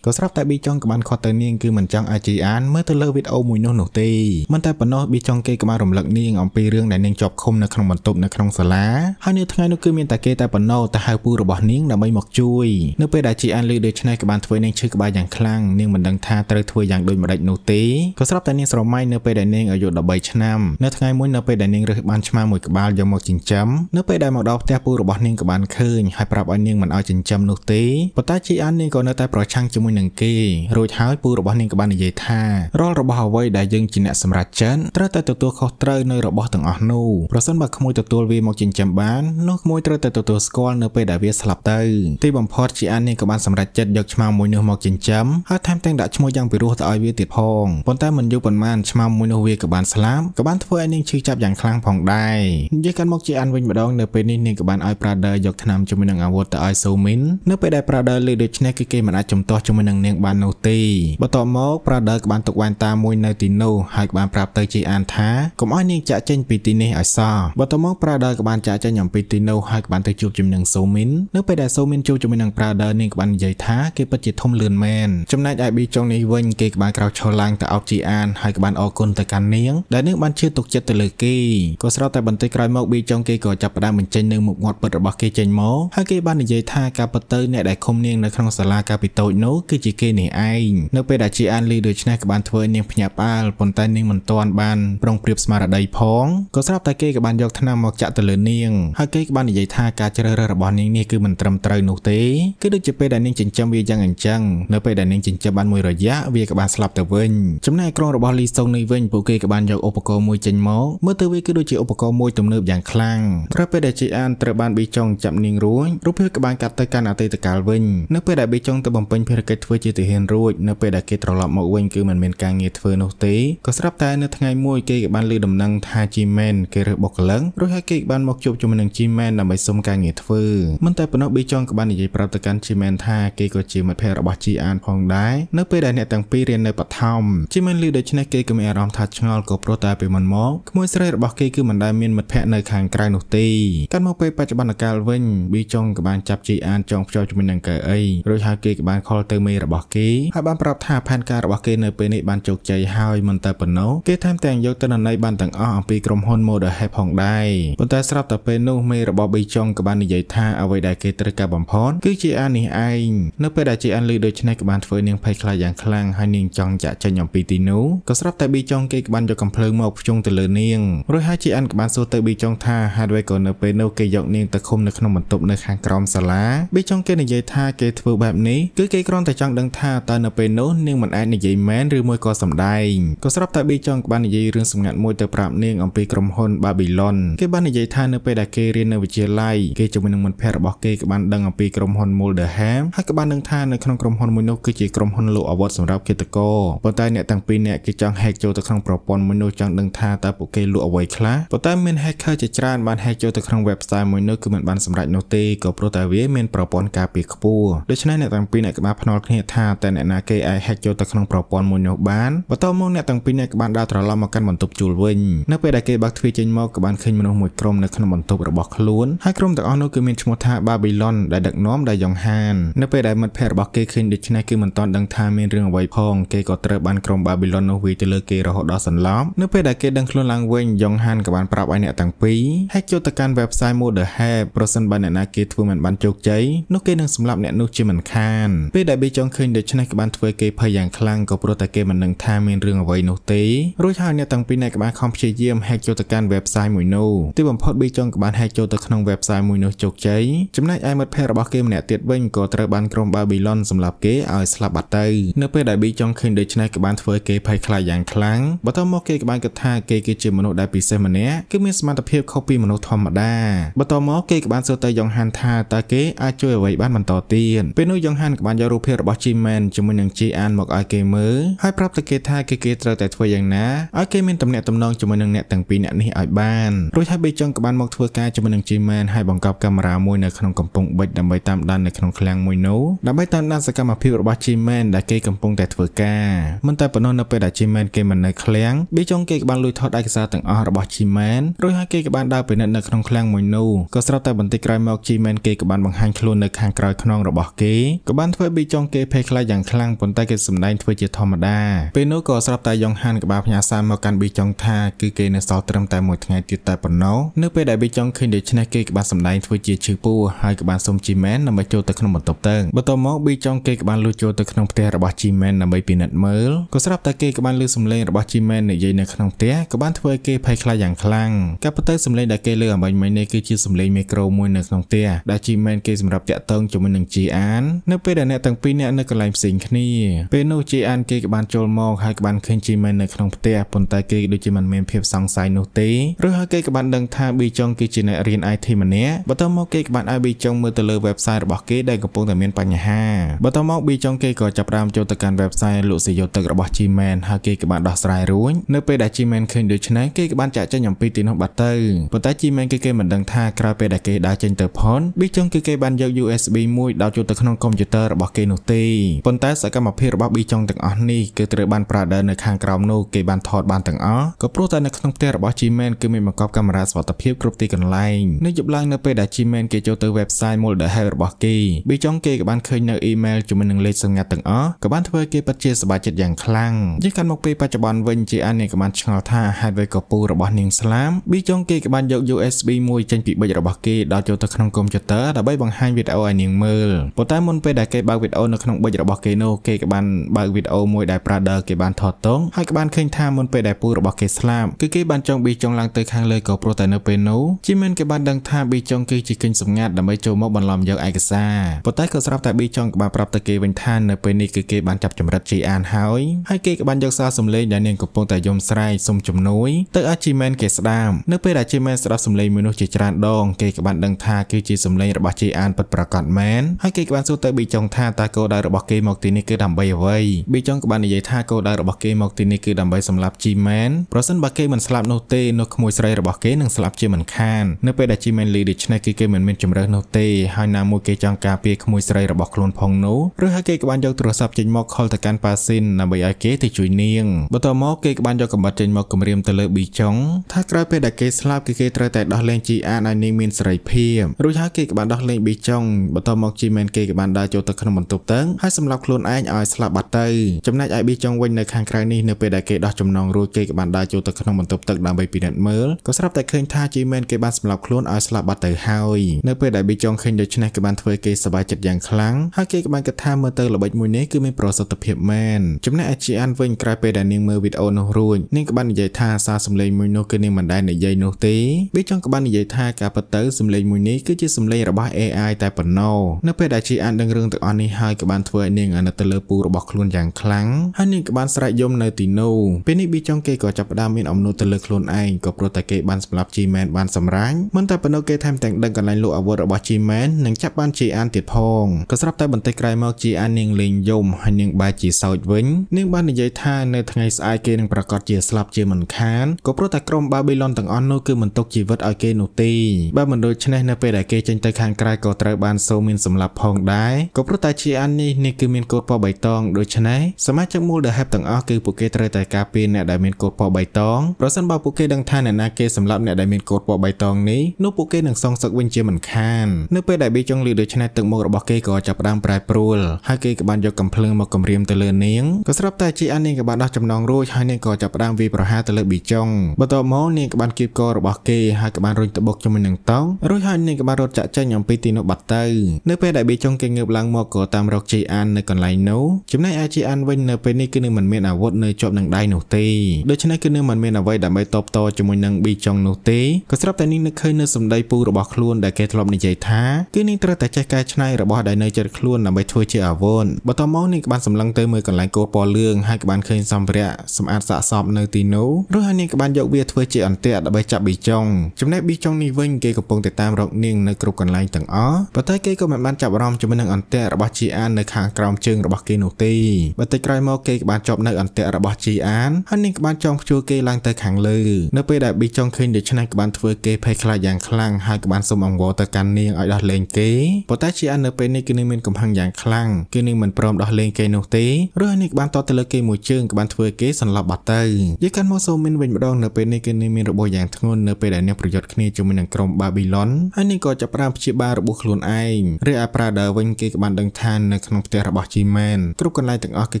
ក៏ស្រាប់តែប៊ីចុងក៏បានខត់ទៅនាងគឺមិនចង់អាចជ័យអានមើលទៅលើវីដេអូមួយនោះនោះទេមិនតែប៉ុណ្ណោះប៊ីចុងគេក៏បានរំលឹកនាងអំពីរឿងដែលនាងជាប់ឃុំនៅក្នុងបន្ទប់នៅក្នុងសាលាហើយនៅថ្ងៃនោះគឺមានតែគេតែប៉ុណ្ណោះតែហៅពូរបស់នាងដើម្បីមកជួយនៅពេលដែលជ័យអានលឺដូច្នេះក៏បានធ្វើនាងឈឺក្បាលយ៉ាងខ្លាំងនាងមិនដឹងថាថាត្រូវធ្វើយ៉ាងដូចម្ដេចនោះទេក៏ស្រាប់តែនាងស្រមៃនៅពេលដែលនាងអាយុ13ឆ្នាំនៅថ្ងៃមួយនៅពេលដែលនាងរើសបានឆ្មាមួយក្បាលយកមកចិញ្ចឹមនៅពេលដែលមកដល់ផ្ទះពូរបស់នាងក៏បានឃើញហើយប្រាប់ឲ្យនាងមិនឲ្យចិញ្ចឹមនោះទេប៉ុន្តែជីអាននាងក៏នៅតែប្រឆាំងជាមួយនឹងគេរួចហើយពូរបស់នាងក៏បាននិយាយថារាល់របស់អ្វីដែលយើងជាអ្នកសម្រេចចិត្តត្រូវតែទទួលខុសត្រូវនៅរបស់ទាំងអស់នោះប្រសិនបើក្មួយទទួលវាមកចិញ្ចឹមបាននោះក្មួយត្រូវតែទទួលស្គាល់នៅពេលដែលវាស្លាប់ទៅទីបំផុតជីអាននាងក៏បានសម្រេចចិត្តយកឆ្មាមួយនោះមកចិញ្ចឹមហើយថែមទាំងដាក់ឈ្មោះឈ្មោះយ៉ាងពិរោះទៅឲ្យវាទៀតផងប៉ុន្តែមិនយូរប៉ុន្មានឆ្មាមួយនោះវាក៏បានស្លាប់ក៏បានធ្វើឲ្យនាងឈឺចាប់យ៉ាងខ្លាំងផងដែរនិយាយកាន់មកជាអានវិញម្ដងនៅពេលនេះនាងក៏បានឲ្យ Brother យកថ្នាំជាមួយនឹងអាវុធទៅឲ្យ Sumin នៅពេលដែល Brother លើដូច្នេះគឺគេមិនអាចជំទាស់ជាមួយនឹងនាងបាននោះទេបន្ទាប់មក Brother ក៏បានទុកវ៉ែនតាមួយនៅទីនោះហើយក៏បានប្រាប់ទៅជាអានថាកុំឲ្យនាងចាក់ចេញពីទីនេះឲ្យសោះបន្ទាប់មក Brother ក៏បានចាក់ចេញអំពីទីនោះហើយក៏បានទៅជួបជាមួយនឹង Sumin នៅពេលដែល Sumin ជួបជាមួយនឹង Brother នាងក៏បាននិយាយថាគេពិតជាធំលឿនមែនចំណែកឯ B ចុងនេះវិញគេក្បាលក្រោកឈរឡើងទៅអោបជីអានហើយក្បានអរគុណទៅកាន់នាងដែលនាងបានជឿទុកចិត្តទៅលើគេក៏ស្រាប់តែបន្តិចក្រោយមកប៊ីចុងគេក៏ចាប់ផ្ដើមបញ្ចេញនៅមុខមាត់ពិតរបស់គេចេញមកហើយគេបាននិយាយថាការពិតទៅអ្នកដែលឃុំនាងនៅក្នុងសាលាកាពីតូចនោះគឺជាគេនេះឯងនៅពេលដែលជីអានលីដូច្នេះក្បានធ្វើនាងភ្ញាក់ផ្អើលប៉ុន្តែនាងមិនទាន់បានប្រុងប្រៀបស្មារតីផងក៏ស្រាប់តែគេក៏បានយកថ្នាំមកចាក់ទៅលើនាងហើយគេក៏បាននិយាយថាការជ្រើសរើសរបស់នាងនេះគឺមិនត្រឹមត្រូវនោះទេគឺដូចជាពេលដែលនាងចិញ្ចឹមវាយ៉ាងអញ្ចឹងនៅពេលដែលនាងចិញ្ចឹមបានមួយរយៈវាក៏បានស្លាប់ទៅវិញចំណែកក្រុមរបស់លីសុងនេះវិញពួកគេក៏បានយកឧបករណ៍មួយចេញមកមើលទៅវាគឺដូចជាឧបករណ៍មួយទំនើបយ៉ាងខ្លាំងក្រោយពេលដែលជីអានត្រូវបានប៊ីចុងចាប់នាងរួចរូបភាពក៏បានកាត់ទៅកាន់អតីតកាលវិញនៅពេលដែលប៊ីចុងទៅបំពេញភារកិច្ចធ្វើជាទាហានរួចនៅពេលដែលគេត្រឡប់មកវិញគឺមិនមានការងារធ្វើនោះទេក៏ស្រាប់តែនៅថ្ងៃមួយគេក៏បានលើដំណឹងថាជីមែនគេរើសបុគ្គលិករួចហើយគេបានមកជួបជាមួយនឹងជីមែនដើម្បីសុំការងារធ្វើមិនតែប៉ុណ្ណោះប៊ីចុងក៏បាននិយាយប្រាប់ទៅកាន់ជីមែនថាគេក៏ជាមិត្តភក្តិរបស់ជីអានផងដែរនៅពេលដែលដែលអ្នកទាំងពីររៀននៅបឋមជីមិនលឺដូច្នេះគេក៏មានអារម្មណ៍ថាឆ្ងល់ក៏ព្រោះតែពីមុនមកក្មួយស្រីរបស់គេគឺមិនដែលមានមិត្តភ័ក្តិនៅខាងក្រៅនោះទេកាន់មកពេលបច្ចុប្បន្នកាលវិញប៊ីចុងក៏បានចាប់ជីអានចងភ្ជាប់ជាមួយនឹងកៅអីរួចហើយគេក៏បានខលទៅមេរបស់គេហើយបានប្រាប់ថាផែនការរបស់គេនៅពេលនេះបានជោគជ័យហើយមិនតែប៉ុណ្ណោះគេថែមទាំងយកទិន្នន័យបានទាំងអស់អំពីក្រុមហ៊ុន Model Hub ផងដែរប៉ុន្តែស្រាប់តែពេលនោះមេរបស់ប៊ីចុងក៏បាននិយាយថាអ្វីដែលគេត្រូវការបំផុតគឺជាអាននេះឯងនៅពេលដែលជាអានលឺដូច្នេះក៏បានធ្វើនាងភ័យខ្លាចយ៉ាងខ្លាំងហើយនាងចង់ចាក់ចេញអំពីទីនោះក៏ស្រាប់តែប៊ីចុងគេក្បាន់យកកំភ្លើងមកភ្ជង់ទៅលើនាងរួចហើយជាអានក្បាន់សួរទៅប៊ីចុងថាហេតុអ្វីក៏នៅពេលនោះគេយកនាងទៅឃុំនៅក្នុងបន្ទប់នៅខាងក្រោមសាលាប៊ីចុងគេនិយាយថាគេធ្វើបែបនេះគឺគេគ្រាន់តែចង់ដឹងថាតើនៅពេលនោះនាងមិនអាចនិយាយមែនឬមួយក៏សម្ដែងក៏ស្រាប់តែប៊ីចុងបាននិយាយរឿងសម្ងាត់មួយទៅប្រាប់ នាងអំពីក្រុមហ៊ុន Babylon គេបាននិយាយថានៅពេលដែលគេរៀននៅវិទ្យាល័យគេជាមួយនឹងមិត្តភ័ក្តិរបស់គេក៏បានដឹងអំពីក្រុមហ៊ុន Mulderham ហើយក៏បានដឹងថានៅក្នុងក្រុមហ៊ុនមួយនោះគឺជាក្រុមហ៊ុនលក់អាវុធតសម្រាប់គិតកោប៉ុន្តែអ្នកទាំងពីរនាក់គេចង់ហែកចូលទៅក្នុងប្រព័ន្ធមួយនោះចង់ដឹងថាតើពួកគេលក់អ្វីខ្លះប៉ុន្តែមាន hacker ជាច្រើនបានហែកចូលទៅក្នុង website មួយនោះគឺមិនបានសម្រេចនោះទេក៏ព្រោះតែវាមានប្រព័ន្ធការពារខ្ពស់ដូច្នេះអ្នកទាំងពីរនាក់ក៏បានភ្នាល់គ្នាថាតើអ្នកណាគេអាចហែកចូលទៅក្នុងប្រព័ន្ធមួយនោះបានបន្ទាប់មកអ្នកទាំងពីរនាក់ក៏បានដើរត្រឡប់មកកាន់បន្ទប់ជួលវិញនៅពេលដែលគេបើកទ្វារចេញមកក៏បានឃើញមនុស្សមួយក្រុមនៅក្នុងបន្ទប់របស់ខ្លួនហើយក្រុមទាំងអស់នោះគឺមានឈ្មោះថា Babylon ដែលដឹកនាំដោយយ៉ងហាននៅពេលដែលមិត្តភ័ក្តិរបស់គេឃើញដូច្នេះគឺមិនទាន់ដឹងថាមានរឿងរឿងអ្វីផងគេក៏ត្រូវបានក្រុមបាប៊ីឡុននោះវាយទៅលើគេរហូតដល់សន្លប់នៅពេលដែលគេដឹងខ្លួនឡើងវិញយ៉ងហានក៏បានប្រាប់ឲ្យអ្នកទាំងពីរហែកចូលទៅកាន់ website មួយ The Help ប្រសិនបើអ្នកណាគេធ្វើមិនបានជោគជ័យនោះគេនឹងសម្លាប់អ្នកនោះជាមិនខានពេលដែលប៊ីចុងឃើញដូច្នេះក៏បានធ្វើគេភ័យយ៉ាងខ្លាំងក៏ព្រោះតែគេមិនដឹងថាមានរឿងអ្វីនោះទេរួចហើយអ្នកទាំងពីរនេះក៏បានខំព្យាយាមហែកចូលទៅកាន់ website មួយនោះទីបំផុតប៊ីចុងក៏បានហែកចូលទៅក្នុង website មួយនោះជោគជ័យចំណែកឯមិត្តភ័ក្តិរបស់គេម្នាក់ទៀតវិញក៏ត្រូវបានក្រុមបាប៊ីឡុនសម្លាប់គេឲ្យស្លាប់បាត់ទៅនៅពេលដែល B ចង់ឃើញដូច្នេះក៏បានធ្វើឲ្យគេភ័យខ្លាចយ៉ាងខ្លាំងបន្ទាប់មកគេក៏បានគិតថាគេគឺជាមនុស្សដែលពិសេសម្នាក់គឺមានសមត្ថភាពខុសពីមនុស្សធម្មតាបន្ទាប់មកគេក៏បានសួរទៅយ៉ុងហានថាតើគេអាចជួយអ្វីបានបន្តទៀតពេលនោះយ៉ុងហានក៏បានយករូបភាពរបស់ G-Man ជាមួយនឹង G-An មកឲ្យគេមើលហើយប្រាប់ទៅគេថាគេគេត្រូវតែធ្វើយ៉ាងណាឲ្យគេមានទំនាក់ទំនងជាមួយនឹងអ្នកទាំងពីរអ្នកនេះឲ្យបានរួចហើយ B ចង់ក៏បានមកធ្វើការជាមួយនឹង G-Man ហើយបង្កប់កាមេរ៉ាមួយនៅក្នុងកំពង់បិចដើម្បីតាមដាននៅក្នុងឃ្លាំងមួយនោះដើម្បីតាមដានសកម្មភាពរបស់ G-Man ដែលគេកកំពុងតែធ្វើការមិនតែប៉ុណ្ណោះនៅពេលដែល Gmail គេមិននៅឃ្លាំង Bjorn គេក៏បានលួចថតឯកសារទាំងអស់របស់ Gmail រួចហើយគេក៏បានដើរពិនិត្យនៅក្នុងឃ្លាំងមួយនោះក៏ស្រាប់តែបន្តិចក្រោយមក Gmail គេក៏បានបង្ហាញខ្លួននៅខាងក្រោយខ្នងរបស់គេក៏បានធ្វើ Bjorn គេភ័យខ្លាចយ៉ាងខ្លាំងប៉ុន្តែគេសម្ដែងធ្វើជាធម្មតាពេលនោះក៏ស្រាប់តែយ៉ងហានក៏បានផ្ញើសារមកកាន់ Bjorn ថាគឺគេនៅសល់ត្រឹមតែមួយថ្ងៃទៀតតែប៉ុណ្ណោះនៅពេលដែល Bjorn ឃើញដូច្នេះគេក៏បានសម្ដែងធ្វើជាឈឺពោះហើយក៏បានសុំ Gmail ដើម្បីចូលទៅក្នុងបន្ទប់ទៅបន្ទាប់មក Bjorn គេក៏បានលួចចូលទៅក្នុងផ្ទះរបស់ G-Man ដើម្បីពិនិត្យមើលក៏ស្រាប់តែគេក៏បានលើសំឡេងរបស់ G-Man និយាយនៅក្នុងផ្ទះក៏បានធ្វើឲ្យគេភ័យខ្លាចយ៉ាងខ្លាំងក៏ប៉ុន្តែសំឡេងដែលគេលើអំបញ្ញមិញនេះគឺជាសំឡេងមីក្រូមួយនៅក្នុងផ្ទះដែល G-Man គេសម្រាប់តាក់ទងជាមួយនឹង G-An នៅពេលដែលអ្នកទាំងពីរនាក់នៅកន្លែងផ្សេងគ្នាពេលនោះ G-An គេក៏បានចូលមកហើយក៏បានឃើញ G-Man នៅក្នុងផ្ទះប៉ុន្តែគេដូចជាមិនមានភាពសង្ស័យនោះទេឬហើយគេក៏បានដឹងថា B ចុងគឺជាអ្នករៀន IT ម្នាក់បន្ទាប់មកគេក៏បានឲ្យ B ចុងមើលទៅលើ website របស់គេដែលកំពុងតែមានបញ្ហាបន្ទាប់មក B ចុងគេក៏ចាប់ផ្ដើមចូលទៅកាន់ website លក់សៀវទឹករបស់ Gmail ហើយគេក៏បានដោះស្រាយរួចនៅពេលដែល Gmail ឃើញដូច្នេះគេក៏បានចាក់ចេញអំពីទីនោះបាត់ទៅប៉ុន្តែ Gmail គឺគេមិនដឹងថាក្រោយពេលដែលគេដើរចេញទៅផុន Big Jong គឺគេបានយក USB មួយដោតចូលទៅក្នុងកុំព្យូទ័ររបស់គេនោះទេប៉ុន្តែសកម្មភាពរបស់ Big Jong ទាំងអស់នេះគឺត្រូវបានប្រើដើរនៅខាងក្រោមនោះគេបានថតបានទាំងអស់ក៏ព្រោះតែនៅក្នុងផ្ទះរបស់ Gmail គឺមានបង្កប់កាមេរ៉ាសុវត្ថិភាពគ្រប់ទីកន្លែងនេះយប់ឡើងនៅពេលដែល Gmail គេចូលទៅ website មូលដែលហេតុរបស់គេ Big Jong គេក៏បានឃើញនៅ email ជាមួយនឹងលេខសម្ងាត់ទាំងអស់ក៏បានបានធ្វើគេពិតជាសប្បាយចិត្តយ៉ាងខ្លាំងនិយាយកាន់មកពេលបច្ចុប្បន្នវិញជាអាននេះក៏បានឆ្ងល់ថាហេតុអ្វីក៏ពូរបស់នាងស្លាមប៊ីចុងគេក៏បានយក USB មួយចេញពីប៊ិចរបស់គេដល់ចូលទៅក្នុងកុំព្យូទ័រដើម្បីបង្ហាញវីដេអូឲ្យនាងមើលប៉ុន្តែមុនពេលដែលគេបើកវីដេអូនៅក្នុងប៊ិចរបស់គេនោះគេក៏បានបើកវីដេអូមួយដែល Brother គេបានថតតងហើយក៏បានឃើញថាមុនពេលដែលពូរបស់គេស្លាប់គឺគេបានចង់ប៊ីចុងឡើងទៅខាងលើក៏ព្រោះតែនៅពេលនោះជីមែនគេបានដឹងថាប៊ីចុងគឺជាគិញសម្ងាត់ដើម្បីចូលមកបន្លំយកឯកសារប៉ុន្តែក៏ស្រាប់តែប៊ីចុងក៏បានប្រាប់ទៅគេវិញថានៅពេលនេះគឺគេបានបានចាប់ចម្រិត GN ហើយហើយគេក៏បានយកសារសម្លេងដែលនាងកំពុងតែយំស្រែកសុំជំនួយទៅឲ្យ Gmail គេស្ដាមនៅពេលដែល Gmail ស្ដាប់សម្លេងមនុស្សជាច្រើនដងគេក៏បានដឹងថាគឺជាសម្លេងរបស់ GN ពិតប្រាកដមែនហើយគេក៏បានសួរទៅប៊ីចុងថាតើគោលដៅរបស់គេមកទីនេះគឺដើម្បីអ្វីប៊ីចុងក៏បាននិយាយថាគោលដៅរបស់គេមកទីនេះគឺដើម្បីសម្លាប់ Gmail ប្រសិនបើគេមិនស្លាប់នោះទេនោះក្មួយស្រីរបស់គេនឹងស្លាប់ជាមិនខាននៅពេលដែល Gmail លីដូច្នេះគឺគេមិនមានជំរើសនោះទេហើយណាមួយគេចង់ការពារក្មួយស្រីរបស់ខ្លួនផងនោះឬហើយគេក៏បានយកទូរស័ព្ទចេញមកមកខលទៅកាន់ប៉ាស៊ីនដើម្បីឲ្យគេទៅជួយនាងបន្ទាប់មកគេក៏បានយកកំបិតចេញមកគំរាមទៅលើប៊ីចុងថាក្រោយពេលដែលគេស្លាប់គឺគេត្រូវតែដោះលែងជីអានឲ្យនាងមានសេរីភាពរួចហើយគេក៏បានដោះលែងប៊ីចុងបន្ទាប់មកជីមែនគេក៏បានដើរចូលទៅក្នុងបន្ទប់តឹងហើយសម្លាប់ខ្លួនឯងឲ្យស្លាប់បាត់ទៅចំណែកឯប៊ីចុងវិញនៅខាងក្រៅនេះនៅពេលដែលគេដោះចំណងរួចគេក៏បានដើរចូលទៅក្នុងបន្ទប់ទឹកដើម្បីពិនិត្យមើលក៏ស្រាប់តែឃើញថាជីមែនគេបានសម្លាប់ខ្លួនឲ្យស្លាប់បាត់ទៅហើយនៅពេលដែលប៊ីចុងឃើញដូច្នេះគេបានធ្វើគេសប្បាយចិត្តយ៉ាងខ្លាំងហើយគេក៏បានគិតថាមើលទៅល្បិចមួយនេះគឺមានប្រសិទ្ធភាពមែនចំណែកអាជីអានវិញក្រោយពេលដែលនាងមើលវីដេអូនោះរួចនាងក៏បាននិយាយថាសារសម្លេងមួយនោះគឺនាងមិនដែលនិយាយនោះទេវាចង់ក៏បាននិយាយថាការពិតទៅសម្លេងមួយនេះគឺជាសម្លេងរបស់ AI តែប៉ុណ្ណោះនៅពេលដែលជីអានដឹងរឿងទាំងអស់នេះហើយក៏បានធ្វើឲ្យនាងអាណិតទៅលើពូរបស់ខ្លួនយ៉ាងខ្លាំងហើយនាងក៏បានស្រែកយំនៅទីនោះពេលនេះប៊ីចុងគេក៏ចាប់ផ្ដើមមានអំណត់ទៅលើខ្លួនឯងក៏ព្រោះតែគេបានសម្លាប់ជីមែនបានសម្រាញ់មិនតែប៉ុណ្ណោះគេថែមទាំងដឹងកន្លែងលក់អាវុធរបស់ជីមែននិងចាប់បានជីអានទៀតផងក៏ស្រាប់តែបន្តិចក្រោយមកជីអាននាងលេងយំហើយហើយនាងបែរជាសោចវិញនាងបាននិយាយថានៅថ្ងៃស្អែកគេនឹងប្រកាសជាស្លាប់ជាមិនខានក៏ព្រោះតែក្រុមបាប៊ីឡុនទាំងអស់នោះគឺមិនទុកជីវិតឲ្យគេនោះទេបើមិនដូច្នេះនៅពេលដែលគេចេញទៅខាងក្រៅក៏ត្រូវបានសូមានសម្លាប់ផងដែរក៏ព្រោះតែជាអាននេះនេះគឺមានកូនពណ៌បៃតងដូច្នេះសមាជិកមូលដែលហេបទាំងអស់គឺពួកគេត្រូវតែការពារអ្នកដែលមានកូនពណ៌បៃតងប្រសិនបើពួកគេដឹងថាអ្នកណាគេសម្លាប់អ្នកដែលមានកូនពណ៌បៃតងនេះនោះពួកគេនឹងសងសឹកវិញជាមិនខាននៅពេលដែលប៊ីចុងលីដូច្នេះទឹកមុខរបស់គេក៏ចាប់ផ្ដើមប្រែប្រួលហើយគេក៏បានយកកំភ្លើងមកគំរាមទៅលើនាងក៏ស្រាប់តែជីអាននាងក៏បានដោះចំណងរួចហើយនាងក៏ចាប់ផ្ដើមវាយប្រហារទៅលើប៊ីចុងបន្ទាប់មកនាងក៏បានគៀបករបស់គេហើយក៏បានរុញត្បុកជាមួយនឹងតោងរួចហើយនាងក៏បានរត់ចាក់ចេញអំពីទីនោះបាត់ទៅនៅពេលដែលប៊ីចុងគេងើបឡើងមកក៏តាមរកជីអាននៅកន្លែងនោះចំណែកឯជីអានវិញនៅពេលនេះគឺនឹងមិនមានអាវុធនៅជាប់នឹងដៃនោះទេដូច្នេះគឺនឹងមិនមានអ្វីដើម្បីតបតជាមួយនឹងប៊ីចុងនោះទេក៏ស្រាប់តែនាងនឹកឃើញនៅសម្ដីពូរបស់ខ្លួន ដែលគេធ្លាប់និយាយថាគឺនាងត្រូវតែចេះកែច្នៃរបស់ដែលនៅចិត្តខ្លួនដើម្បីធ្វើជាអាវុធបន្ទាប់មកនាងក៏បានសម្លឹងទៅមើលកន្លែងគោពណ៌លឿងហើយក៏បានឃើញសម្ភារៈសម្អាតសាកសពនៅទីនោះរស់ហើយនាងក៏បានយកវាធ្វើជាអន្ទាក់ដើម្បីចាប់ប៊ីចុងចំណែកប៊ីចុងនេះវិញគេកំពុងតែតាមរកនាងនៅគ្រប់កន្លែងទាំងអស់ប៉ុន្តែគេក៏មិនបានចាប់អារម្មណ៍ជាមួយនឹងអន្ទាក់របស់ជីអាននៅខាងក្រោមជើងរបស់គេនោះទេបន្តិចក្រោយមកគេក៏បានជាប់នៅអន្ទាក់របស់ជីអានហើយនាងក៏បានចងភ្ជួរគេឡើងទៅខាងលើនៅពេលដែលប៊ីចុងឃើញដូច្នេះក៏បានធ្វើគេភ័យខ្លាចយ៉ាងខ្លាំងហើយក៏បានសុំអង្វរទៅកាន់នាងឲ្យដោះលែងគេប៉ុន្តែជីអាននៅពេលនេះគឺនាងមានកំហឹងយ៉ាងខ្លាំងគឺនាងមិនព្រមដោះលែងគេគេនោះទេរឿងនេះក៏បានតតទៅលើគេមួយជើងក៏បានធ្វើគេសន្លប់បាត់ទៅយេកាន់ម៉ូសូមីនវិញម្ដងនៅពេលនេះគេនេះមានរបួសយ៉ាងធ្ងន់នៅពេលដែលអ្នកប្រយុទ្ធគ្នាជាមួយនឹងក្រុមបាប៊ីឡុនហើយនេះក៏ចាប់ប្រាំព្យាបាលរបួសខ្លួនឯងឬអាប្រាដើវិញគេក៏បានដឹងថានៅក្នុងផ្ទះរបស់ជីម៉ែនគ្រប់កន្លែងទាំងអស់គឺ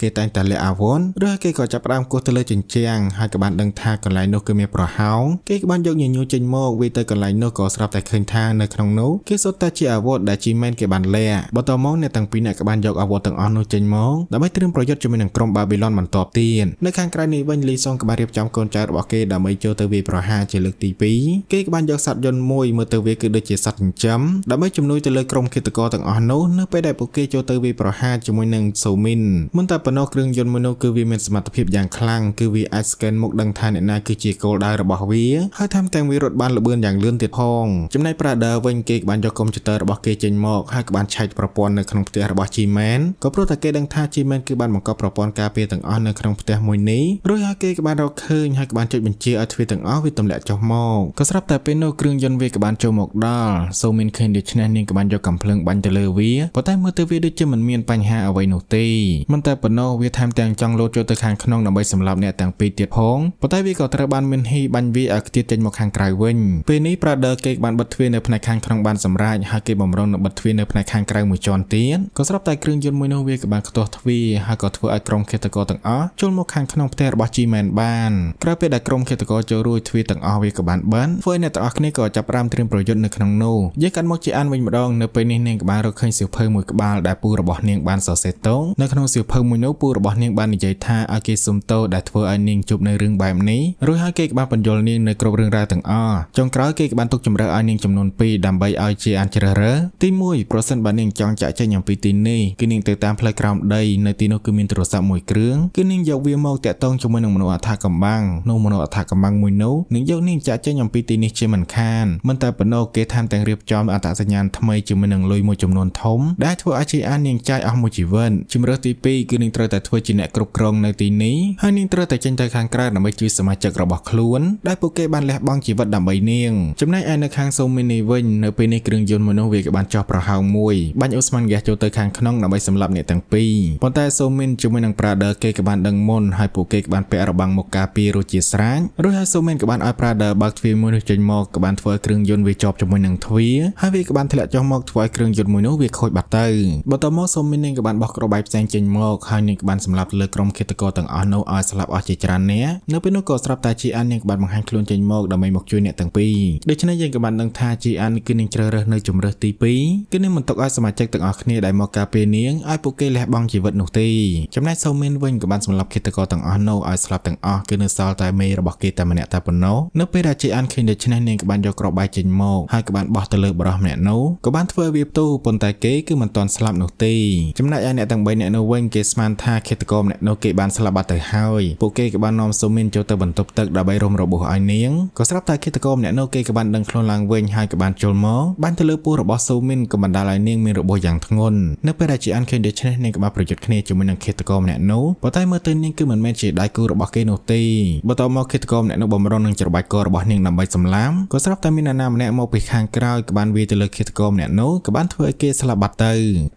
គេតែងតែលាក់អាវ៉ុនឬគេក៏ចាប់ប្រាំគោះទៅលើជញ្ជាំងហើយក៏បានដឹងថាកន្លែងនោះគឺមានប្រហោងគេក៏បានយកញញួរចេញមកវាយទៅកន្លែងនោះក៏ស្រាប់តែឃើញថានៅក្នុងនោះគេសុទ្ធតែជាអាវុធដែលជីម៉ែនគេបានលាក់បន្តមកអ្នកទាំងពីរអ្នកក៏បានយកអាវុធទាំងអស់នោះចេញមកងដើម្បីត្រៀមប្រយុទ្ធជាមួយនឹងក្រុមបាប៊ីឡុនបន្តទៀតនៅខាងក្រៅនេះវិញលីសុងក៏បានរៀបចំកូនចៅរបស់គេដើម្បីចូលទៅវាយប្រហារជាលើកទី2គេក៏បានយកសត្វយន្តមួយមើលទៅវាគឺដូចជាសត្វចិញ្ចឹមដើម្បីជំនួយទៅលើក្រុមឃាតករទាំងអស់នោះនៅពេលដែលពួកគេចូលទៅវាយប្រហារជាមួយនឹងសូមីនមិនតែប៉ុណ្ណោះគ្រឿងយន្តមួយនោះគឺវាមានសមត្ថភាពយ៉ាងខ្លាំងគឺវាអាចស្កេនមុខដឹងថាអ្នកណាគឺជាគោលដៅរបស់វាហើយថែមទាំងវារត់បានលឿនយ៉ាងលឿនទៀតផងចំណែក Brother វិញគេក៏បានយកកុំព្យូទ័ររបស់គេចេញមកហើយក៏បានឆែកប្រព័ន្ធនៅក្នុងផ្ទះរបស់ G-Man ក៏ព្រោះតែគេដឹងថាជីមែនគឺបានបង្កប់ប្រព័ន្ធការពារទាំងអស់នៅក្នុងផ្ទះមួយនេះរួចហើយគេក៏បានរកឃើញហើយក៏បានចុចបញ្ជាឲ្យទ្វារទាំងអស់វាទម្លាក់ចុះមកក៏ស្រាប់តែពេលនោះគ្រឿងយន្តវាក៏បានចូលមកដល់សូមីនឃើញដូច្នេះនាងក៏បានយកកំភ្លើងបាញ់ទៅលើវាប៉ុន្តែមើលទៅវាដូចជាមិនមានបញ្ហាអ្វីនោះទេមិនតែប៉ុណ្ណោះវាថែមទាំងចង់លោតចូលទៅខាងក្នុងដើម្បីសម្លាប់អ្នកទាំងពីរទៀតផងប៉ុន្តែវាក៏ត្រូវបានមានហ៊ីបាញ់វាឲ្យខ្ទាតចេញមកខាងក្រៅវិញពេលនេះប្រាដឺគេបានបិទទ្វារនៅផ្នែកខាងក្នុងបានសម្រេចហើយគេបំរុងនឹងបិទទ្វារនៅផ្នែកខាងក្រៅមួយជាន់ទៀតក៏ស្រាប់តែគ្រឿងយន្តមួយនោះវាក៏បានខ្ទាស់សទ្វារហើយក៏ធ្វើឲ្យក្រុមឃាតករទាំងអស់ចូលមកខាងក្នុងផ្ទះរបស់ G-Man បានក្រោយពេលដែលក្រុមឃាតករចូលរួចទ្វារទាំងអស់វាក៏បានបិទធ្វើឲ្យអ្នកទាំងអស់គ្នាក៏ចាប់ផ្ដើមត្រៀមប្រយុទ្ធនៅក្នុងនោះយាយកាត់មកជាអានវិញម្ដងនៅពេលនេះនាងក៏បានរកឃើញសៀវភៅមួយក្បាលដែលពូរបស់នាងបានសរសេរតងនៅក្នុងសៀវភៅមួយនោះពូរបស់នាងបាននិយាយថាឲ្យគេសុំទោសដែលធ្វើឲ្យនាងជប់នៅរឿងបែបនេះរួចហើយគេក៏បានបញ្យល់នាងនៅគ្រប់រឿងរ៉ាវទាំងអស់ចុងក្រោយគេក៏បានទុកជំរើសឲ្យនាងចំនួន2ដើម្បីឲ្យជាអានជ្រើសរើសទី1ប្រសិនបើនាងចង់ចាក់ចែងអំពីទីនេះគឺនាងទៅតាមផ្លូវក្រោមដដីនៅទីនោះគឺមានទូរស័ព្ទមួយគ្រឿងគឺនាងយកវាមកតាក់ទងជាមួយនឹងមនុស្សអថាកម្បាំងនោះមនុស្សអថាកម្បាំងមួយនោះនាងយកនាងចាក់ចេញអំពីទីនេះជាមិនខានមិនតែប៉ុណ្ណោះគេថែមទាំងរៀបចំអត្តសញ្ញាណថ្មីជាមួយនឹងលុយមួយចំនួនធំដែលធ្វើឲ្យជាអាននាងចាយអស់មួយជីវិតជំរើសទី2គឺនាងត្រូវតែធ្វើជាអ្នកគ្រប់គ្រងនៅទីនេះហើយនាងត្រូវតែចេញទៅខាងក្រៅដើម្បីជួយសមាជិករបស់ខ្លួនដែលពួកគេបានលះបង់ជីវិតដើម្បីនាងចំណែកឯនៅខាងសូមីនីវិញនៅពេលនេះគ្រឿងយន្តមួយនោះវាក៏បានចោះប្រហោងមួយបាញ់អូស្មានហ្គាសចូលទៅខាងក្នុងដើម្បីសម្លាប់អ្នកទាំងពីរប៉ុន្តែសូមីនជាមួយនឹងប្រាដឺគេក៏បានដឹងមុនហើយពួកគេក៏បានពាក់របាំងមកការពាររួចជាស្រេចរួចហើយសូមីនក៏បានឲ្យប្រាដឺបើកទ្វារមួយនោះចេញមកក៏បានធ្វើឲ្យគ្រឿងយន្តវាជាប់ជាមួយនឹងទ្វារហើយវាក៏បានធ្លាក់ចុះមកធ្វើឲ្យគ្រឿងយន្តមួយនោះវាខូចបាត់ទៅបន្ទាប់មកសូមីននឹងក៏បានបោះក្របាយផ្សេងចេញមកហើយនឹងក៏បានសម្លាប់លើក្រុមឃាតករទាំងអស់នោះឲ្យស្លាប់អស់ជាច្រើននាក់នៅពេលនោះក៏ស្រាប់តែជីអាននឹងក៏បានបង្ហាញខ្លួនចេញមកដើម្បីមកជួយអ្នកទាំងពីរដូច្នេះយើងក៏បានដឹងថាជីអានគឺនឹងជ្រើសរើសនៅជំរើសទី2គឺនឹងមិនទុកឲ្យសមាជិកទាំងអស់គ្នាដែលមកការពារនាងឲ្យពួកគេលះបង់ក្នុងជីវិតនោះទេចំណែកសូមែនវិញក៏បានសម្លាប់ឃាតករទាំងអស់នោះឲ្យស្លាប់ទាំងអស់គឺនៅសល់តែមេរបស់គេតែម្នាក់តែប៉ុណ្ណោះនៅពេលដែលជ័យអានឃើញដូច្នេះនាងក៏បានយកក្របបែកចេញមកហើយក៏បានបោះទៅលើបរោះម្នាក់នោះក៏បានធ្វើវាផ្ទុះប៉ុន្តែគេគឺមិនទាន់ស្លាប់នោះទេចំណែកឯអ្នកទាំង3នាក់នោះវិញគេស្មានថាឃាតករម្នាក់នោះគេបានស្លាប់បាត់ទៅហើយពួកគេក៏បាននាំសូមែនចូលទៅបន្ទប់ទឹកដើម្បីរុំរបួសឲ្យនាងក៏ស្រាប់តែឃាតករម្នាក់នោះគេក៏បានដឹងខ្លួនឡើងវិញហើយក៏បានចូលមកបានទៅលើពោះរបស់សូមែនក៏បណ្ដាលឲ្យនាងមានរបួសយ៉ាងធ្ងន់នៅពេលដែលជ័យអានឃើញដូច្នេះនាងក៏បានប្រយុទ្ធគ្នាជាមួយនឹងឃាតករម្នាក់នោះប៉ុន្តែមើលទៅនាងគឺមិនមែនជាដៃគូរបស់គេនោះទេបន្ទាប់មកឃាតករម្នាក់នោះបំរុងនឹងច្របាច់ករបស់នាងដើម្បីសម្លាប់ក៏ស្រាប់តែមានអ្នកណាម្នាក់មកពីខាងក្រោយក្បានវាយទៅលើឃាតករម្នាក់នោះក៏បានធ្វើឲ្យគេស្លាប់បាត់ទៅ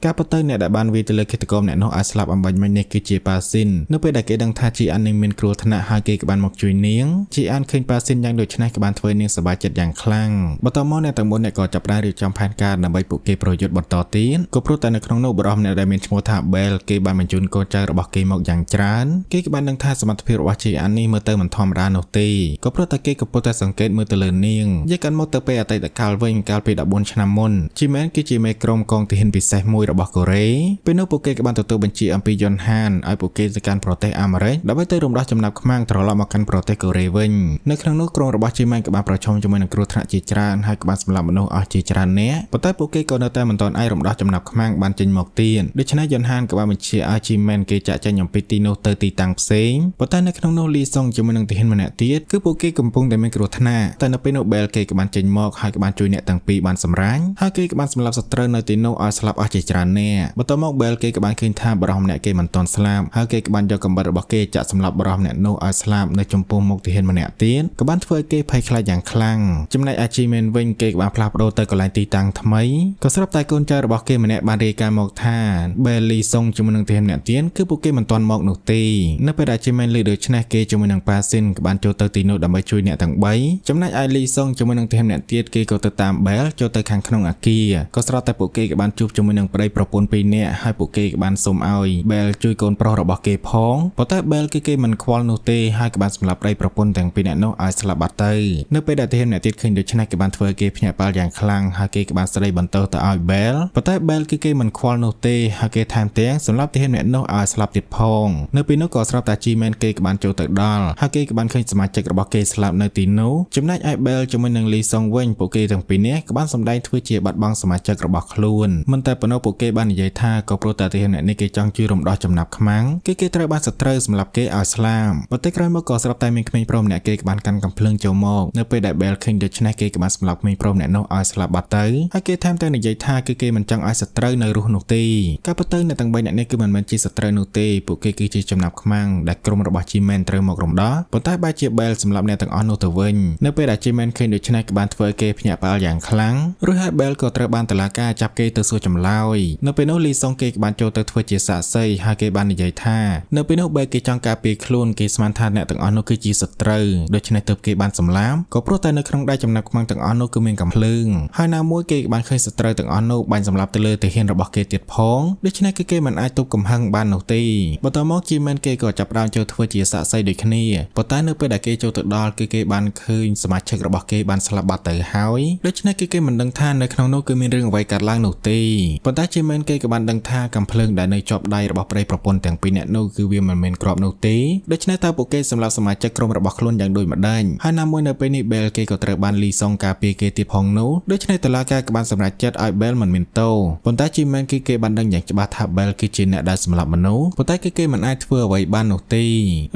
ការពិតទៅអ្នកដែលបានវាយទៅលើឃាតករម្នាក់នោះអាចស្លាប់អំបញ្ញមិញនេះគឺជាប៉ាស៊ីននៅពេលដែលគេដឹងថាជីអាននឹងមានគ្រោះថ្នាក់ហើយគេក៏បានមកជួយនាងជីអានឃើញប៉ាស៊ីនយ៉ាងដូចនេះក៏បានធ្វើនាងសប្បាយចិត្តយ៉ាងខ្លាំងបន្ទាប់មកអ្នកទាំងមុនអ្នកក៏ចាប់ផ្ដើមរៀបចំផែនការដើម្បីពួកគេប្រយុទ្ធបន្តទៀតក៏ព្រោះតែនៅក្នុងនោះបរិះម្នាក់ដែលមានឈ្មោះថាបេដែលគេបានបញ្ជូនកូនចៅរបស់គេមកយ៉ាងច្រើនគេក៏បានដឹងថាសមត្ថភាពរបស់ជាអាននេះមើលទៅមិនធម្មតានោះទេក៏ព្រោះតែគេកំពុងតែសង្កេតមើលទៅលើនាងយកកាន់មកទៅពេលអតីតកាលវិញកាលពី14ឆ្នាំមុនជីមែនគឺជាមេក្រុមកងទាហានពិសេសមួយរបស់កូរ៉េពេលនោះពួកគេក៏បានទទួលបញ្ជាអំពីយន្តហានឲ្យពួកគេទៅកាន់ប្រទេសអាមេរិកដើម្បីទៅរំដោះចំណាប់ខ្មាំងត្រឡប់មកកាន់ប្រទេសកូរ៉េវិញនៅក្នុងនោះក្រុងរបស់ជីមែនក៏បានប្រឈមជាមួយនឹងគ្រោះថ្នាក់ជាច្រើនហើយក៏បានសម្លាប់មនុស្សអស់ជាច្រើននាក់ប៉ុន្តែពួកគេក៏នៅតែមិនទាន់អាចរំដោះចំណាប់ខ្មាំងបានចេញមកទៀតដូច្នេះយន្តហានក៏ក្បាលបញ្ជាឲ្យជីមែនគេចាក់ចែងអំពីទីនោះទៅទីតាំងផ្សេងប៉ុន្តែនៅក្នុងនោះលីសុងជាមួយនឹងទាហានម្នាក់ទៀតគឺពួកគេកំពុងតែមានគ្រោះថ្នាក់តែនៅពេលនោះបែលគេក៏បានចេញមកហើយក៏បានជួយអ្នកទាំងពីរបានសម្រាញ់ហើយគេក៏បានសម្លាប់សត្រូវនៅទីនោះឲ្យស្លាប់អស់ជាច្រើននាក់បន្ទាប់មកបែលគេក៏បានឃើញថាបរិះម្នាក់គេមិនទាន់ស្លាប់ហើយគេក៏បានយកកំបិតរបស់គេចាក់សម្លាប់បរិះម្នាក់នោះឲ្យស្លាប់នៅចំពោះមុខទាហានម្នាក់ទៀតក៏បានធ្វើឲ្យគេភ័យខ្លាចយ៉ាងខ្លាំងចំណែកអាជីមែនវិញគេក៏បានផ្លាស់ប្ដូរទៅកន្លែងទីតាំងថ្មីក៏ស្រាប់តែកូនចៅរបស់គេម្នាក់បានរាយការណ៍មកថាបែលលីសុងងជាមួយនឹងទាហានអ្នកទៀនគឺពួកគេមិនទាន់មកនោះទេនៅពេលដែលជេមែនលើដូច្នេះគេជាមួយនឹងប៉ាស៊ីនក៏បានចូលទៅទីនោះដើម្បីជួយអ្នកទាំង3ចំណែកឯលីសុងជាមួយនឹងទាហានអ្នកទៀតគេក៏ទៅតាមបែលចូលទៅខាងក្នុងអាគារក៏ស្រាប់តែពួកគេក៏បានជួបជាមួយនឹងប្តីប្រពន្ធពីរនាក់ហើយពួកគេក៏បានសុំឲ្យបែលជួយកូនប្រុសរបស់គេផងប៉ុន្តែបែលគឺគេមិនខ្វល់នោះទេហើយក៏បានសម្លាប់ប្តីប្រពន្ធទាំងពីរនាក់នោះឲ្យស្លាប់បាត់ទៅនៅពេលដែលទាហានអ្នកទៀតឃើញដូច្នេះគេបានធ្វើគេភ្ញាក់ផ្អើលយ៉ាងខ្លាំងហើយគេក៏បានស្ដីបន្ទោសទៅឲ្យបែលប៉ុន្តែបែលគឺគេមិនខ្វល់នោះទេហើយគេថែមទាំងសម្លាប់ទាហានម្នាក់នោះឲ្យស្លាប់ទៀតផងនៅពេលនោះក៏ស្រាប់តែ G-Man គេក៏បានចូលទៅដល់ហើយគេក៏បានឃើញសមាជិករបស់គេស្លាប់នៅទីនោះចំណែកឯ Bell ជាមួយនឹង Lee Song វិញពួកគេទាំងពីរនេះក៏បានសម្ដែងធ្វើជាបាត់បង់សមាជិករបស់ខ្លួនមិនតែប៉ុណ្ណោះពួកគេ បាននិយាយថាក៏ព្រោះតែទាហានម្នាក់នេះគេចង់ជួយរំដោះចំណាប់ខ្មាំងគេគេត្រូវបានសត្រូវសម្លាប់គេឲ្យស្លាប់បន្តិចក្រោយមកក៏ស្រាប់តែមានក្មេងប្រុសម្នាក់គេក៏បានកាន់កំភ្លើងចូលមកនៅពេលដែល Bell ឃើញដូច្នេះគេក៏បានសម្លាប់ក្មេងប្រុសម្នាក់នោះឲ្យស្លាប់បាត់ទៅហើយគេថែមទាំងនិយាយថាគឺគេមិនចង់ឲ្យសត្រូវនៅរស់នោះទេការពិតទៅអ្នកទាំងបីអ្នកនេះគឺមិនមែនជាសត្រូវនោះទេពួកគេគឺជាចំណាប់ខ្មាំងដែលក្រុមរបស់ G-Man ត្រូវមករំដោះប៉ុន្តែបែរជាបែលសម្រាប់អ្នកទាំងអស់នោះទៅវិញនៅពេលដែល G-Man ឃើញដូច្នេះក៏បានធ្វើគេភ្ញាក់ផ្អើលយ៉ាងខ្លាំងរួចហើយបែលក៏ត្រូវបានតុលាការចាប់គេទៅសួរចម្លើយនៅពេលនោះលីសុងគេក៏បានចូលទៅធ្វើជាសាក្សីហើយគេបាននិយាយថានៅពេលនោះបែលគេចង់ការពារខ្លួនគេស្មានថាអ្នកទាំងអស់នោះគឺជាសត្រូវដូច្នេះទើបគេបានសម្លាប់ក៏ព្រោះតែនៅក្នុងដៃចំណាប់ខ្មាំងទាំងអស់នោះគឺមានកំភ្លើងហើយណាមួយគេក៏បានឃើញសត្រូវទាំងអស់នោះបាញ់សម្លាប់ទៅលើទាហានរបស់គេទៀតផងដូច្នេះគឺគេមិនអាចទប់កំហឹងបាននោះទេបន្តមកជីមែនគេក៏ចាប់ផ្ដើមចូលធ្វើជាសាក់សីដូចគ្នាប៉ុន្តែនៅពេលដែលគេចូលទៅដល់គឺគេបានឃើញសមាជិករបស់គេបានស្លាប់បាត់ទៅហើយដូច្នេះគឺគេមិនដឹងថានៅក្នុងនោះគឺមានរឿងអ្វីកើតឡើងនោះទេប៉ុន្តែជីមែនគេក៏បានដឹងថាកំភ្លើងដែលនៅជាប់ដៃរបស់ប្រិយប្រពន្ធទាំងពីរនាក់នោះគឺវាមិនមែនគ្រាប់នោះទេដូច្នេះតើពួកគេសម្រាប់សមាជិកក្រុមរបស់ខ្លួនយ៉ាងដូចម្ដេចហើយណាមួយនៅពេលនេះបេលគេក៏ត្រូវបានលីសុងការពារគេទៀតផងនោះដូច្នេះតឡាការក៏បានសម្រេចចិត្តឲ្យបេលមិនមានតោប៉ុន្តែជីមែនគឺគេបានដឹងយ៉ាងច្បាស់ថាបេលគឺជាអ្នកដែលសម្លាប់មនុស្សប៉ុន្តែគឺគេមិនអាចធ្វើអ្វីបាននោះទេ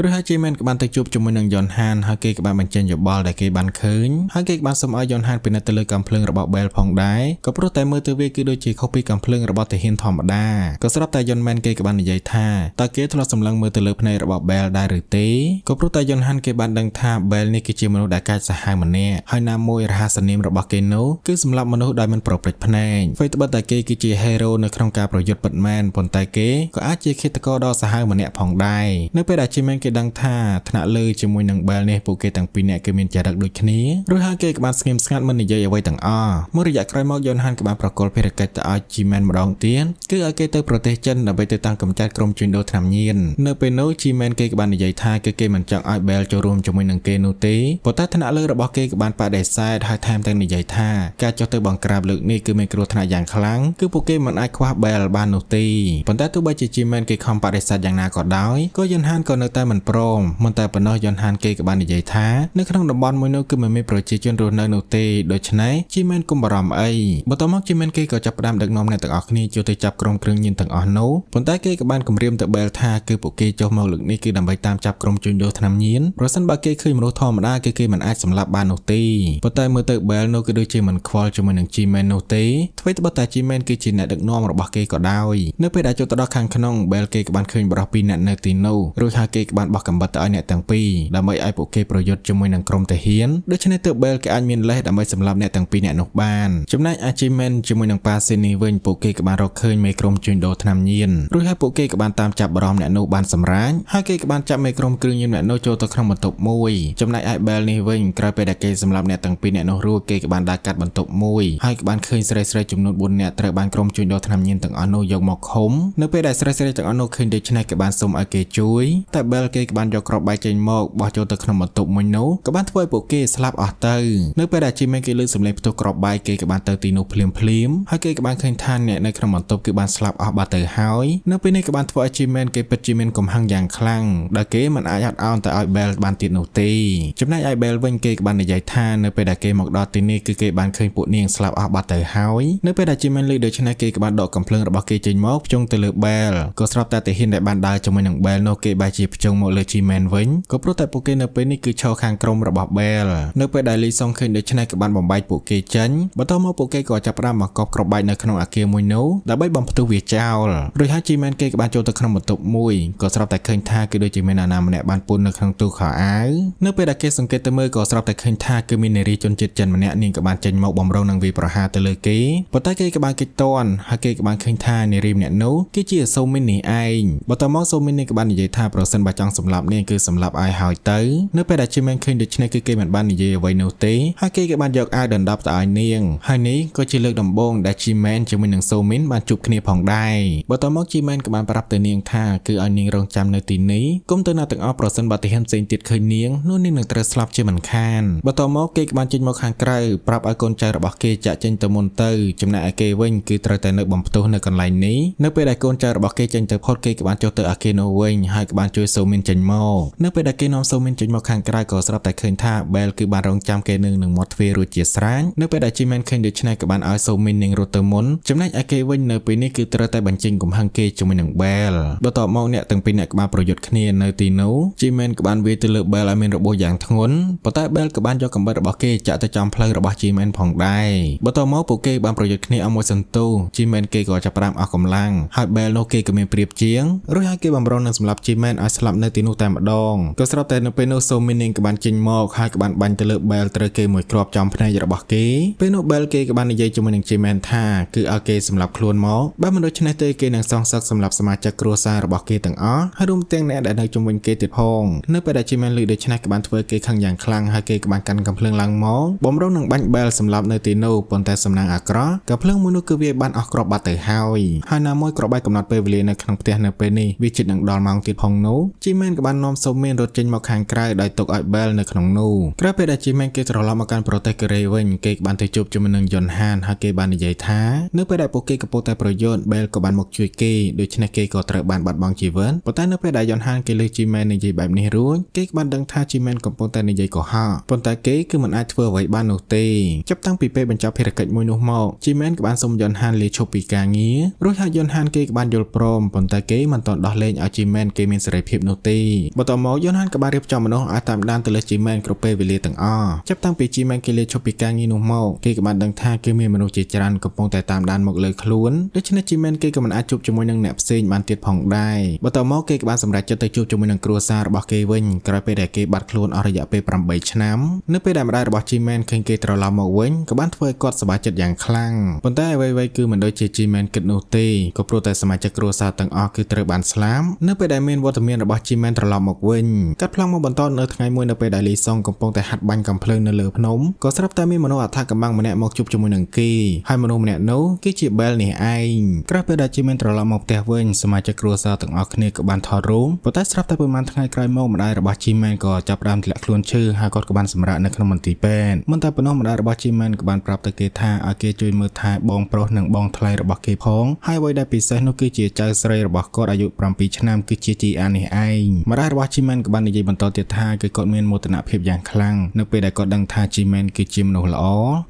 ឬហើយជេមែនក៏បានទៅជួបជាមួយនឹងយ៉ុនហានហើយគេក៏បានបញ្ចេញយោបល់ដែលគេបានឃើញហើយគេក៏បានសូមឲ្យយ៉ុនហានពិនិត្យទៅលើកំភ្លើងរបស់បែលផងដែរក៏ព្រោះតែមើលទៅវាគឺដូចជាខុសពីកំភ្លើងរបស់ទាហានធម្មតាក៏ស្រាប់តែយ៉ុនមែនគេក៏បាននិយាយថាតើគេធ្លាប់សម្លឹងមើលទៅលើភ្នែករបស់បែលដែរឬទេក៏ព្រោះតែយ៉ុនហានគេបានដឹងថាបែលនេះគឺជាមនុស្សដែលកាចសាហាវម្នាក់ហើយណាមួយរហស្សនាមរបស់គេនោះគឺសម្លាប់មនុស្សដោយមិនប្រព្រឹត្តភ្នែកអ្វីត្បិតតែគេគឺជាហេរ៉ូនៅក្នុងការប្រយុទ្ធពិតមែនប៉ុន្តែគេក៏អាចជាឃាតករដ៏សាហាវម្នាក់ផងដែរនៅពេលដែល Chimman គេដឹងថាថ្នាក់លើជាមួយនឹង Bell នេះពួកគេទាំងពីរនាក់គឺមានចរិតដូចគ្នារួចហើយគេក៏បានស្ងៀមស្ងាត់មិននិយាយអ្វីទាំងអស់មួយរយៈក្រោយមកយន់ហានក៏បានប្រកល់ភារកិច្ចទៅឲ្យ Chimman ម្ដងទៀតគឺឲ្យគេទៅប្រទេសចិនដើម្បីទៅតាមកម្ចាត់ក្រុមជួញដូរថ្នាំញៀននៅពេលនោះ Chimman គេក៏បាននិយាយថាគឺគេមិនចង់ឲ្យ Bell ចូលរួមជាមួយនឹងគេនោះទេប៉ុន្តែថ្នាក់លើរបស់គេក៏បានបដិសេធហើយថែមទាំងនិយាយថាការចុះទៅបង្ក្រាបលើកនេះគឺមានគ្រោះថ្នាក់យ៉ាងខ្លាំងគឺពួកគេមិនអាចខ្វះ Bell បាននោះទេប៉ុន្តែទោះបីជាជីមែនគេខំបដិសេធយ៉ាងណាក៏ដោយក៏យន្តហានក៏នៅតែមិនព្រមមិនតែប៉ុណ្ណោះយន្តហានគេក៏បាននិយាយថានៅក្នុងតំបន់មួយនោះគឺមិនមានប្រជាជនរស់នៅនោះទេដូច្នេះជីមែនគុំបារម្ភអីបន្តមកជីមែនគេក៏ចាប់ផ្ដើមដឹកនាំអ្នកទាំងអស់គ្នាចូលទៅចាប់ក្រុមគ្រឿងញៀនទាំងអស់នោះប៉ុន្តែគេក៏បានគម្រាមទៅបែលថាគឺពួកគេចុះមកលើកនេះគឺដើម្បីតាមចាប់ក្រុមជួញដូរថ្នាំញៀនប្រសិនបើគេឃើញមនុស្សធម្មតាគឺគេមិនអាចសម្លាប់បាននោះទេប៉ុន្តែមើលទៅបែលនោះគឺដូចជាមិនខ្វល់ជាមួយនឹងជីមែននោះទេអ្វីត្បិតតែជីមែនគឺជាអ្នកដឹកនាំរបស់គេក៏ដោយនៅពេលដែលដែលចូលទៅដល់ខាងក្នុងបែលគេក៏បានឃើញបរិះពីរនាក់នៅទីនោះរួចហើយគេក៏បានបោះកំបិតទៅឲ្យអ្នកទាំងពីរដើម្បីឲ្យពួកគេប្រយុទ្ធជាមួយនឹងក្រុមតាហ៊ានដូច្នេះទើបបែលគេអាចមានលេសដើម្បីសម្លាប់អ្នកទាំងពីរនាក់នោះបានចំណែកអាជីមែនជាមួយនឹងប៉ាស៊ីនីវិញពួកគេក៏បានរកឃើញមេក្រុមជួញដូរថ្នាំញៀនរួចហើយពួកគេក៏បានតាមចាប់បរិមអ្នកនោះបានសម្រាញហើយគេក៏បានចាប់មេក្រុមគ្រឿងញៀនអ្នកនោះចូលទៅក្នុងបន្ទប់មួយចំណែកឯបែលនេះវិញក្រោយពេលដែលគេសម្លាប់អ្នកទាំងពីរអ្នកនោះរួចគេក៏បានដើរកាត់បន្ទប់មួយហើយក៏បានឃើញស្រីស្រីចំនួន4នាក់ត្រូវបានក្រុមជួញដូរថ្នាំញៀនទាំងអស់នោះយកមកឃុំនៅពេលដែលស្រីស្រីទាំងអស់នោះឃើញដូច្នេះក៏បានសុំឲ្យគេជួយតែបែលគេក៏បានយកក្របបែកចេញមកបោះចូលទៅក្នុងបន្ទប់មួយនោះក៏បានធ្វើឲ្យពួកគេស្លាប់អស់ទៅនៅពេលដែលជីមេគេលើសម្លេងផ្ទុះក្របបែកគេក៏បានទៅទីនោះភ្លាមភ្លាមហើយគេក៏បានឃើញថាអ្នកនៅក្នុងបន្ទប់គឺបានស្លាប់អស់បាត់ទៅហើយនៅពេលនេះក៏បានធ្វើឲ្យជីមេគេពិតជាមានកំហឹងយ៉ាងខ្លាំងដែលគេមិនអាចហត់អោនទៅឲ្យបែលបានទៀតនោះទេចំណែកឯបែលវិញគេក៏បាននិយាយថានៅពេលដែលគេមកដល់ទីនេះគឺគេបានឃើញពួកនាងស្លាប់អស់បាត់ទៅហើយនៅពេលដែលជីមេលើដូច្នេះគេក៏បានដកកំភ្លើងរបស់គេចេញមកជុងទៅលើ Bell ក៏ស្រាប់តែទាហានដែលបានដើរជាមួយនឹង Bell នោះគេបែរជាផ្ចង់មកលើ G-Man វិញក៏ព្រោះតែពួកគេនៅពេលនេះគឺឈរខាងក្រុមរបស់ Bell នៅពេលដែលលីសុងឃើញដូច្នេះក៏បានបំបែកពួកគេចេញបន្តមកពួកគេក៏ចាប់ផ្ដើមមកកប់ក្របបាច់នៅក្នុងអាគារមួយនោះដើម្បីបំផ្ទុះវាចោលរួចហើយ G-Man គេក៏បានចូលទៅក្នុងបន្ទប់មួយក៏ស្រាប់តែឃើញថាគឺដូចជាមានអាណាម្នាក់បានពូននៅក្នុងទូខោអាវនៅពេលដែលគេសង្កេតទៅមើលក៏ស្រាប់តែឃើញថាគឺមាននារីជនជាតិចិនម្នាក់នាងក៏បានចេញមកបំរុងនឹងវាប្រហារទៅលើគេប៉ុន្តែគេក៏បានគេចតន់ហើយគេក៏បានឃើញថានារីម្នាក់នោះគឺជាសូមីននេះឯងបន្តមកសូមីននេះក៏បាននិយាយថាប្រសិនបើចង់សម្លាប់នាងគឺសម្លាប់អាយហើយទៅនៅពេលដែលជាមែនឃើញដូច្នេះគឺគេមិនបាននិយាយអ្វីនោះទេហើយគេក៏បានយកអាវដណ្ដប់ទៅឲ្យនាង ហើយនេះក៏ជាលើកដំបូងដែលជីមែនជាមួយនឹងសូមីនបានជួបគ្នាផងដែរបន្តមកជីមែនក៏បានប្រាប់ទៅនាងថាគឺឲ្យនាងរងចាំនៅទីនេះគុំទៅណាទាំងអស់ប្រសិនបើទាហានផ្សេងទៀតឃើញនាងនោះនាងនឹងត្រូវស្លាប់ជាមិនខានបន្តមកគេក៏បានចេញមកខាងក្រៅប្រាប់ឲ្យកូនចៅរបស់គេចាក់ចេញទៅមុនទៅចំណែកឯគេវិញគឺត្រូវតែនៅបំផ្ទុះនៅកន្លែងនេះនៅពេលដែលកូនចៅរបស់គេចេញទៅផុតគេក៏បានចុះទៅអាគេនោះវិញហើយក៏បានជួយសូមីនចេញមកនៅពេលដែលគេនាំសូមីនចេញមកខាងក្រៅក៏ស្រាប់តែឃើញថាបែលគឺបានរងចាំគេនឹងនឹងមាត់ទ្វាររួចជាស្រេចនៅពេលដែលជីមែនឃើញដូច្នេះក៏បានឲ្យសូមីននឹងរត់ទៅមុនចំណែកឯគេវិញនៅពេលនេះគឺត្រូវតែបញ្ចេញកំហឹងគេជាមួយនឹងបែលបន្ទាប់មកអ្នកទាំងពីរអ្នកក៏បានប្រយុទ្ធគ្នានៅទីនោះជីមែនក៏បានវាយទៅលើបែលឲ្យមានរបួសយ៉ាងធ្ងន់ប៉ុន្តែបែលក៏បានយកកាំបិតរបស់គេចាក់ទៅចំផ្លូវរបស់ជីមែនផងដែរបន្ទាប់មកពួកគេបានប្រយុទ្ធគ្នាឲ្យមួយសន្ទុះជីមែនគេក៏ចាប់ប្រាំអស់កម្លាំងហើយ Bell នោះគេក៏មានប្រៀបជាងរួចហើយគេបំរុងនឹងសម្លាប់ G-Man ឲ្យស្លាប់នៅទីនោះតែម្ដងក៏ស្រាប់តែនៅពេលនោះ So Mining ក៏បានចេញមកហើយក៏បានបាញ់ទៅលើ Bell ត្រូវគេមួយគ្រាប់ចំភ្នែករបស់គេពេលនោះ Bell គេក៏បាននិយាយជាមួយនឹង G-Man ថាគឺឲ្យគេសម្លាប់ខ្លួនមកបើមិនដូច្នេះទេគេនឹងសងសឹកសម្រាប់សមាជិកគ្រួសាររបស់គេទាំងអស់ហើយរួមទាំងអ្នកដែលនៅជុំវិញគេទៀតផងនៅពេលដែល G-Man លឺដូច្នេះក៏បានធ្វើគេខឹងយ៉ាងខ្លាំងហើយគេក៏បានកាន់កំភ្លើងឡើងមកបំរុងនឹងបាញ់ Bell សម្លាប់នៅទីនោះប៉ុន្តែសំណាងអាក្រក់កំភ្លើងមួយនោះគឺវាបានអស់គ្រាប់បាត់ទៅហើយហើយណាមួយក៏បែកកំណត់ពេលវេលានៅក្នុងផ្ទះនៅពេលនេះវាជិតនឹងដល់ម៉ោងទៀតផងនោះជីមែនក៏បាននាំសូមែនរត់ចេញមកខាងក្រៅដោយទុកឲ្យបែលនៅក្នុងនោះក្រោយពេលដែលជីមែនគេត្រឡប់មកកាន់ប្រទេសកូរ៉េវិញគេបានទៅជួបជាមួយនឹងយុនហានហើយគេបាននិយាយថានៅពេលដែលពួកគេកំពុងតែប្រយុទ្ធបែលក៏បានមកជួយគេដូច្នេះគេក៏ត្រូវបានបាត់បង់ជីវិតប៉ុន្តែនៅពេលដែលយុនហានគេលើជីមែននិយាយបែបនេះរួចគេបានដឹងថាជីមែនកំពុងតែនិយាយកុហកប៉ុន្តែគេគឺមិនអាចធ្វើអ្វីបាននោះទេចាប់តាំងពីពេលបញ្ចប់ភារកិច្ចមួយនោះមកជីមែនក៏បានសុំយុនហានលាឈប់ពីការងាររួចហើយយុនហានគេក៏បានយល់ព្រមប៉ុន្តែគេមិនទាន់ដោះលែងឲ្យ Gmail គេមានសេរីភាពនោះទេបន្តមកយន់ហានក៏បានរៀបចំមនុស្សឲ្យតាមដានទៅលើ Gmail គ្រប់ពេលវេលាទាំងអស់ចាប់តាំងពី Gmail គេលាឈប់ពីការងារនោះមកគេក៏បានដឹងថាគេមានមនុស្សជាច្រើនកំពុងតែតាមដានមកលើខ្លួនដូច្នេះ Gmail គេក៏មិនអាចជួបជាមួយនឹងអ្នកផ្សេងបានទៀតផងដែរបន្តមកគេក៏បានសម្រេចចិត្តទៅជួបជាមួយនឹងគ្រួសាររបស់គេវិញក្រោយពេលដែលគេបាត់ខ្លួនអស់រយៈពេល8ឆ្នាំនៅពេលដែលម្ដាយរបស់ Gmail ឃើញគេត្រឡប់មកវិញក៏បានធ្វើឲ្យគាត់សប្បាយចិត្តយ៉ាងខ្លាំងប៉ុន្តែអ្វីៗគឺមិនដូចជា Gmail គិតនោះទេក៏ព្រោះតែសមាជិកគ្រួសារទាំងអស់គឺត្រូវបានស្លាប់នៅពេលដែលមានវត្តមានរបស់ជីមែនត្រឡប់មកវិញកាត់ប្លង់មកបន្តនៅថ្ងៃមួយនៅពេលដែលលីសុងកំពុងតែហាត់បាញ់កំភ្លើងនៅលើភ្នំក៏ស្រាប់តែមានមនុស្សអថាកម្មម្នាក់មកជួបជាមួយនឹងគេហើយមនុស្សម្នាក់នោះគឺជាបែលនេះឯងក្រោយពេលដែលជីមែនត្រឡប់មកផ្ទះវិញសមាជិកគ្រួសារទាំងអស់គ្នាក៏បានថតរូបប៉ុន្តែស្រាប់តែប្រហែលថ្ងៃក្រោយមកម្ដាយរបស់ជីមែនក៏ចាប់ផ្ដើមធ្លាក់ខ្លួនឈឺហើយគាត់ក៏បានសម្រាកនៅក្នុងមន្ទីរពេទ្យមិនតែប៉ុណ្ណោះម្ដាយរបស់ជីមែនក៏បានប្រាប់ទៅគេថាឲ្យគេជួយមើលថែបងប្រុសនិងបងថ្លៃរបស់គេផងហើយអ្វីដែលពិសេសសេសនោះគឺជាចៅស្រីរបស់គាត់អាយុ7ឆ្នាំគឺជាជីអានេះឯងម្ដាយរបស់ជីមែនក៏បាននិយាយបន្តទៀតថាគឺគាត់មានមោទនភាពយ៉ាងខ្លាំងនៅពេលដែលគាត់ដឹងថាជីមែនគឺជាមនុស្សល្អ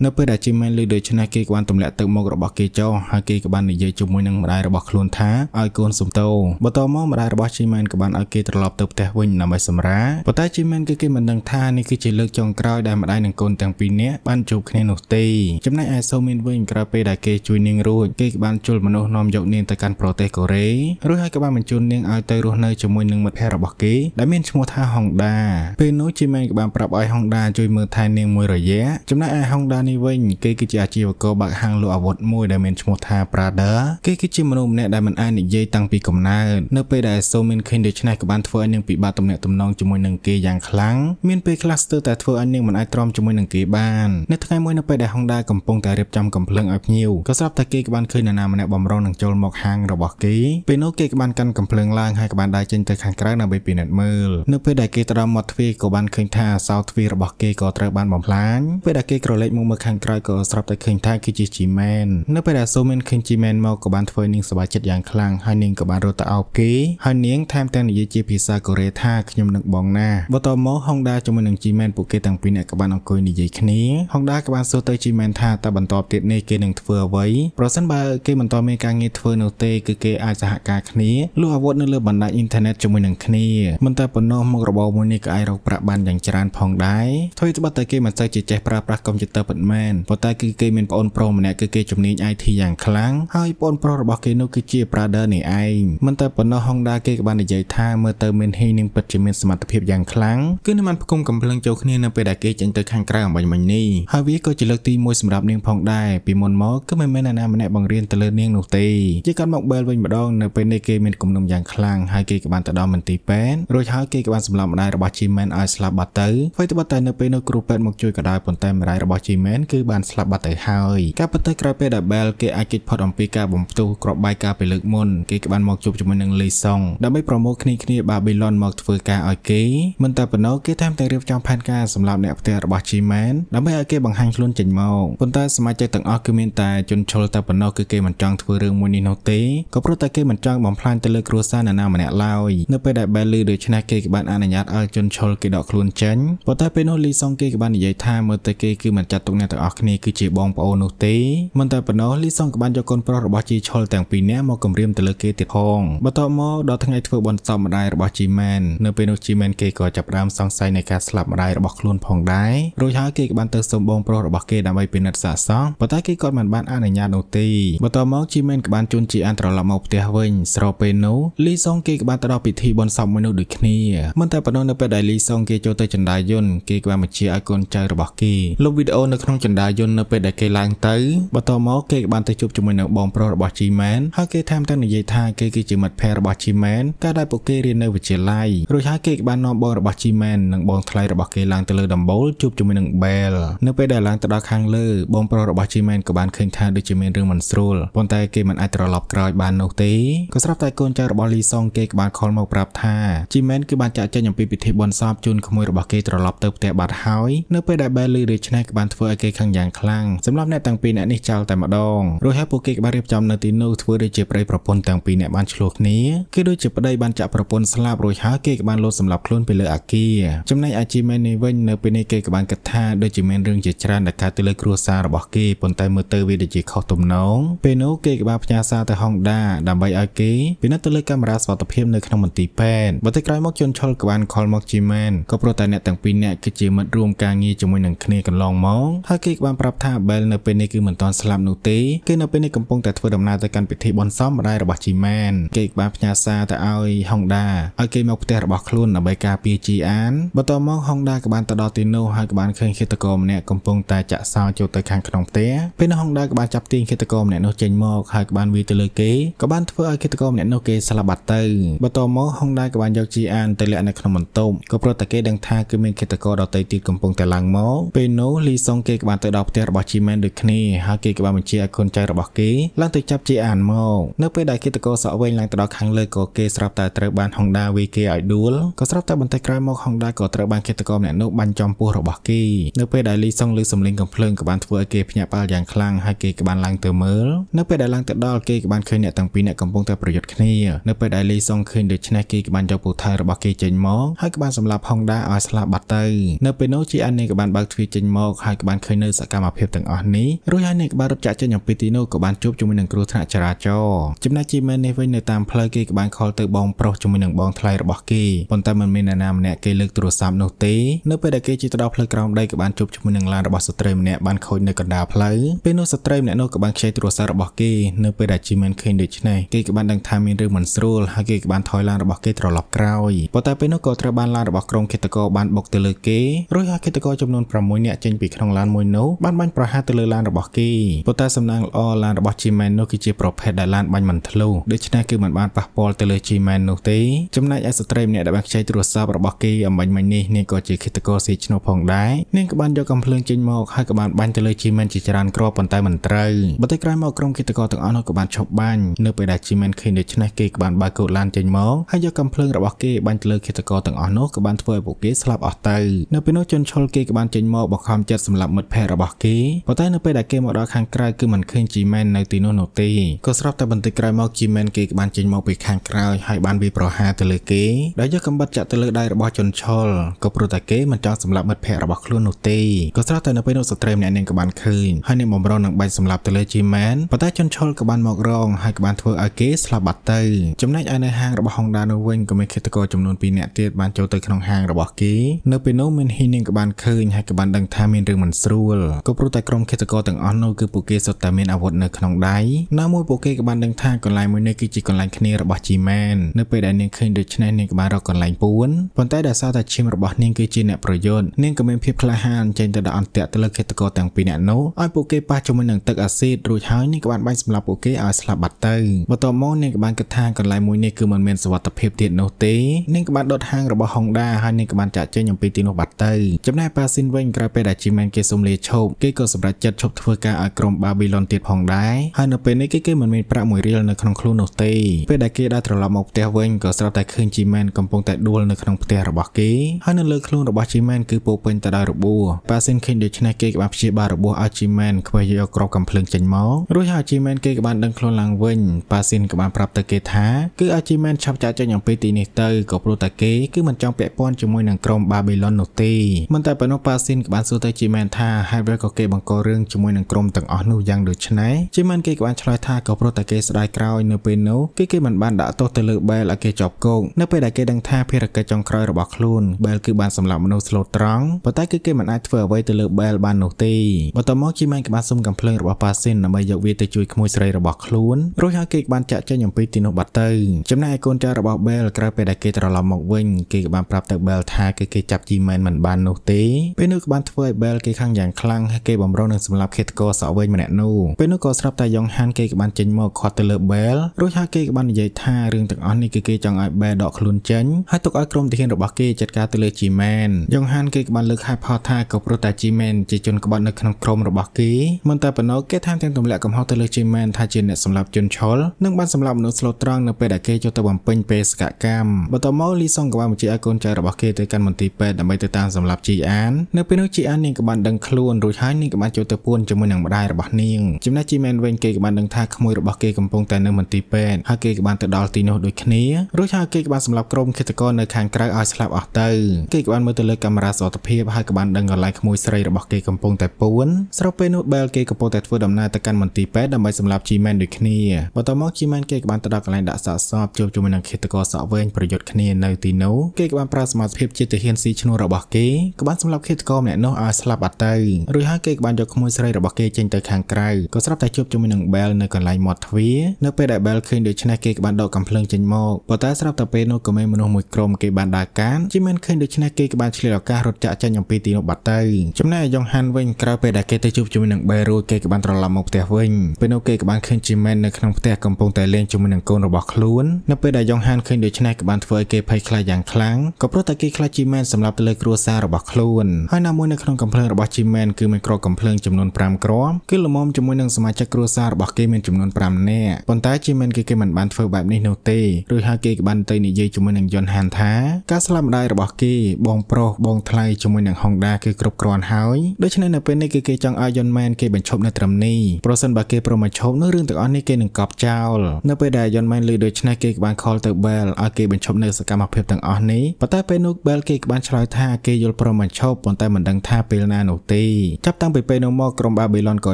នៅពេលដែលជីមែនលើដូច្នេះគេក៏បានទម្លាក់ទឹកមុខរបស់គេចោលហើយគេក៏បាននិយាយជាមួយនឹងម្ដាយរបស់ខ្លួនថាឲ្យកូនសុំទោបន្ទាប់មកម្ដាយរបស់ជីមែនក៏បានឲ្យគេត្រឡប់ទៅផ្ទះវិញដើម្បីសម្រាប៉ុន្តែជីមែនគឺគេមិនដឹងថានេះគឺជាលើកចុងក្រោយដែលម្ដាយនិងកូនទាំងពីរនាក់បានជួបគ្នានោះទេចំណែកឯសូមមានវិញក្រោយពេលដែលគេជួយនាងរួចគេក៏បានជុលមនុស្សនាំយកនាងទៅកាន់ប្រទេសកូរ៉េរួចហើយក៏បានបញ្ជូននាងឲ្យទៅរស់នៅជាមួយនឹងមិត្តភ័ក្តិរបស់គេដែលមានឈ្មោះថាហុងដាពេលនោះជីមែនក៏បានប្រាប់ឲ្យហុងដាជួយមើលថែនាងមួយរយៈចំណែកឯហុងដានេះវិញគេគឺជាអាជីវករបើកហាងលក់អាវុធមួយដែលមានឈ្មោះថា Prada គេគឺជាមនុស្សម្នាក់ដែលមិនអាចនិយាយតាំងពីកំណើតនៅពេលដែលសូមិនឃើញដូច្នេះក៏បានធ្វើឲ្យនាងពិបាកទំនាក់ទំនងជាមួយនឹងគេយ៉ាងខ្លាំងមានពេលខ្លះស្ទើរតែធ្វើឲ្យនាងមិនអាចទ្រាំជាមួយនឹងគេបាននៅថ្ងៃមួយនៅពេលដែលហុងដាកំពុងតែរៀបចំកំភ្លើងឲ្យភ្ញៀវក៏ស្រាប់តែគេក៏បានឃើញនរណាម្នាក់បំរុងនឹងចូលមកហាងរបស់គេពេលនោះគេក៏បានកាន់កំភ្លើងឡើងហើយក៏បានដើរចេញទៅខាងក្រៅដើម្បីពិនិត្យមើលនៅពេលដែលគេត្រឹមមាត់ទ្វារក៏បានឃើញថាសោទ្វាររបស់គេក៏ត្រូវបានបំផ្លាញពេលដែលគេក្រឡេកមកមើលខាងក្រៅក៏ស្រាប់តែឃើញថាគឺជាជីមែននៅពេលដែលសូមែនឃើញជីមែនមកក៏បានធ្វើនាងសប្បាយចិត្តយ៉ាងខ្លាំងហើយនាងក៏បានរត់ទៅអោបគេហើយនាងថែមទាំងនិយាយជាភាសាកូរ៉េថាខ្ញុំនឹងបងណាបន្ទាប់មកហុងដាជាមួយនឹងជីមែនពួកគេទាំងពីរនាក់ក៏បានអង្គុយនិយាយគ្នាហុងដាក៏បានសួរទៅជីមែនថាតើបន្តទៀតនេះគេនឹងធ្វើអ្វីប្រសិនបើគេបន្តមានការងារធ្វើនៅនោះទេគឺគេអាចសហការគ្នាលុះអាវុធនៅលើបណ្ដាញអ៊ីនធឺណិតជាមួយនឹងគ្នាមិនតែប៉ុណ្ណោះមុខរបរមួយនេះក៏អាចរកប្រាក់បានយ៉ាងច្រើនផងដែរធ្វើត្បិតតែគេមិនសូវជាចេះប្រើប្រាស់កុំព្យូទ័រពិតមែនប៉ុន្តែគឺគេមានប្អូនប្រុសម្នាក់គឺគេជំនាញ IT យ៉ាងខ្លាំងហើយប្អូនប្រុសរបស់គេនោះគឺជា Brother នេះឯងមិនតែប៉ុណ្ណោះ Honda គេក៏បាននិយាយថាមើលទៅមានហ៊ីនឹងពិតជាមានសមត្ថភាពយ៉ាងខ្លាំងគឺនឹងបានផ្គុំកំភ្លើងចូលគ្នានៅពេលដែលគេចេញទៅខាងក្រៅអំបញ្ញមិញនេះហើយវាក៏ជាលើកទី1សម្រាប់នាងផងដែរពីមុនមកគឺមិនមែនអ្នកណាម្នាក់បង្រៀនទៅលើនាងនោះទេជាគាត់មកបែលវិញម្ដងនៅពេលនេះគេមានគំនុំយ៉ាងខ្លាំងហើយគេក៏បានទៅដល់មន្ទីរពេទ្យរួចហើយគេក៏បានសម្លាប់ម្ដាយរបស់ជីមែនឲ្យស្លាប់បាត់ទៅអ្វីត្បិតតែនៅពេលនោះគ្រូពេទ្យមកជួយក៏ដោយប៉ុន្តែម្ដាយរបស់ជីមែនគឺបានស្លាប់បាត់ទៅហើយការពិតទៅក្រោយពេលដែលបែលគេអាចគេចផុតអំពីការបំផ្ទុះក្របបែកការពីលើកមុនគេក៏បានមកជួបជាមួយនឹងលីសុងដើម្បីប្រមូលគ្នាគ្នាបាប៊ីឡុនមកធ្វើការឲ្យគេមិនតែប៉ុណ្ណោះគេតាមទាំងរៀបចំផែនការសម្លាប់អ្នកផ្ទះរបស់ជីមែនដើម្បីឲ្យគេបង្ហាញខ្លួនចេញមកប៉ុន្តែសមាជិកទាំងអស់គឺមានតែជន់ឈុលតែប៉ុណ្ណោះគឺគេមិនចង់ធ្វើរឿងមួយនេះនោះទេក៏ព្រោះតែគេមិនចង់បំផ្លាញទៅលើគ្រួសារនរណាម្នាក់ឡើយនៅពេលដែលបែលឮដូច្នេះគេក៏បានអនុញ្ញាតឲ្យជនឆុលគេដកខ្លួនចេញប៉ុន្តែពេលនោះលីសុងគេក៏បាននិយាយថាមើលទៅគេគឺមិនចាត់ទុកអ្នកទាំងអស់គ្នាគឺជាបងប្អូននោះទេមិនតែប៉ុណ្ណោះលីសុងក៏បានយកកូនប្រុសរបស់ជីឆុលទាំងពីរនាក់មកគំរាមទៅលើគេទៀតផងបន្ទាប់មកដល់ថ្ងៃធ្វើបុណ្យសពម្ដាយរបស់ជីម៉ែននៅពេលនោះជីម៉ែនគេក៏ចាប់ផ្ដើមសង្ស័យនៃការស្លាប់ម្ដាយរបស់ខ្លួនផងដែររួចហើយគេក៏បានទៅសុំបងប្រុសរបស់គេដើម្បីពិនិត្យសាកសពប៉ុន្តែគេក៏មិនបានអនុញ្ញាតនោះទេបន្ទាប់មកជីម៉ែនក៏បានជួនជីអានត្រឡប់មកផ្ទះវិញស្របពេលនោះលីសុងគេក៏បានទៅដល់ពិធីបុណ្យសពមួយនោះដូចគ្នាមិនតែប៉ុណ្ណោះនៅពេលដែលលីសុងគេចូលទៅចន្ទាយន្តគេក៏បានបញ្ជាឲ្យកូនចៅរបស់គេលុបវីដេអូនៅក្នុងចន្ទាយន្តនៅពេលដែលគេឡើងទៅបន្តមកគេក៏បានទៅជួបជាមួយនៅបងប្រុសរបស់ជីម៉ែនហើយគេថែមទាំងនិយាយថាគេគឺជាមិត្តភ័ក្តិរបស់ជីម៉ែនកាលដែលពួកគេរៀននៅវិទ្យាល័យរួចហើយគេក៏បាននាំបងរបស់ជីម៉ែននិងបងថ្លៃរបស់គេឡើងទៅលើ ដំបូលជួបជាមួយនឹងបែល នៅពេលដែលឡើងទៅដល់ខាងលើបងប្រុសរបស់ជីម៉ែនក៏បានឃើញថាដូចជាមានរឿងមិនស្រួលប៉ុន្តែគេមិនអាចត្រឡប់ប់ក្រោយបាននោះទេក៏ស្រាប់តែកូនចៅរបស់លីសុងគេក៏បានខលមកប្រាប់ថាជីមែនគឺបានចាក់ចែងអំពីពិធីបុណ្យសពជូនក្មួយរបស់គេត្រឡប់ទៅផ្ទះបាត់ហើយនៅពេលដែលបែលលីរាជនេះក៏បានធ្វើឲ្យគេខឹងយ៉ាងខ្លាំងសម្រាប់អ្នកទាំងពីរអ្នកនេះចោលតែម្ដងរួចហើយពួកគេក៏បានរៀបចំនៅទីនោះធ្វើដូចជាប្តីប្រពន្ធទាំងពីរអ្នកបានឆ្លោះគ្នាគឺដូចជាប្តីបានចាក់ប្រពន្ធស្លាប់រួចហើយគេក៏បានលោតសម្លាប់ខ្លួនពីលើអាគារចំណែកអាជីមែននេះវិញនៅពេលនេះគេក៏បានគិតថាដូចជាមានរឿងជាច្រើនដែលកើតទៅលើគ្រួសាររបស់គេប៉ុន្តែមើលទៅវាដូចជាខុសទំនងពេលនោះគេក៏បានផ្ញើសារទៅទៅ Honda ដើម្បីឲ្យគេពិនិត្យទៅលើកាមេរ៉ាសុវត្ថិភាពនៅក្នុងមន្ទីរពេទ្យបន្តិចក្រោយមកជនឆុលក៏បានខលមកជាមែនក៏ព្រោះតែអ្នកទាំងពីរនាក់គឺជាមិត្តរួមការងារជាមួយនឹងគ្នាកន្លងមកហើយគេក៏បានប្រាប់ថា Bell នៅពេលនេះគឺមិនទាន់ស្លាប់នោះទេគេនៅពេលនេះកំពុងតែធ្វើដំណើរទៅកាន់ពិធីបុណ្យសម្ដែងរបស់ជីម៉ានគេក៏បានផ្ញើសារទៅឲ្យ Honda ឲ្យគេមកផ្ទះរបស់ខ្លួនដើម្បីការពារជីអានបន្ទាប់មក Honda ក៏បានទៅដល់ទីនោះហើយក៏បានឃើញឃាតករម្នាក់កំពុងតែចាក់សោចូលទៅខាងក្នុងផ្ទះពេលនោះ Honda ក៏បានចាប់ទាញឃាតករម្នាក់នោះចេញមកហើយក៏បានវាយទៅលើលើគេក៏បានធ្វើឲ្យឃាតករម្នាក់នោះគេស្លាប់បាត់ទៅបន្ទាប់មកហុងដាក៏បានយកជីអានទៅលាក់នៅក្នុងបន្ទប់ក៏ព្រោះតែគេដឹងថាគឺមានឃាតករដទៃទៀតកំពុងតែឡើងមកពេលនោះលីសុងគេក៏បានទៅដល់ផ្ទះរបស់ជីមែនដូចគ្នាហើយគេក៏បានបញ្ជាឲ្យកូនចៅរបស់គេឡើងទៅចាប់ជីអានមកនៅពេលដែលឃាតករសក់វែងឡើងទៅដល់ខាងលើក៏គេស្រាប់តែត្រូវបានហុងដាវាយគេឲ្យដួលក៏ស្រាប់តែបន្តិចក្រោយមកហុងដាក៏ត្រូវបានឃាតករម្នាក់នោះបាញ់ចំពោះរបស់គេនៅពេលដែលលីសុងឮសំឡេងកំភ្លើងក៏បានធ្វើឲ្យគេភ្ញាក់ផ្អើលយ៉ាងខ្លាំងហើយគេក៏បានឡើងទៅមើលនៅពេលដែលឡើងទៅដល់គេក៏បានឃើញអ្នកទាំងពីរអ្នកកំពុងតែប្រយុទ្ធគ្នានៅពេលដែលលីសុងឃើញដូច្នេះគេក៏បានយកពូថៅរបស់គេចេញមកហើយក៏បានសម្លាប់ហុងដាឲ្យស្លាប់បាត់ទៅនៅពេលនោះជីអាននេះក៏បានបើកទ្វារចេញមកហើយក៏បានឃើញនៅសកម្មភាពទាំងអស់នេះរួចហើយនេះក៏បានរត់ចាក់ចេញអំពីទីនោះក៏បានជួបជាមួយនឹងគ្រោះថ្នាក់ចរាចរណ៍ចំណែកជីមែននេះវិញនៅតាមផ្លូវគេក៏បានខលទៅបងប្រុសជាមួយនឹងបងថ្លៃរបស់គេប៉ុន្តែមិនមាននរណាម្នាក់គេលើកទូរស័ព្ទនោះទេនៅពេលដែលគេជិះទៅដល់ផ្លូវក្រោមដីក៏បានជួបជាមួយនឹងឡានរបស់ស្ត្រីម្នាក់បានខូចនៅកណ្ដាលផ្លូវពេលនោះស្ត្រីម្នាក់នោះក៏បានខ្ចីទូរស័ព្ទរបស់គេនៅពេលដែលជីមិនឃើញដូច្នេះគេក៏បានដឹងថាមានរឿងមិនស្រួលហើយគេក៏បានថយឡានរបស់គេត្រឡប់ក្រោយប៉ុន្តែពេលនោះក៏ត្រូវបានឡានរបស់ក្រុមឃាតករបានបុកទៅលើគេរួចហើយឃាតករចំនួន6នាក់ចេញពីក្នុងឡានមួយនោះបានបាញ់ប្រហារទៅលើឡានរបស់គេប៉ុន្តែសំណាងល្អឡានរបស់ G-Man នោះគឺជាប្រភេទដែលឡានបាញ់មិនធ្លុះដូច្នេះគឺមិនបានប៉ះពាល់ទៅលើ G-Man នោះទេចំណែកឯស្ត្រីម្នាក់ដែលបានខ្ចីទូរស័ព្ទរបស់គេអំបញ្ញមិញនេះនាងក៏ជាឃាតករស៊ីឈ្នួលផងដែរនាងក៏បានយកកំភ្លើងចេញមកហើយក៏បានបាញ់ទៅលើ G-Man ជាច្រើនគ្រាប់ប៉ុន្តែមិនត្រូវបន្តិចក្រោយមកក្រុមឃាតករទាំងអស់នោះក៏បានឈប់បាញ់នៅពេលដែល Jimen King ដូច្នេះគេក៏បានបើកកូដឡានចេញមកហើយយកកំភ្លើងរបស់គេបាញ់ទៅលើឃាតករទាំងអស់នោះក៏បានធ្វើឲ្យពួកគេស្លាប់អស់ទៅនៅពេលនោះជនឆុលគេក៏បានចេញមកបង្ខំចិត្តសម្លាប់មិត្តភ័ក្តិរបស់គេប៉ុន្តែនៅពេលដែលគេមកដល់ខាងក្រៅគឺមិនឃើញ Jimen នៅទីនោះនោះទេក៏ស្រាប់តែបន្តិចក្រោយមក Jimen គេក៏បានចេញមកពីខាងក្រៅហើយបានវាយប្រហារទៅលើគេដោយយកកំបិតចាក់ទៅលើដៃរបស់ជនឆុលក៏ព្រោះតែគេមិនចង់សម្លាប់មិត្តភ័ក្តិរបស់ខ្លួននោះទេក៏ស្រាប់តែនៅពេលនោះស្ត្រីម្នាក់នាងក៏បានឃើញហើយនាងបំរុងនឹងបាច់សម្លាប់ទៅលើ Jimen ប៉ុន្តែជនឆុលក៏បានមកររងហើយក៏បានធ្វើឲ្យគេស្លាប់បាត់ទៅចំណែកឯនៅហាងរបស់ Honda នោះវិញក៏មានឃាតករចំនួន2នាក់ទៀតបានចូលទៅក្នុងហាងរបស់គេនៅពេលនោះមានហ៊ីនិងក៏បានឃើញហើយក៏បានដឹងថាមានរឿងមិនស្រួលក៏ព្រោះតែក្រុមឃាតករទាំងអស់នោះគឺពួកគេសុទ្ធតែមានអាវុធនៅក្នុងដៃណាមួយពួកគេក៏បានដឹងថាកន្លែងមួយនេះគឺជាកន្លែងគ្នារបស់ G-Man នៅពេលដែលនាងឃើញដូច្នេះនាងក៏បានរកកន្លែងពួនប៉ុន្តែដោយសារតែឈាមរបស់នាងគឺជាអ្នកប្រយុទ្ធនាងក៏មានភាពក្លាហានចេញទៅដល់អន្ទាក់ទៅលើឃាតករទាំងពីរនាក់នោះឲ្យពួកគេប៉ះជាមួយនឹងទឹកអាស៊ីតរួចហើយនាងក៏បានបាញ់សម្លាប់ពួកគេឲ្យស្លាប់បាត់ទៅបន្ទាប់មកនាងក៏បានគិតថាកន្លែងមួយនេះគឺមិនមានសុវត្ថិភាពទៀតនោះទេនាងក៏បានដុតហាងរបស់ Honda ហើយនាងក៏បានចាក់ចេញអំពីទីនោះបាត់ទៅចំណែកប៉ាស៊ីនវិញក្រោយពេលដែល G-Man គេសុំលាឈប់គេក៏សម្រេចចិត្តឈប់ធ្វើការឲ្យក្រុម Babylon ទៀតផងដែរហើយនៅពេលនេះគេគេមិនមានប្រាក់មួយរៀលនៅក្នុងខ្លួននោះទេពេលដែលគេដើរត្រឡប់មកផ្ទះវិញក៏ស្រាប់តែឃើញ G-Man កំពុងតែដួលនៅក្នុងផ្ទះរបស់គេហើយនៅលើខ្លួនរបស់ G-Man គឺពោពេញទៅដោយរបួសប៉ាស៊ីនឃើញដូច្នេះគេក៏បានព្យាបាលរបួសឲ្យ G-Man ខ្វះយកក្របកំភ្លើងចេញមករួចហើយ G-Man គេក៏បានដឹងខ្លួនលឡើងវិញប៉ាស៊ីនក៏បានប្រាប់ទៅគេថាគឺអាជីមែនឆាប់ចាក់ចេញអំពីទីនេះទៅក៏ព្រោះតែគេគឺមិនចង់ពាក់ព័ន្ធជាមួយនឹងក្រុមបាប៊ីឡុននោះទេមិនតែប៉ុណ្ណោះប៉ាស៊ីនក៏បានសួរទៅជីមែនថាហេតុអ្វីក៏គេបង្ករឿងជាមួយនឹងក្រុមទាំងអស់នោះយ៉ាងដូចនេះជីមែនគេក៏បានឆ្លើយថាក៏ព្រោះតែគេស្ដាយក្រោយនៅពេលនោះគឺគេមិនបានដាក់ទោសទៅលើបែលឲ្យគេជាប់គុកនៅពេលដែលគេដឹងថាភារកិច្ចចុងក្រោយរបស់ខ្លួនបែលគឺបានសម្លាប់មនុស្សស្លូតត្រង់ប៉ុន្តែគឺគេមិនអាចធ្វើអ្វីទៅលើបែលបាននោះទេបន្ទាប់មកជីមែនក៏បានសុំកំភ្លើងរបស់ប៉ាស៊ីនដើម្បីយកវាទៅជួយក្មួយស្រីរបស់ខ្លួនខ្លួនរួចហើយគេបានចាក់ចែងអំពីទីនោះបាត់ទៅចំណែកឯកូនចៅរបស់ Bell ក្រោយពេលដែលគេត្រឡប់មកវិញ គេក៏បានប្រាប់ទៅ Bell ថាគឺគេចាប់ G-Man មិនបាននោះទេពេលនោះក៏បានធ្វើឲ្យ Bell គេខឹងយ៉ាងខ្លាំងហើយគេបំរុងនឹងសម្លាប់ឃាតករសក់វែងម្នាក់នោះពេលនោះក៏ស្រាប់តែយ៉ងហានគេក៏បានចេញមកខាត់ទៅលើ Bell រួចហើយគេក៏បាននិយាយថារឿងទាំងអស់នេះគឺគេចង់ឲ្យ Bell ដកខ្លួនចេញហើយទុកឲ្យក្រុមទាហានរបស់គេចាត់ការទៅលើ G-Man យ៉ងហានគេក៏បានលើកហេតុផលថាក៏ព្រោះតែ G-Man ជាជនក្បត់នៅក្នុងក្រុមរបស់គេមិនតែប៉ុណ្ណោះគេថែមទាំងទម្លាក់កំហុសទៅលើ G-Man ថាជាអ្នកសសម្លាប់ជនឆុលនិងបានសម្លាប់មនុស្សស្លូតត្រង់នៅពេលដែលគេចូលទៅបំពេញបេសកកម្មបន្ទាប់មកលីសុងក៏បានបញ្ជាឲ្យកូនចៅរបស់គេទៅកាន់មន្ទីរពេទ្យដើម្បីទៅតាមសម្លាប់ជីអាននៅពេលនោះជីអាននាងក៏បានដឹងខ្លួនរួចហើយនាងក៏បានចូលទៅពួនជាមួយនឹងម្ដាយរបស់នាងចំណែកជីមែនវិញគេក៏បានដឹងថាក្មួយរបស់គេកំពុងតែនៅមន្ទីរពេទ្យហើយគេក៏បានទៅដល់ទីនោះដូចគ្នារួចហើយគេក៏បានសម្លាប់ក្រុមឃាតករនៅខាងក្រៅឲ្យស្លាប់អស់ទៅគេក៏បានមើលទៅលើកាមេរ៉ាសុវត្ថិភាពហើយក៏បានដឹងកន្លែងក្មួយស្រីរបស់គេកំពុងតែពួនស្របពេលនោះបែលគេកំពុងតែធ្វើដំណើរទៅកាន់មន្ទីរពេទ្យដើម្បីសម្លាប់ជីមែនដូចគ្នាគ្នាបន្ទាប់មកជីម៉ានគេក៏បានទៅដល់កន្លែងដាក់សាកសពជួបជាមួយនឹងឃាតករសក់វែងប្រយុទ្ធគ្នានៅទីនោះគេក៏បានប្រើសមត្ថភាពជាទាហានស៊ីឈ្នួលរបស់គេក៏បានសម្លាប់ឃាតករម្នាក់នោះឲ្យស្លាប់អត់ទៅរួចហើយគេក៏បានយកក្មួយស្រីរបស់គេចេញទៅខាងក្រៅក៏ស្រាប់តែជួបជាមួយនឹងបែលនៅកន្លែងមាត់ទ្វារនៅពេលដែលបែលឃើញដូច្នេះគេក៏បានដកកំភ្លើងចេញមកប៉ុន្តែស្រាប់តែពេលនោះក៏មានមនុស្សមួយក្រុមគេបានដើរកានជីម៉ានឃើញដូច្នេះគេក៏បានឆ្លៀតឱកាសរត់ចាក់ចេញអំពីទីនោះបាត់ទៅចំណែកយ៉ុងហានវិញក្រោយពេលដែលគេទៅជួបជាមួយនឹងបែលរួចគេក៏បានត្រឡប់មកផ្ទះវិញពេលនោះគេក៏បានឃើញជីម៉ានមែននៅក្នុងផ្ទះកំពុងតែលេងជាមួយនឹងកូនរបស់ខ្លួននៅពេលដែលយ៉ងហានឃើញដូច្នេះក៏បានធ្វើឲ្យគេភ័យខ្លាចយ៉ាងខ្លាំងក៏ព្រោះតែគេខ្លាចជីមែនសម្រាប់ទៅលើគ្រួសាររបស់ខ្លួនហើយណាមួយនៅក្នុងកំភ្លើងរបស់ជីមែនគឺមានគ្រាប់កំភ្លើងចំនួន5គ្រាប់គឺលំមជាមួយនឹងសមាជិកគ្រួសាររបស់គេមានចំនួន5នាក់ប៉ុន្តែជីមែនគឺគេមិនបានធ្វើបែបនេះនោះទេរួចហើយគេក៏បានទៅនិយាយជាមួយនឹងយ៉ុនហានថាការស្លាប់ម្ដាយរបស់គេបងប្រុសបងថ្លៃជាមួយនឹងហុងដាគឺគ្រប់គ្រាន់ហើយដូច្នេះនៅពេលនេះគឺគេចង់ឲ្យយ៉ុនម៉ែនគេបញ្ឈប់នៅត្រឹមនេះប្រសិនបើគេប្រមឈប់នោះរឿងទាំងអស់នេះនេះគេនឹងកប់ចោលនៅពេលដែលយ៉ុនម៉ែនឮដូច្នេះគេក៏បានខលទៅបែលឲ្យគេបញ្ឈប់នៅសកម្មភាពទាំងអស់នេះប៉ុន្តែពេលនោះបែលគេក៏បានឆ្លើយថាគេយល់ព្រមបញ្ឈប់ប៉ុន្តែមិនដឹងថាពេលណានោះទេចាប់តាំងពីពេលនោះមកក្រុមបាប៊ីឡុនក៏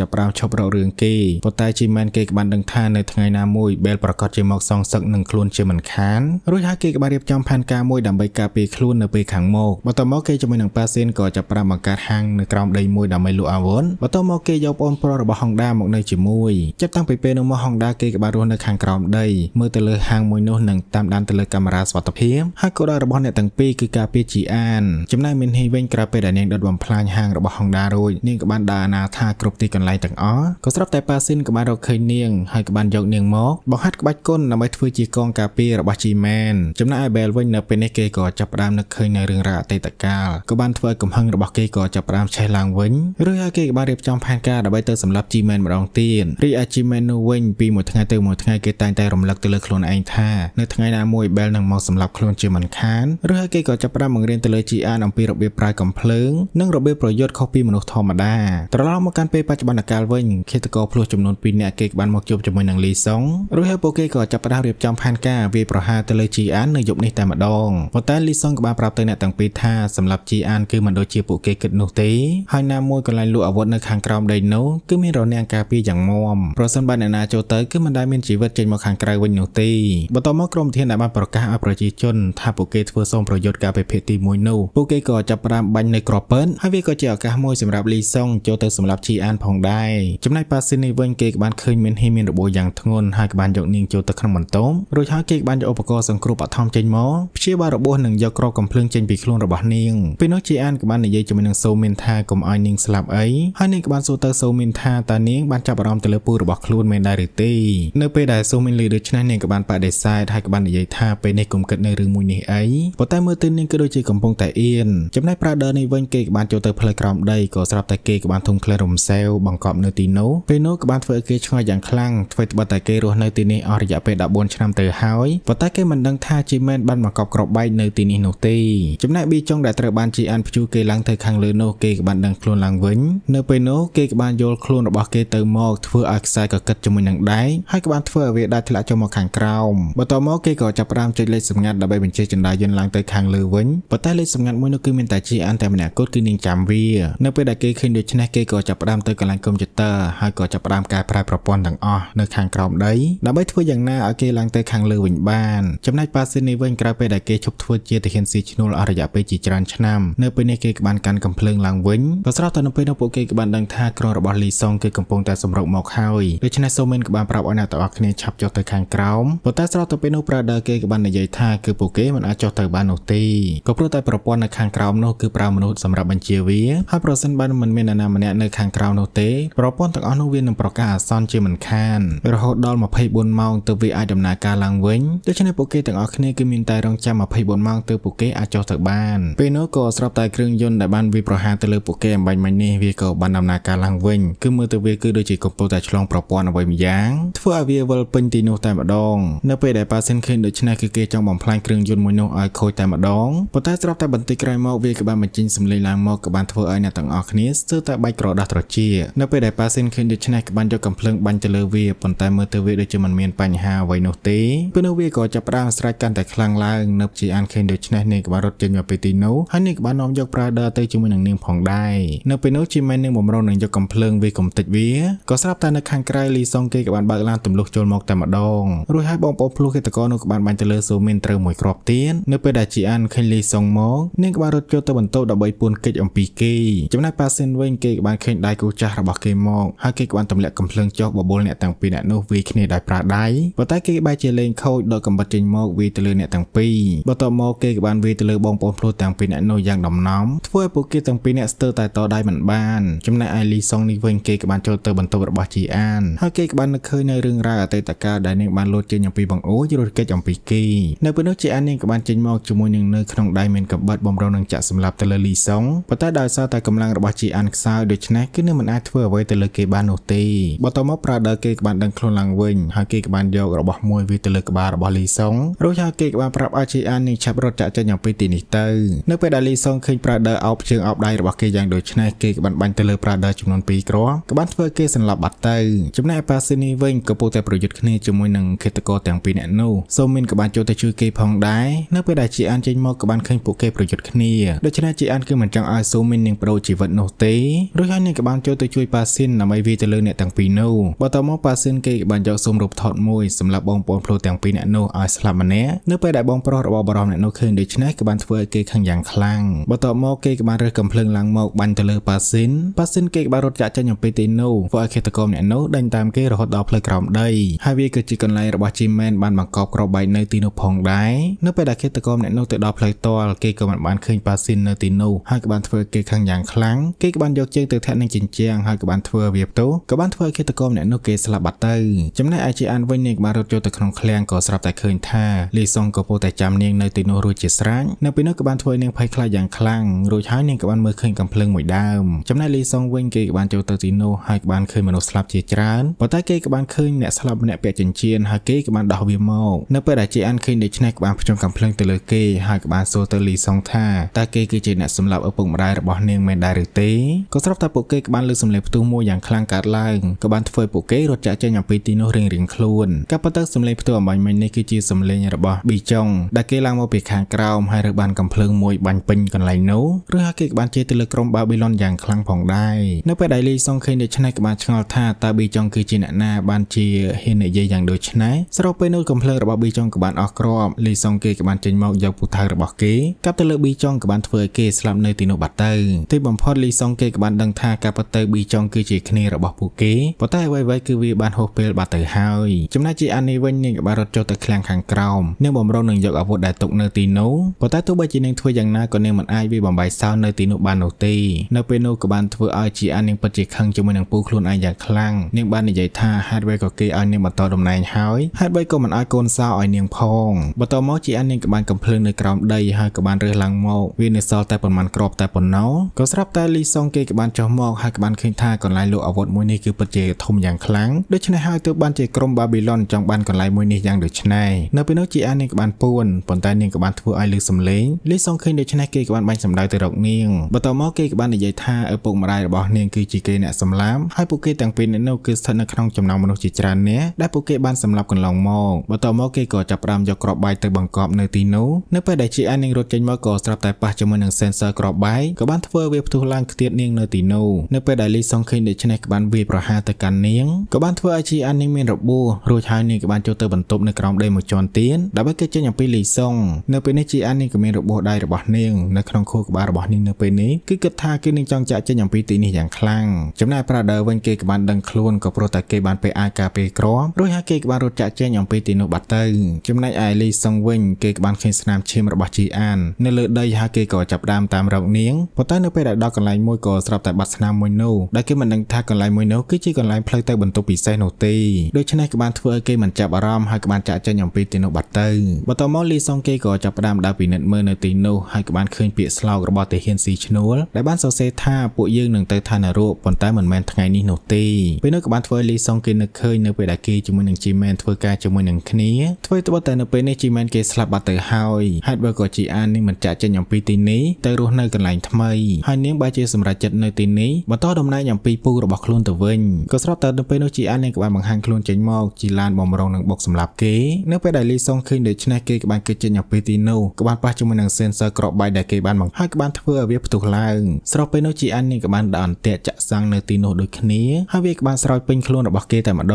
ចាប់ប្រាំឈប់រករឿងគេប៉ុន្តែជីម៉ែនគេក៏បានដឹងថានៅថ្ងៃណាមួយបែលប្រកាសជាមកសងសឹកនឹងខ្លួនជាមិនខានរួចហើយគេក៏បានរៀបចំផែនការមួយដើម្បីការពារខ្លួននៅពេលខាងមកបន្ទាប់មកគេជាមួយនឹងប៉ាស៊ីនក៏ចាប់ប្រាំបង្កើតហាងនៅក្រោមដីមួយដើម្បីលក់អាវុធបន្ទាប់មកគេយកប្អូនប្រុសរបស់ហុងដាមកនៅជាមួយ ចាប់តាំងពីពេលនឹងមក Honda គេក៏បានរស់នៅខាងក្រោមដីមើលទៅលើហាងមួយនោះនឹងតាមដានទៅលើកាមេរ៉ាសុវត្ថិភាពហើយគោលដៅរបស់អ្នកទាំងពីរគឺការពារជីអានចំណែកមីនហ៊ីវិញក្រោយពេលដែលនាងដុតបំផ្លាញហាងរបស់ Honda រួចនាងក៏បានដើរអាណាថាគ្រប់ទីកន្លែងទាំងអស់ក៏ស្រាប់តែប៉ាស៊ីនក៏បានរកឃើញនាងហើយក៏បានយកនាងមកបង្ហាត់ក្បាច់គុណដើម្បីធ្វើជាកងការពាររបស់ G-Man ចំណែកឯ Bell វិញនៅពេលនេះគេក៏ចាប់ផ្ដើមនឹកឃើញនៅរឿងរ៉ាវអតីតកាលក៏បានធ្វើឲ្យកំហឹងរបស់គេក៏ចាប់ផ្ដើមឆេះឡើងវិញឬហើយគេក៏បានរៀបចំផែនការដើម្បីទៅសម្លាប់ G-Man ម្ដងទៀតរីឯ G-Man នោះវិញពីមួយថ្ងៃទៅមួយថ្ងៃគេតែងតែរំលឹកទៅលើខ្លួនឯងថានៅថ្ងៃណាមួយបែលនឹងមកសម្លាប់ខ្លួនជាមិនខានឬហើយគេក៏ចាប់ផ្ដើមបង្រៀនទៅលើជីអានអំពីរបៀបប្រើកំភ្លើង និង របៀបប្រយុទ្ធខុសពីមនុស្សធម្មតាត្រឡប់មកកាន់ពេលបច្ចុប្បន្នកាលវិញឃាតករភ្លោះចំនួន2នាក់គេបានមកជួបជាមួយនឹងលីសុងរួចហើយពួកគេក៏ចាប់ផ្ដើមរៀបចំផែនការវាយប្រហារទៅលើជីអាននៅយប់នេះតែម្ដងប៉ុន្តែលីសុងក៏បានប្រាប់ទៅអ្នកទាំងពីរថាសម្រាប់ជីអានគឺមិនដូចជាពួកគេគិតនោះទេហើយណាមួយកន្លែងលក់អាវុធនៅខាងក្រោមដីនោះគឺមានរនាំងការពារយ៉ាងមាំប្រសិនបើអ្នកណាណាចូលទៅគឺមិនដែលមានជីវិតចេញមកខាងក្រៅវិញនោះទេបន្ទាប់មកក្រមធានដែលបានប្រកាសឲ្យប្រជាជនថាពួកគេធ្វើសូមប្រយុទ្ធការពិភេកទី1នោះពួកគេក៏ចាប់ផ្ដើមបាញ់នៅក្របពើនហើយវាក៏ជាឱកាសមួយសម្រាប់លីសុងចូលទៅសម្រាប់ជីអានផងដែរចំណែកប៉ាស៊ីននេះវិញគេក៏បានឃើញមានហេមានរបួសយ៉ាងធ្ងន់ហើយក៏បានយកនាងចូលទៅក្នុងបន្ទោមរួចហើយគេក៏បានយកឧបករណ៍សង្គ្រោះបឋមចេញមកព្យាបាលរបួសនិងយកក្របកំភ្លើងចេញពីខ្លួនរបស់នាងពេលនោះជីអានក៏បាននិយាយជាមួយនឹងសូមីនថាកុំឲ្យនាងស្លាប់អីហើយនាងក៏បានសួរទៅសូមីនថាតើនាងបានចាប់អារម្មណ៍ទៅលើពូរបស់ខ្លួនមែនដែរឬទេនៅពេលដែលសូមីនលីដូច្នេះនាងក៏បានបដិសេធហើយក៏បាននិយាយថាពេលនេះកុំគិតនៅរឿងមួយនេះអីប៉ុន្តែមើលទៅនាងក៏ដូចជាកំពុងតែអៀនចំណែកប្រាដឺនេះវិញគេក៏បានចូលទៅផ្លូវក្រោមដីក៏ស្រាប់តែគេក៏បានធំក្លិនរំសេវបង្កប់នៅទីនោះពេលនោះក៏បានធ្វើឲ្យគេឆ្ងល់យ៉ាងខ្លាំងធ្វើត្បិតតែគេរស់នៅទីនេះអស់រយៈពេល14ឆ្នាំទៅហើយប៉ុន្តែគេមិនដឹងថាជីមែនបានមកកប់ក្របបែកនៅទីនេះនោះទេចំណែកប៊ីចុងដែលត្រូវបានជីអានព្យូគេឡើងទៅខាងលើនោះគេក៏បានដឹងខ្លួនឡើងវិញនៅពេលនោះគេក៏បានយល់ខ្លួនរបស់គេទៅមកធ្វើឲ្យខ្សែកកិតជាមួយជាមួយនឹងដែកហើយក៏បានធ្វើឲ្យវាដាច់ធ្លាក់ចុះមកខាងក្រោមបន្ទាប់មកគេក៏ចាប់ផ្ដើមចុចលេខសម្ងាត់ដើម្បីបញ្ជាចណ្ដាយន្តឡើងទៅខាងលើវិញប៉ុន្តែលេខសម្ងាត់មួយនោះគឺមានតែជាអានតែម្នាក់គត់គឺនាងចាំវានៅពេលដែលគេឃើញដូច្នេះគេក៏ចាប់ផ្ដើមទៅកន្លែងកុំព្យូទ័រហើយក៏ចាប់ផ្ដើមកែប្រែប្រព័ន្ធទាំងអស់នៅខាងក្រោមដីដើម្បីធ្វើយ៉ាងណាឲ្យគេឡើងទៅខាងលើវិញបានចំណែកប៉ាស៊ីននេះវិញក្រៅពេលដែលគេឈប់ធ្វើជាទាហានស៊ីឈ្នួលអស់រយៈពេលជាច្រើនឆ្នាំនៅពេលនេះគេក៏បានកាន់កំភ្លើងឡើងវិញក៏ស្រាប់តែនៅពេលនោះពួកគេក៏បានដឹងថាក្រុងរបស់លីសុងគឺកំពុងតែសម្រុកមកហើយដូច្នេះសូមមិនក្បាលប្រាប់ឲ្យអ្នកទាំងអស់គ្នាឆាប់ចុះទៅខាងក្រោមប៉ុន្តែស្រាប់តែពេលនោះប្រើដើគេក៏បាននិយាយថាគឺពួកគេមិនអាចចុះទៅបាននោះទេក៏ព្រោះតែប្រព័ន្ធនៅខាងក្រោមនោះគឺប្រើមនុស្សសម្រាប់បញ្ជាវាហើយប្រសិនបើមិនមាននរណាម្នាក់នៅខាងក្រោមនោះទេប្រព័ន្ធទាំងអស់នោះវានឹងប្រកាសអាសន្នជាមិនខានរហូតដល់24ម៉ោងទើបវាអាចដំណើរការឡើងវិញដូច្នេះពួកគេទាំងអស់គ្នាគឺមានតែរងចាំ24ម៉ោងទើបពួកគេអាចចុះទៅបានពេលនោះក៏ស្រាប់តែគ្រឿងយន្តដែលបានវាប្រហារទៅលើពួកគេអំបញ្ញមិញនេះវាក៏បានដំណើរការឡើងវិញគឺមើលទៅវាគឺដូចជាកំពុងតែឆ្លងប្រព័ន្ធអ្វីមួយយ៉ាងធ្វើឲ្យវាវិលពេញទីនោះតែម្ដងនៅពេលដែលប៉ាសិនឃើញដូច្នេះគឺគេចង់បំផ្លាញគ្រឿងយន្តមួយនោះឲ្យខូចតែម្ដងប៉ុន្តែស្រាប់តែបន្តិចក្រោយមកវាក៏បានបញ្ចេញសម្លេងឡើងមកក៏បានធ្វើឲ្យអ្នកទាំងអស់គ្នាស្ទើរតែបែកក្រដាស់ត្រជានៅពេលដែលប៉ាសិនឃើញដូច្នេះក៏បានយកកំភ្លើងបាញ់ទៅលើវាប៉ុន្តែមើលទៅវាដូចជាមិនមានបញ្ហាអ្វីនោះទេពេលនោះវាក៏ចាប់ផ្ដើមស្រែកកាន់តែខ្លាំងឡើងនៅជាអានឃើញដូច្នេះនាងក៏បានរត់ចេញមកពីទីនោះហើយនាងក៏បាននាំយកប្រើដើរទៅជាមួយនឹងនាងផងដែរនៅពេលនោះជីមែននាងបំរុងនឹងយកកំភ្លើងវាកំទេចវាក៏ស្រាប់តែនៅខាងក្រៅលីសុងគេក៏បានបើកឡានទម្លុះចូលមកតែម្ដងរួចហើយបងប្អូនភ្លោះគិតកោនោះក៏បានបាញ់ទៅលើសូមីនត្រូវមួយគ្រាប់ទៀតនៅពេលដែលជីអានឃើញលីសុងមកនាងក៏បានរត់ចូលទៅបន្ទប់ដើម្បីពួនគេចអំពីគេចំណែកប៉ាសិនវិញគេក៏បានឃើញដៃគូចាស់របស់គេមកហើយគេក៏បានទម្លាក់កំភ្លើងចុះបបួលអ្នកទាំងពីរអ្នកនោះវាយគ្នាដោយប្រើដៃប៉ុន្តែគេបែរជាលេងខូចដល់កំបិតចេញមកវាយទៅលើអ្នកទាំងពីរបន្ទាប់មកគេក៏បានវាយទៅលើបងប្អូនភ្លោះទាំងពីរអ្នកនោះយ៉ាងដំណំធ្វើឲ្យពួកគេទាំងពីរអ្នកស្ទើរតែតដៃមិនបានចំណែកឯលីសុងនេះវិញគេក៏បានចូលទៅបន្ទប់របស់ជីអានហើយគេក៏បាននឹកឃើញនៅរឿងរ៉ាវអតីតកាលដែលនាងបានលោតចេញអំពីបង្អួចរត់គេចអំពីគេនៅពេលនោះជាអាននាងក៏បានចេញមកជាមួយនឹងនៅក្នុងដៃមានកាបិតបំរុងនឹងចាក់សម្លាប់ទៅលើលីសុងប៉ុន្តែដោយសារតែកម្លាំងរបស់ជាអានខ្សោយដូច្នេះគឺនឹងមិនអាចធ្វើអ្វីទៅលើគេបាននោះទេបន្តមកប្រើដើគេក៏បានដឹងខ្លួនឡើងវិញហើយគេក៏បានយករបស់មួយវាទៅលើក្បាលរបស់លីសុងរួចហើយគេក៏បានប្រាប់ឲ្យជាអាននាងឆាប់រត់ចាក់ចេញអំពីទីនេះទៅនៅពេលដែលលីសុងឃើញប្រើដើអោបជើងអោបដៃរបស់គេយ៉ាងដូច្នេះគេក៏បានបាញ់ទៅលើប្រើដើចំនួន2គ្រាប់ក៏បានធ្វើគេសន្លប់បាត់ទៅចំណែកប៉ាសាស៊ីនីវិញក៏ពោលតែប្រយុទ្ធគ្នាជាមួយនឹងឃាតករទាំងពីរនាក់នោះសូមមានក្បានចូលទៅជួយគេផងដែរនៅពេលដែលជាអានចេញមកក៏បានឃើញពួកគេប្រយុទ្ធគ្នាដូច្នេះជាអានគឺមិនចង់ឲ្យសូមមាននាងប្រូជីវិតនោះទេរួចហើយនាងក៏បានចូលទៅជួយប៉ាស៊ីនដើម្បីវាយទៅលើអ្នកទាំងពីរនោះបើតមកប៉ាស៊ីនគេបានយកសូមរូបថតមួយសម្រាប់បងប្អូនភ្លោទាំងពីរនាក់នោះឲ្យស្លាប់ម្នាក់នៅពេលដែលបងប្រុសរបស់បារម្ភអ្នកនោះឃើញដូច្នេះក៏បានធ្វើឲ្យគេខឹងយ៉ាងខ្លាំងបន្ទាប់មកគេក៏បានរើសកំភ្លើងឡើងមកបាញ់ទៅលើប៉ាស៊ីនប៉ាស៊ីនគេក៏បានរត់ចាក់ចេញអំពីទីនោះធ្វើឲ្យឃាតករម្នាក់នោះដេញតាមគេរហូតដល់ផ្លូវក្រោមដីហើយវាគឺជាកន្លែងរបស់ Jim Man បានបង្កប់ក្របបែកនៅទីនោះផងដែរនៅពេលដែលឃាតករម្នាក់នោះទៅដល់ផ្លូវតលគេក៏មិនបានឃើញប៉ាស៊ីននៅទីនោះហើយក៏បានធ្វើគេខាំងយ៉ាងខ្លាំងគេក៏បានយកជើងទៅធាក់នឹងជញ្ជាំងហើយក៏បានធ្វើវាផ្ទុះក៏បានធ្វើឲ្យឃាតករម្នាក់នោះគេស្លាប់បាត់ទៅចំណែកឯជាអានវិញនាងបានរត់ចូលទៅក្នុងឃ្លាំងក៏ស្រាប់តែឃើញថាលីសុងក៏ពោលតែចាំនាងនៅទីនោះរួចជាស្រេចនៅពេលនោះក៏បានធ្វើនាងភ័យខ្លាចយ៉ាងខ្លាំងរួចហើយនាងក៏បានមើលឃើញកំភ្លើងមួយដើមចំណែកលីសុងវិញគេក៏បានចូលទៅទីនោះហើយក៏បានឃើញមនុស្សស្លាប់ជាច្រើនប៉ុន្តែតែគេក៏បានឃើញអ្នកស្លាប់ម្នាក់ពាក់ចិញ្ចៀនហើយគេក៏បានដោះវាមកនៅពេលដែលជេអានឃើញដូច្នេះក៏បានភ្ជង់កំភ្លើងទៅលើគេហើយក៏បានសួរទៅលីសុងថាតើគេគឺជាអ្នកសម្លាប់ឪពុកម្ដាយរបស់នាងមែនដែរឬទេក៏ស្រាប់តែពួកគេក៏បានលើសម្លេងផ្ទុះមួយយ៉ាងខ្លាំងកើតឡើងក៏បានធ្វើឲ្យពួកគេរត់ចាក់ចេញអំពីទីនោះរៀងរៀងខ្លួនក៏ប៉ុន្តែសម្លេងផ្ទុះអំបញ្ញមិញនេះគឺជា សម្លេងរបស់ប៊ីចុងដែលគេឡើងមកពីខាងក្រោមហើយរើបានកំភ្លើងមួយបាញ់ពេញកន្លែងនោះឬហើយគេក៏បានជេរទៅលើក្រុមបាប៊ីឡុនយ៉ាងខ្លាំងផងដែរនៅពេលដែលលីសុងឃើញដូច្នេះក៏បានឆ្ងល់ថាតើប៊ីចុងគឺជាអ្នកអ្នកណាបានជាហ៊ាននិយាយយ៉ាងដូចនេះស្របពេលនោះកំភ្លើងរបស់ប៊ីចុងក៏បានអស់គ្រាប់លីសុងគេក៏បានចេញមកយកពូថៅរបស់គេកាប់ទៅលើប៊ីចុងក៏បានធ្វើឲ្យគេស្លាប់នៅទីនោះបាត់ទៅទីបំផុតលីសុងគេក៏បានដឹងថាការពិតទៅប៊ីចុងគឺជាគ្នារបស់ពួកគេប៉ុន្តែអ្វីៗគឺវាបានហោះពេលបាត់ទៅហើយចំណែកជាអានីវិញនាងក៏បានរត់ចូលទៅឃ្លាំងខាងក្រោមនាងបំរុងនឹងយកអាវុធដែលទុកនៅទីនោះប៉ុន្តែទោះបីជានាងធ្វើយ៉ាងណាក៏នាងមិនអាចវាបំបីសោនៅទីនោះបាននោះទេនៅពេលនោះក៏បានធ្វើឲ្យជាអានាងពិតជាខឹងជាមួយនឹងពូខ្លួនឯងយ៉ាងខ្លាំងនាងបាននិយាយថាហេតុអ្វីក៏គេឲ្យនាងបន្តតំណែងហើយហេតុអ្វីក៏មិនឲ្យកូនសោឲ្យនាងផងបន្តមកជាអាននាងក៏បានកំភ្លើងនៅក្រោមដីហើយក៏បានរើសឡើងមកវានៅសល់តែប៉ុន្មានគ្រាប់តែប៉ុណ្ណោះក៏ស្រាប់តែលីសុងគេក៏បានចុះមកហើយក៏បានឃើញថាកន្លែងលក់អាវុធមួយនេះគឺពិតជាធំយ៉ាងខ្លាំងដូច្នេះហើយទើបបានជាក្រុមបាប៊ីឡុនចង់បានកន្លែងមួយនេះយ៉ាងដូចនេះនៅពេលនោះជាអាននាងក៏បានពួនប៉ុន្តែនាងក៏បានធ្វើឲ្យលឺសំឡេងលីសុងឃើញដូច្នេះគេក៏បានបាញ់សម្ដៅទៅរកនាងបន្តមកគេក៏បាននិយាយថាឪពុកម្ដាយរបស់នាងគឺជាគេអ្នកសម្លាប់ហើយពួកគេទាំងពីរនាក់នោះគឺស្ថិតនៅក្នុងចំណោមមនុស្សជាច្រើននាក់ដែលពួកគេ បានសម្លាប់កន្លងមកបន្ទាប់មកគេក៏ចាប់ផ្ដើមយកគ្រាប់បែកទៅបង្កប់នៅទីនោះនៅពេលដែល GN នឹងរត់ចេញមកក៏ស្រាប់តែប៉ះជាមួយនឹង sensor គ្រាប់បែកក៏បានធ្វើវាផ្ទុះឡើងខ្ទាតនាងនៅទីនោះនៅពេលដែលលីសុងឃើញដូច្នេះក៏បានវាយប្រហារទៅកាន់នាងក៏បានធ្វើឲ្យ GN នាងមានរបួសរួចហើយនាងក៏បានចូលទៅបន្ទប់នៅក្រោមដីមួយជាន់ទៀតដើម្បីគេចេញអំពីលីសុងនៅពេលនេះ GN នាងក៏មានរបួសដៃរបស់នាងនៅក្នុងខួរក្បាលរបស់នាងនៅពេលនេះគឺគិតថាគេនឹងចង់ចាក់ចេញអំពីទីនេះយ៉ាងខ្លាំងចំណែក Brother វិញគេក៏បានដឹងខ្លួនក៏ព្រោះតែគេទេបានពេលអាចការពេលក្ររួចហើយគេក៏បានរត់ចាក់ចែងអំពីទីនោះបាត់ទៅចំណែកឯលីសុងវិញគេក៏បានឃើញស្នាមឈាមរបស់ជីអាន នៅលើដីហើយគេក៏ចាប់ដើមតាមរកនាងប៉ុន្តែនៅពេលដែលដល់កន្លែងមួយក៏ស្រាប់តែបាត់ស្នាមមួយនោះដែលគេមិនដឹងថាកន្លែងមួយនោះគឺជាកន្លែងផ្លូវទៅបន្ទប់ពិសេសនោះទេដូច្នេះក៏បានធ្វើឲ្យគេមិនចាប់អារម្មណ៍ហើយក៏បានចាក់ចែងអំពីទីនោះបាត់ទៅបន្ទាប់មកលីសុងគេក៏ចាប់ដើមដើរពិនិត្យមើលនៅទីនោះហើយក៏បានឃើញពាក្យស្លោករបស់ទាហានស៊ីឈ្នួលដែលបានសរសេរថាពួកយើងនឹងទៅឋាននរកប៉ុន្តែមិនមែនថ្ងៃនេះនោះទេពេលនោះក៏បានធ្វើលីសងគេនឹកឃើញនៅពេលដែលគេជាមួយនឹង G-Man ធ្វើការជាមួយនឹងគ្នាធ្វើត្បិតតែនៅពេលនេះ G-Man គេស្លាប់បាត់ទៅហើយហេតុបើក៏ G-An នេះមិនចាក់ចេញអំពីទីនេះទៅរស់នៅកន្លែងថ្មីហើយនាងបែរជាសម្រេចចិត្តនៅទីនេះបន្តដំណើរអំពីពូរបស់ខ្លួនទៅវិញក៏ស្របតែនៅពេលនោះ G-An នាងក៏បានបង្ហាញខ្លួនចេញមកជីឡានបំរុងនឹងបុកសម្លាប់គេនៅពេលដែលលីសុងឃើញដូច្នេះគេក៏បានគេចចេញអំពីទីនោះក៏បានប៉ះជាមួយនឹង sensor ក្របបែកដែលគេបានបង្ហើយក៏បានធ្វើឲ្យវាផ្ទុះឡើងស្របពេលនោះ G-An នាងក៏បានដាក់អន្ទាក់ចាក់សាំងនៅទីនោះដូចគ្នាហើយវាក៏បានស្រោចពេញខ្លួនរបស់គេតែម្ដងបន្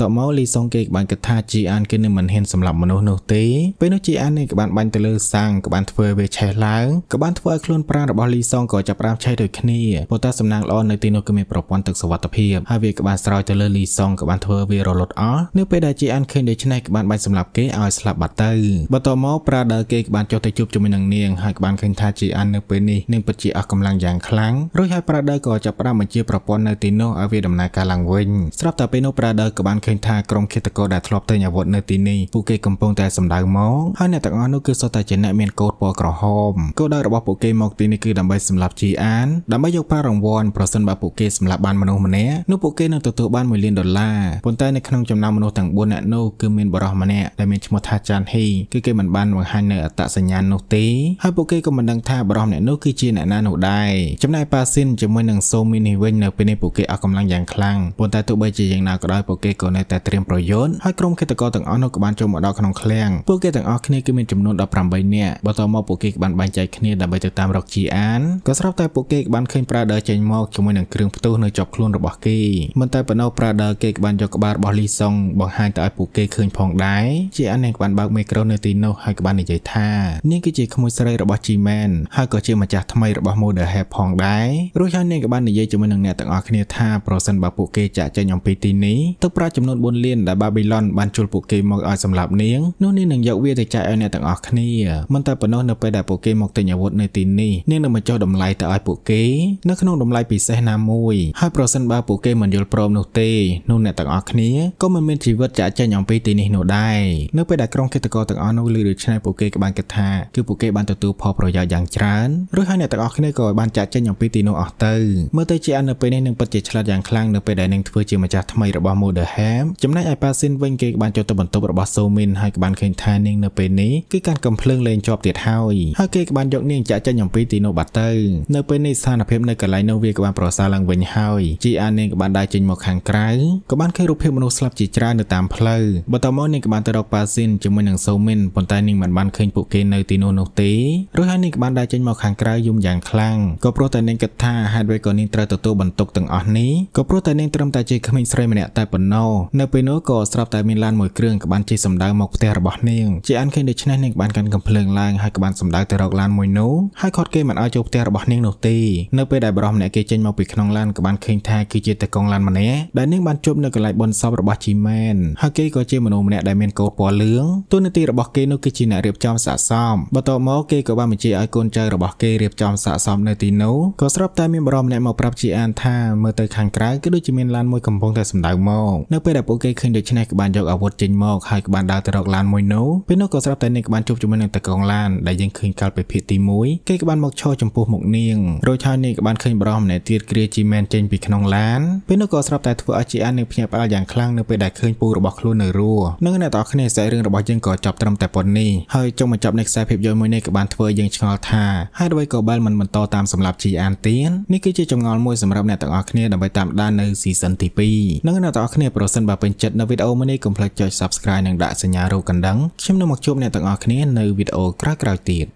ទាប់មកលីសុងគេក៏បានគិតថាជីអានគេនឹងមិនហ៊ានសម្លាប់មនុស្សនោះទេពេលនោះជីអាននេះក៏បានបាញ់ទៅលើសាំងក៏បានធ្វើវាឆេះឡើងក៏បានធ្វើឲ្យខ្លួនប្រាណរបស់លីសុងក៏ចាប់បានឆេះដូចគ្នាប៉ុន្តែសំណាងល្អនៅទីនោះគឺមានប្រព័ន្ធទឹកសុវត្ថិភាពហើយវាក៏បានស្រោចទៅលើលីសុងក៏បានធ្វើវារលត់អស់នៅពេលដែលជីអានឃើញដូច្នេះក៏បានបាញ់សម្លាប់គេឲ្យស្លាប់បាត់ទៅបន្ទាប់មកប្រាដើគេក៏បានចុះទៅជួបជាមួយនឹងនាងហើយក៏បានឃើញថាជីអាននៅពេលនេះនាងពិតជាអស់កម្លាំងយ៉ាងខ្លាំងរួចហើយប្រាដើក៏ចាប់ផ្ដើមបញ្ជាប្រព័ន្ធនៅទីនោះឲ្យវាដំណើរការឡើងវិញសស្រាប់តែពេលនោះប្រដៅក៏បានឃើញថាក្រុមឃាតករដែលធ្លាប់ទិញអាវុធនៅទីនេះពួកគេកំពុងតែសម្ដៅមកហើយអ្នកទាំងអស់នោះគឺសុទ្ធតែជាអ្នកមានកោតពណ៌ក្រហមគោលដៅរបស់ពួកគេមកទីនេះគឺដើម្បីសម្លាប់ជីអានដើម្បីយកប្រាក់រង្វាន់ប្រសិនបើពួកគេសម្លាប់បានមនុស្សម្នាក់នោះពួកគេនឹងទទួលបាន1លានដុល្លារប៉ុន្តែនៅក្នុងចំណោមមនុស្សទាំង4នាក់នោះគឺមានបរិសម្នាក់ដែលមានឈ្មោះថាចាន់ហ៊ីគឺគេមិនបានបង្ហាញនៅអត្តសញ្ញាណនោះទេហើយពួកគេក៏មិនដឹងថាបរិសម្នាក់នោះគឺជាអ្នកណានោះដែរចំណែកប៉ាស៊ីនជាមួយនឹងសូមីនេះវិញនៅពេលនេះពួកគេអស់កម្លាំងយ៉ាងខ្លាំងប៉ុន្តែទោះបីជាយ៉ាងណាក៏ដោយពួកគេក៏នៅតែត្រៀមប្រយោជន៍ហើយក្រុមគិតកោទាំងអស់នោះក៏បានចូលមកដល់ក្នុងឃ្លាំងពួកគេទាំងអស់គ្នាគឺមានចំនួន18នាក់បន្ទាប់មកពួកគេក៏បានបែងចែកគ្នាដើម្បីទៅតាមរកជីអានក៏ស្រាប់តែពួកគេក៏បានឃើញប្រើដើរចេញមកជាមួយនឹងគ្រឿងផ្ទុះនៅជាប់ខ្លួនរបស់គេមិនតែប៉ុណ្ណោះប្រើដើរគេក៏បានយកក្បាលរបស់លីសុងបង្ហាញទៅឲ្យ ពួកគេឃើញផងដែរជីអាននឹងបានបើកមីក្រូនៅទីនោះហើយក៏បាននិយាយថានាងគឺជាក្មួយស្រីរបស់ G-Man ហើយក៏ជាម្ចាស់ថ្មីរបស់ Model Hair ផងដែររួចហើយនាងក៏បាននិយាយជាមួយនឹងអ្នកទាំងអស់គ្នាថាប្រសិនបើពួកគេចាក់ចេញអំពីទីនេះទឹកប្រាក់ចំនួន4លានដែលបាប៊ីឡុនបានជួលពួកគេមកឲ្យសម្លាប់នាងនោះនាងនឹងយកវាទៅចែកឲ្យអ្នកទាំងអស់គ្នាមិនតែប៉ុណ្ណោះនៅពេលដែលពួកគេមកទិញអាវុធនៅទីនេះនាងនឹងបញ្ចុះតម្លៃទៅឲ្យពួកគេនៅក្នុងតម្លៃពិសេសណាមួយហើយប្រសិនបើពួកគេមិនយល់ព្រមនោះទេនោះអ្នកទាំងអស់គ្នាក៏មិនមានជីវិតចាក់ចែងអំពីទីនេះនោះដែរនៅពេលដែលក្រុមគិតកោទាំងអស់នោះឮដូច្នេះពួកគេក៏បានគិតថា គឺ ពួកគេបានទទួលផលប្រយោជន៍យ៉ាងច្រើនឬហើយអ្នកទាំងអស់គ្នាក៏បានចាក់ចែងអំពីទីនោះអស់ទៅមើលទៅជាអាននៅពេលនេះនឹងពិតជាឆ្លាតយ៉ាងខ្លាំងនៅពេលដែលនាងធ្វើជាម្ម្ចាស់ថ្មីរបស់ Motherham ចំណែកឯប៉ាស៊ីនវិញគេបានចូលទៅបន្ទប់របស់ So Min ហើយក៏បានឃើញថានាងនៅពេលនេះគឺការកំភ្លើងលែងជាប់ទៀតហើយហើយគេក៏បានយកនាងចាក់ចេញអំពីទីនោះបាត់ទៅនៅពេលនេះស្ថានភាពនៅកន្លែងនោះវាក៏បានប្រសើរឡើងវិញហើយ GR នាងក៏បានដើរចេញមកខាងក្រៅក៏បានឃើញរូបភាពមនុស្សស្លាប់ជាច្រើននៅតាមផ្លូវបន្តមកនាងក៏បានទៅរកប៉ាស៊ីនជាមួយនឹង So Min ប៉ុន្តែនាងមិនបានឃើញពួកគេនៅទីនោះនោះទេរួចហើយនាងក៏បានដើរចេញមកខាងក្រៅយំយ៉ាងខ្លាំងក៏ព្រោះតែនាងគិតថាហេតុអ្វីក៏នាងត្រូវទទួលបន្ទុកទាំងអស់នេះក៏ព្រោះតែនាងត្រឹមតែជាក្មេងញស្រីម្នាក់តែប៉ុណ្ណោះនៅពេលនោះក៏ស្រាប់តែមានឡានមួយគ្រឿងក្បានជិះសម្ដៅមកផ្ទះរបស់នាងជាអានឃើញដូច្នេះនាងបានកាន់កំភ្លើងឡើងហើយក្បានសម្ដៅទៅរកឡានមួយនោះហើយគាត់គេមិនឲ្យចូលផ្ទះរបស់នាងនោះទេនៅពេលដែលបរិះម្នាក់គេចេញមកពីក្នុងឡានក្បានឃើញថាគឺជាតកងឡានម្នាក់ដែលនាងបានជួបនៅកន្លែងបនសពរបស់ជីមែនហើយគេក៏ជាមនុស្សម្នាក់ដែលមានកោតពណ៌លឿងទូនាទីរបស់គេនោះគឺជាអ្នករៀបចំសាកសមបន្ទាប់មកគេក៏បានបញ្ជាឲ្យកូនចៅរបស់គេរៀបចំសាកសមនៅទីនោះក៏ស្រាប់តែមានបរិះម្នាក់មកប្រាប់ជាអានថាមើលទៅខាងក្រៅគឺដូចជាមានឡានមួយកំពុងងតែសម្ដៅមកនៅពេលដែលពួកគេឃើញដូច្នេះក៏បានយកអាវុធចេញមកហើយក៏បានដើរទៅរកឡានមួយនោះពេលនោះក៏ស្រាប់តែនាងក៏បានជួបជាមួយនឹងតកងឡានដែលយើងឃើញកាលពីភាគទី1គេក៏បានមកឈរចំពោះមុខនាងរួចហើយនាងក៏បានឃើញបរិមម្នាក់ទៀតគ្រាជីមែនចេញពីក្នុងឡានពេលនោះក៏ស្រាប់តែធ្វើឲ្យជាអាននឹងភ្ញាក់ផ្អើលយ៉ាងខ្លាំងនៅពេលដែលឃើញពូរបស់ខ្លួននៅរੂនឹងអ្នកទាំងអស់គ្នាខ្សែរឿងរបស់យើងក៏ចប់ត្រឹមតែប៉ុណ្នេះហើយចុងបញ្ចប់នៃខ្សែភាពយន្តមួយនេះក៏បានធ្វើយើងឆ្ងល់ថាហេតុអ្វីក៏បែលមិនបន្តតាមសម្រាប់ជីអានទៀតនេះគឺជាចម្ងល់មួយសម្រាប់អ្នកទាំងអស់គ្នាដើម្បីតាមដាននៅស៊ីសិនទី2និងអ្នកទាំងអស់គ្នាប្រសិនបើពេញចិត្តនៅវីដេអូមួយនេះកុំភ្លេចចុច Subscribe និងដាក់សញ្ញារូបកណ្ដឹងខ្ញុំនឹងមកជួបអ្នកទាំងអស់គ្នានៅវីដេអូក្រោយៗទៀត